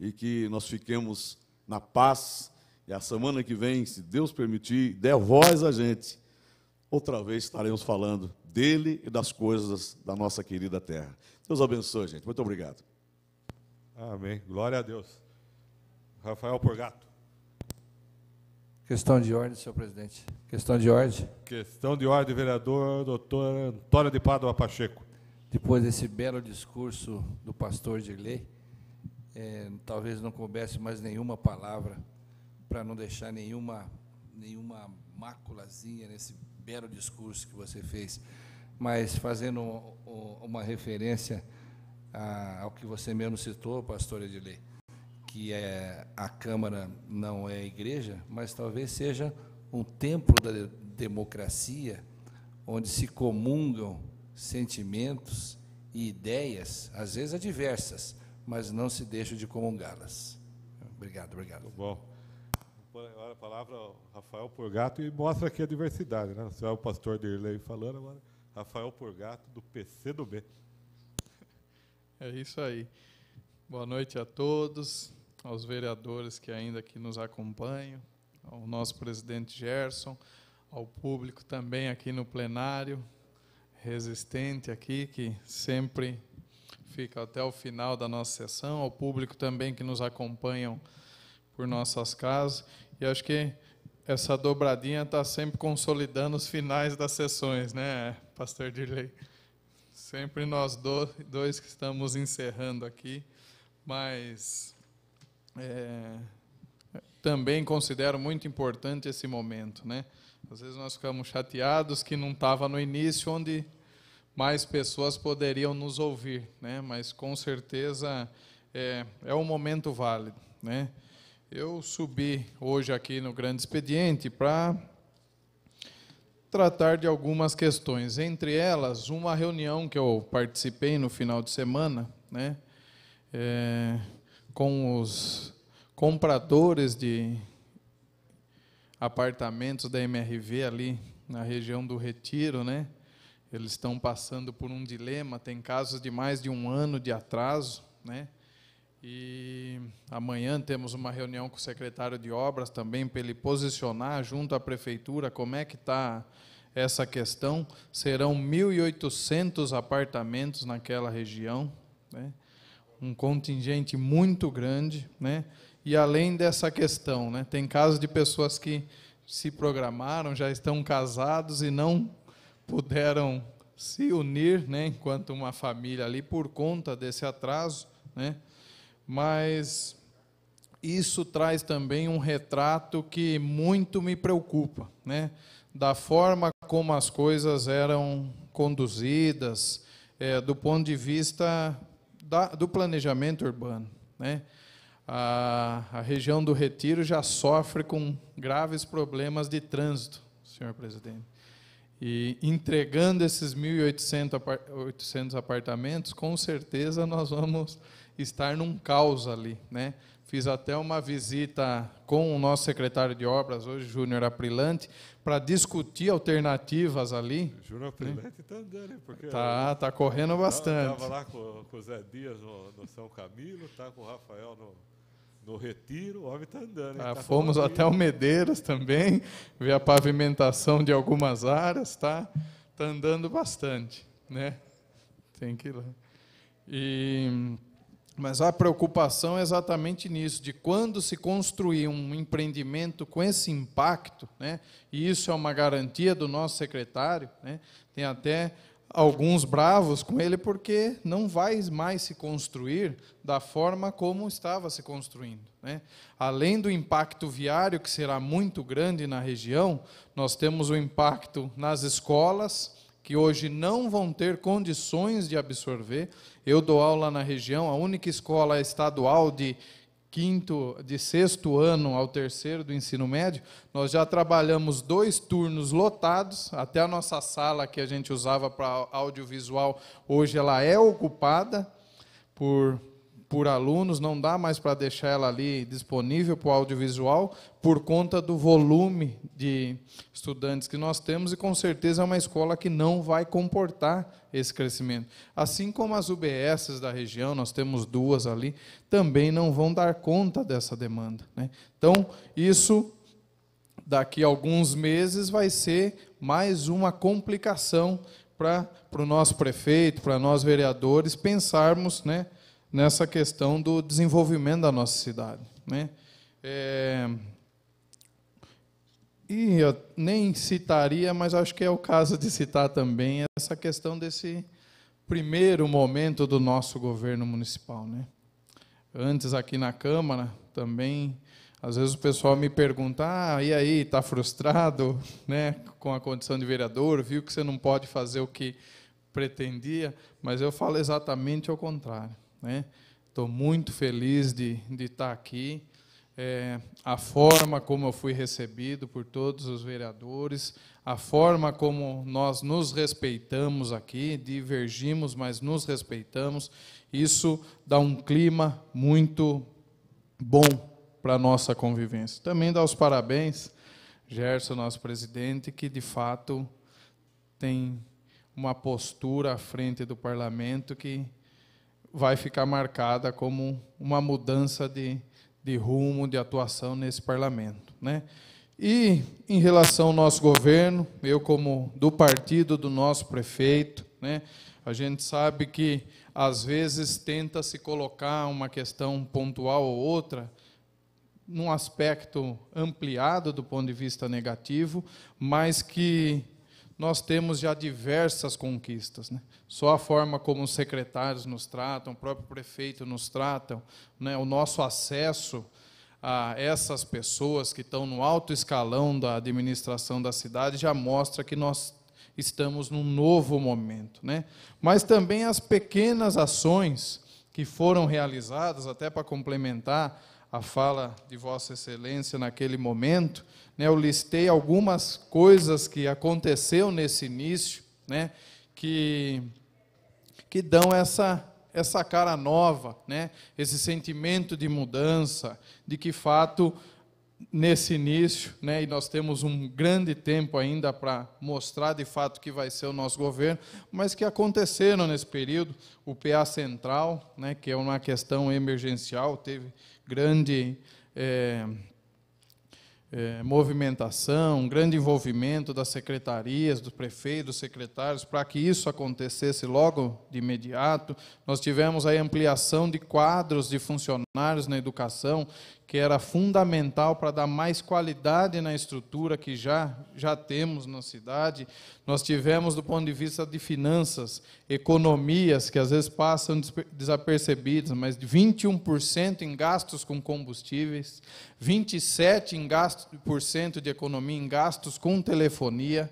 [SPEAKER 13] e que nós fiquemos na paz e a semana que vem, se Deus permitir, der voz a gente, outra vez estaremos falando dele e das coisas da nossa querida terra. Deus abençoe, gente. Muito obrigado.
[SPEAKER 1] Amém. Glória a Deus. Rafael Porgato.
[SPEAKER 3] Questão de ordem,
[SPEAKER 1] senhor presidente.
[SPEAKER 3] Questão de ordem.
[SPEAKER 1] Questão de ordem, vereador doutor Antônio de Padua Pacheco. Depois desse belo discurso do pastor
[SPEAKER 3] de lei, é, talvez não coubesse mais nenhuma palavra para não deixar nenhuma, nenhuma máculazinha nesse belo discurso que você fez, mas fazendo uma referência ao que você mesmo citou, pastor Edilei, que é a Câmara não é igreja, mas talvez seja um templo da democracia onde se comungam sentimentos e ideias, às vezes adversas,
[SPEAKER 1] mas não se deixam de comungá-las. Obrigado, obrigado. Muito bom a palavra ao Rafael Porgato e mostra aqui a diversidade. Né? Você é o pastor Dirley falando
[SPEAKER 6] agora, Rafael Porgato, do PC do B. É isso aí. Boa noite a todos, aos vereadores que ainda aqui nos acompanham, ao nosso presidente Gerson, ao público também aqui no plenário, resistente aqui, que sempre fica até o final da nossa sessão, ao público também que nos acompanham por nossas casas. E acho que essa dobradinha está sempre consolidando os finais das sessões, né, Pastor Dirley? Sempre nós dois que estamos encerrando aqui, mas é, também considero muito importante esse momento, né? Às vezes nós ficamos chateados que não estava no início, onde mais pessoas poderiam nos ouvir, né? Mas com certeza é, é um momento válido, né? Eu subi hoje aqui no Grande Expediente para tratar de algumas questões, entre elas uma reunião que eu participei no final de semana, né, é, com os compradores de apartamentos da MRV ali na região do Retiro, né? Eles estão passando por um dilema, tem casos de mais de um ano de atraso, né? E amanhã temos uma reunião com o secretário de obras também para ele posicionar junto à prefeitura como é que está essa questão. Serão 1.800 apartamentos naquela região, né? um contingente muito grande, né? E além dessa questão, né? Tem casos de pessoas que se programaram, já estão casados e não puderam se unir, né? Enquanto uma família ali por conta desse atraso, né? mas isso traz também um retrato que muito me preocupa, né? da forma como as coisas eram conduzidas, é, do ponto de vista da, do planejamento urbano. Né? A, a, região do Retiro já sofre com graves problemas de trânsito, senhor presidente. E entregando esses 1.800 apartamentos, com certeza nós vamos estar num caos ali, né? Fiz até uma visita com o nosso secretário de obras hoje, Júnior Aprilante, para discutir alternativas ali. Júnior né? Aprilante está né? andando,
[SPEAKER 1] porque tá, tá correndo bastante. Estava lá com, com, o Zé Dias no, no São Camilo, está com o Rafael no, no retiro, o homem está andando. Ah, tá, tá fomos até o
[SPEAKER 6] Medeiros também, ver a pavimentação de algumas áreas, tá? Está andando bastante, né? Tem que ir lá. E mas a preocupação é exatamente nisso, de quando se construir um empreendimento com esse impacto, né, e isso é uma garantia do nosso secretário, né, tem até alguns bravos com ele, porque não vai mais se construir da forma como estava se construindo. Né? Além do impacto viário, que será muito grande na região, nós temos o impacto nas escolas, que hoje não vão ter condições de absorver eu dou aula na região, a única escola estadual de quinto, de sexto ano ao terceiro do ensino médio, nós já trabalhamos dois turnos lotados, até a nossa sala que a gente usava para audiovisual, hoje ela é ocupada por por alunos, não dá mais para deixar ela ali disponível para o audiovisual por conta do volume de estudantes que nós temos e com certeza é uma escola que não vai comportar esse crescimento. Assim como as UBSs da região, nós temos duas ali, também não vão dar conta dessa demanda. Né? Então, isso daqui a alguns meses vai ser mais uma complicação para, para o nosso prefeito, para nós vereadores, pensarmos né, nessa questão do desenvolvimento da nossa cidade. Né? É... E eu nem citaria, mas acho que é o caso de citar também essa questão desse primeiro momento do nosso governo municipal. Né? Antes, aqui na Câmara, também, às vezes o pessoal me pergunta: ah, e aí, está frustrado né, com a condição de vereador? Viu que você não pode fazer o que pretendia? Mas eu falo exatamente o contrário. Estou né? muito feliz de, de estar tá aqui. É, a forma como eu fui recebido por todos os vereadores, a forma como nós nos respeitamos aqui, divergimos, mas nos respeitamos, isso dá um clima muito bom para a nossa convivência. Também dá os parabéns, Gerson, nosso presidente, que de fato tem uma postura à frente do parlamento que vai ficar marcada como uma mudança de, de rumo, de atuação nesse parlamento. Né? E em relação ao nosso governo, eu, como do partido do nosso prefeito, né, a gente sabe que às vezes tenta se colocar uma questão pontual ou outra num aspecto ampliado do ponto de vista negativo, mas que nós temos já diversas conquistas. Né? Só a forma como os secretários nos tratam, o próprio prefeito nos tratam, né? o nosso acesso a essas pessoas que estão no alto escalão da administração da cidade já mostra que nós estamos num novo momento. Né? Mas também as pequenas ações que foram realizadas, até para complementar a fala de Vossa Excelência naquele momento, né, eu listei algumas coisas que aconteceu nesse início, né, que, que dão essa, essa cara nova, né, esse sentimento de mudança, de que fato nesse início, né, e nós temos um grande tempo ainda para mostrar de fato que vai ser o nosso governo, mas que aconteceram nesse período, o PA Central, né, que é uma questão emergencial, teve grande é, é, movimentação, um grande envolvimento das secretarias, do prefeito, dos secretários, para que isso acontecesse logo de imediato. Nós tivemos a ampliação de quadros de funcionários na educação, que era fundamental para dar mais qualidade na estrutura que já, já temos na cidade. Nós tivemos, do ponto de vista de finanças, economias que às vezes passam desapercebidas, mas 21% em gastos com combustíveis, 27% de economia em gastos com telefonia.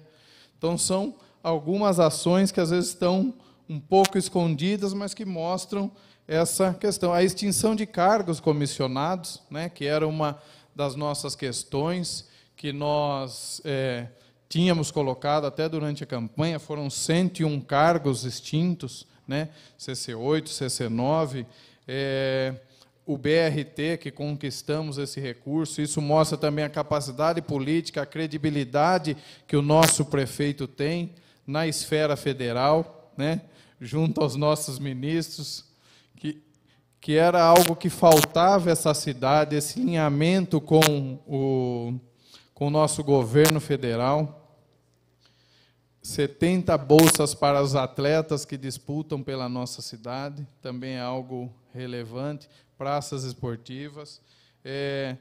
[SPEAKER 6] Então, são algumas ações que às vezes estão um pouco escondidas, mas que mostram essa questão. A extinção de cargos comissionados, né, que era uma das nossas questões que nós é, tínhamos colocado até durante a campanha, foram 101 cargos extintos, né, CC8, CC9, é, o BRT, que conquistamos esse recurso, isso mostra também a capacidade política, a credibilidade que o nosso prefeito tem na esfera federal, né, junto aos nossos ministros, que era algo que faltava essa cidade, esse alinhamento com o, com o nosso governo federal. 70 bolsas para os atletas que disputam pela nossa cidade, também é algo relevante. Praças esportivas. É,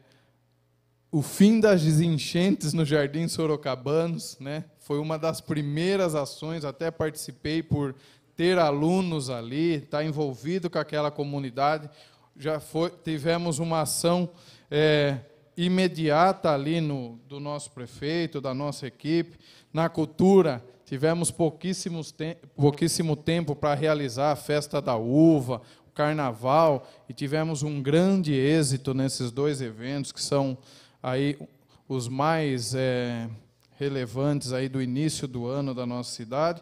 [SPEAKER 6] o fim das enchentes no Jardim Sorocabanos, né? Foi uma das primeiras ações, até participei por ter alunos ali, estar tá envolvido com aquela comunidade. Já foi, tivemos uma ação é, imediata ali no, do nosso prefeito, da nossa equipe. Na cultura, tivemos pouquíssimos te pouquíssimo tempo para realizar a festa da uva, o carnaval, e tivemos um grande êxito nesses dois eventos, que são aí os mais é, relevantes aí do início do ano da nossa cidade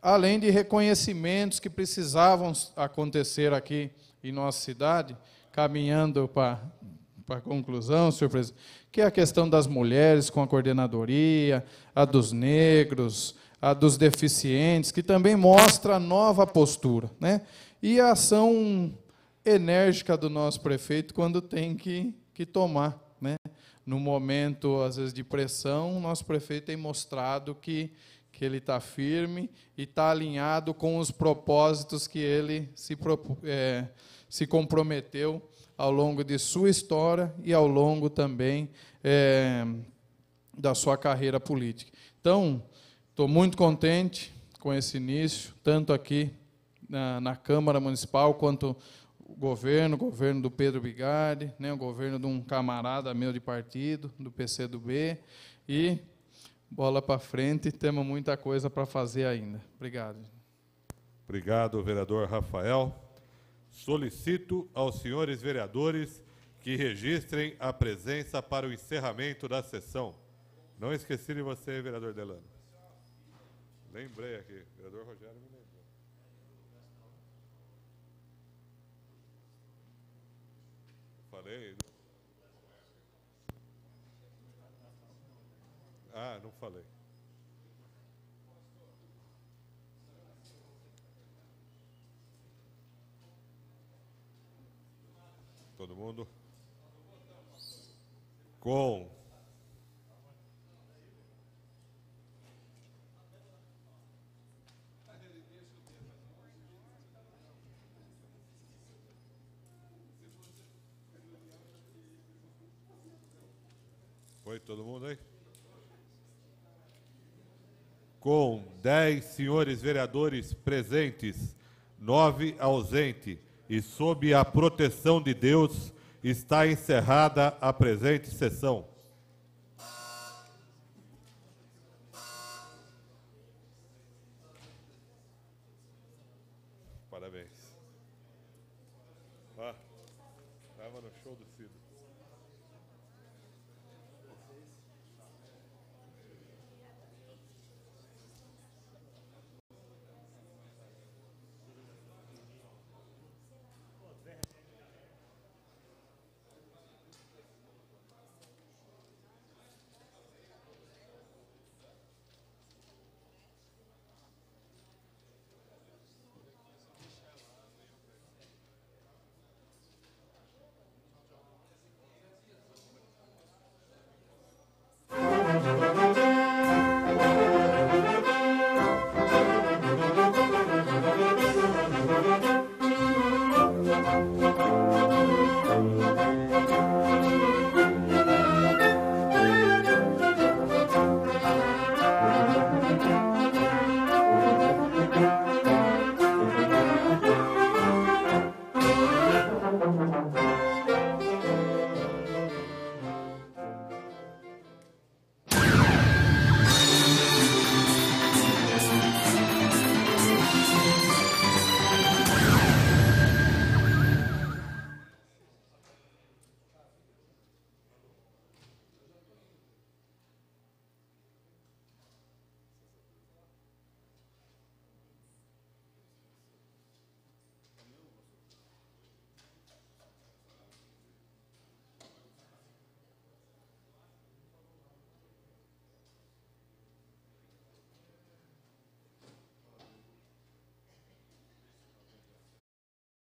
[SPEAKER 6] além de reconhecimentos que precisavam acontecer aqui em nossa cidade, caminhando para para a conclusão, senhor presidente, que é a questão das mulheres com a coordenadoria, a dos negros, a dos deficientes, que também mostra a nova postura, né? E a ação enérgica do nosso prefeito quando tem que, que tomar, né? No momento, às vezes, de pressão, o nosso prefeito tem mostrado que que ele está firme e está alinhado com os propósitos que ele se, é, se comprometeu ao longo de sua história e ao longo também é, da sua carreira política. Então, estou muito contente com esse início, tanto aqui na, na Câmara Municipal quanto o governo, o governo do Pedro Bigardi, né, o governo de um camarada meu de partido, do PCdoB, e bola para frente, temos muita coisa para fazer ainda. Obrigado.
[SPEAKER 1] Obrigado, vereador Rafael. Solicito aos senhores vereadores que registrem a presença para o encerramento da sessão. Não esqueci de você, vereador Delano. Lembrei aqui, vereador Rogério me lembrou. Falei, né? Ah, não falei. Todo mundo? Com. Foi todo mundo aí? com 10 senhores vereadores presentes, 9 ausentes e sob a proteção de Deus, está encerrada a presente sessão.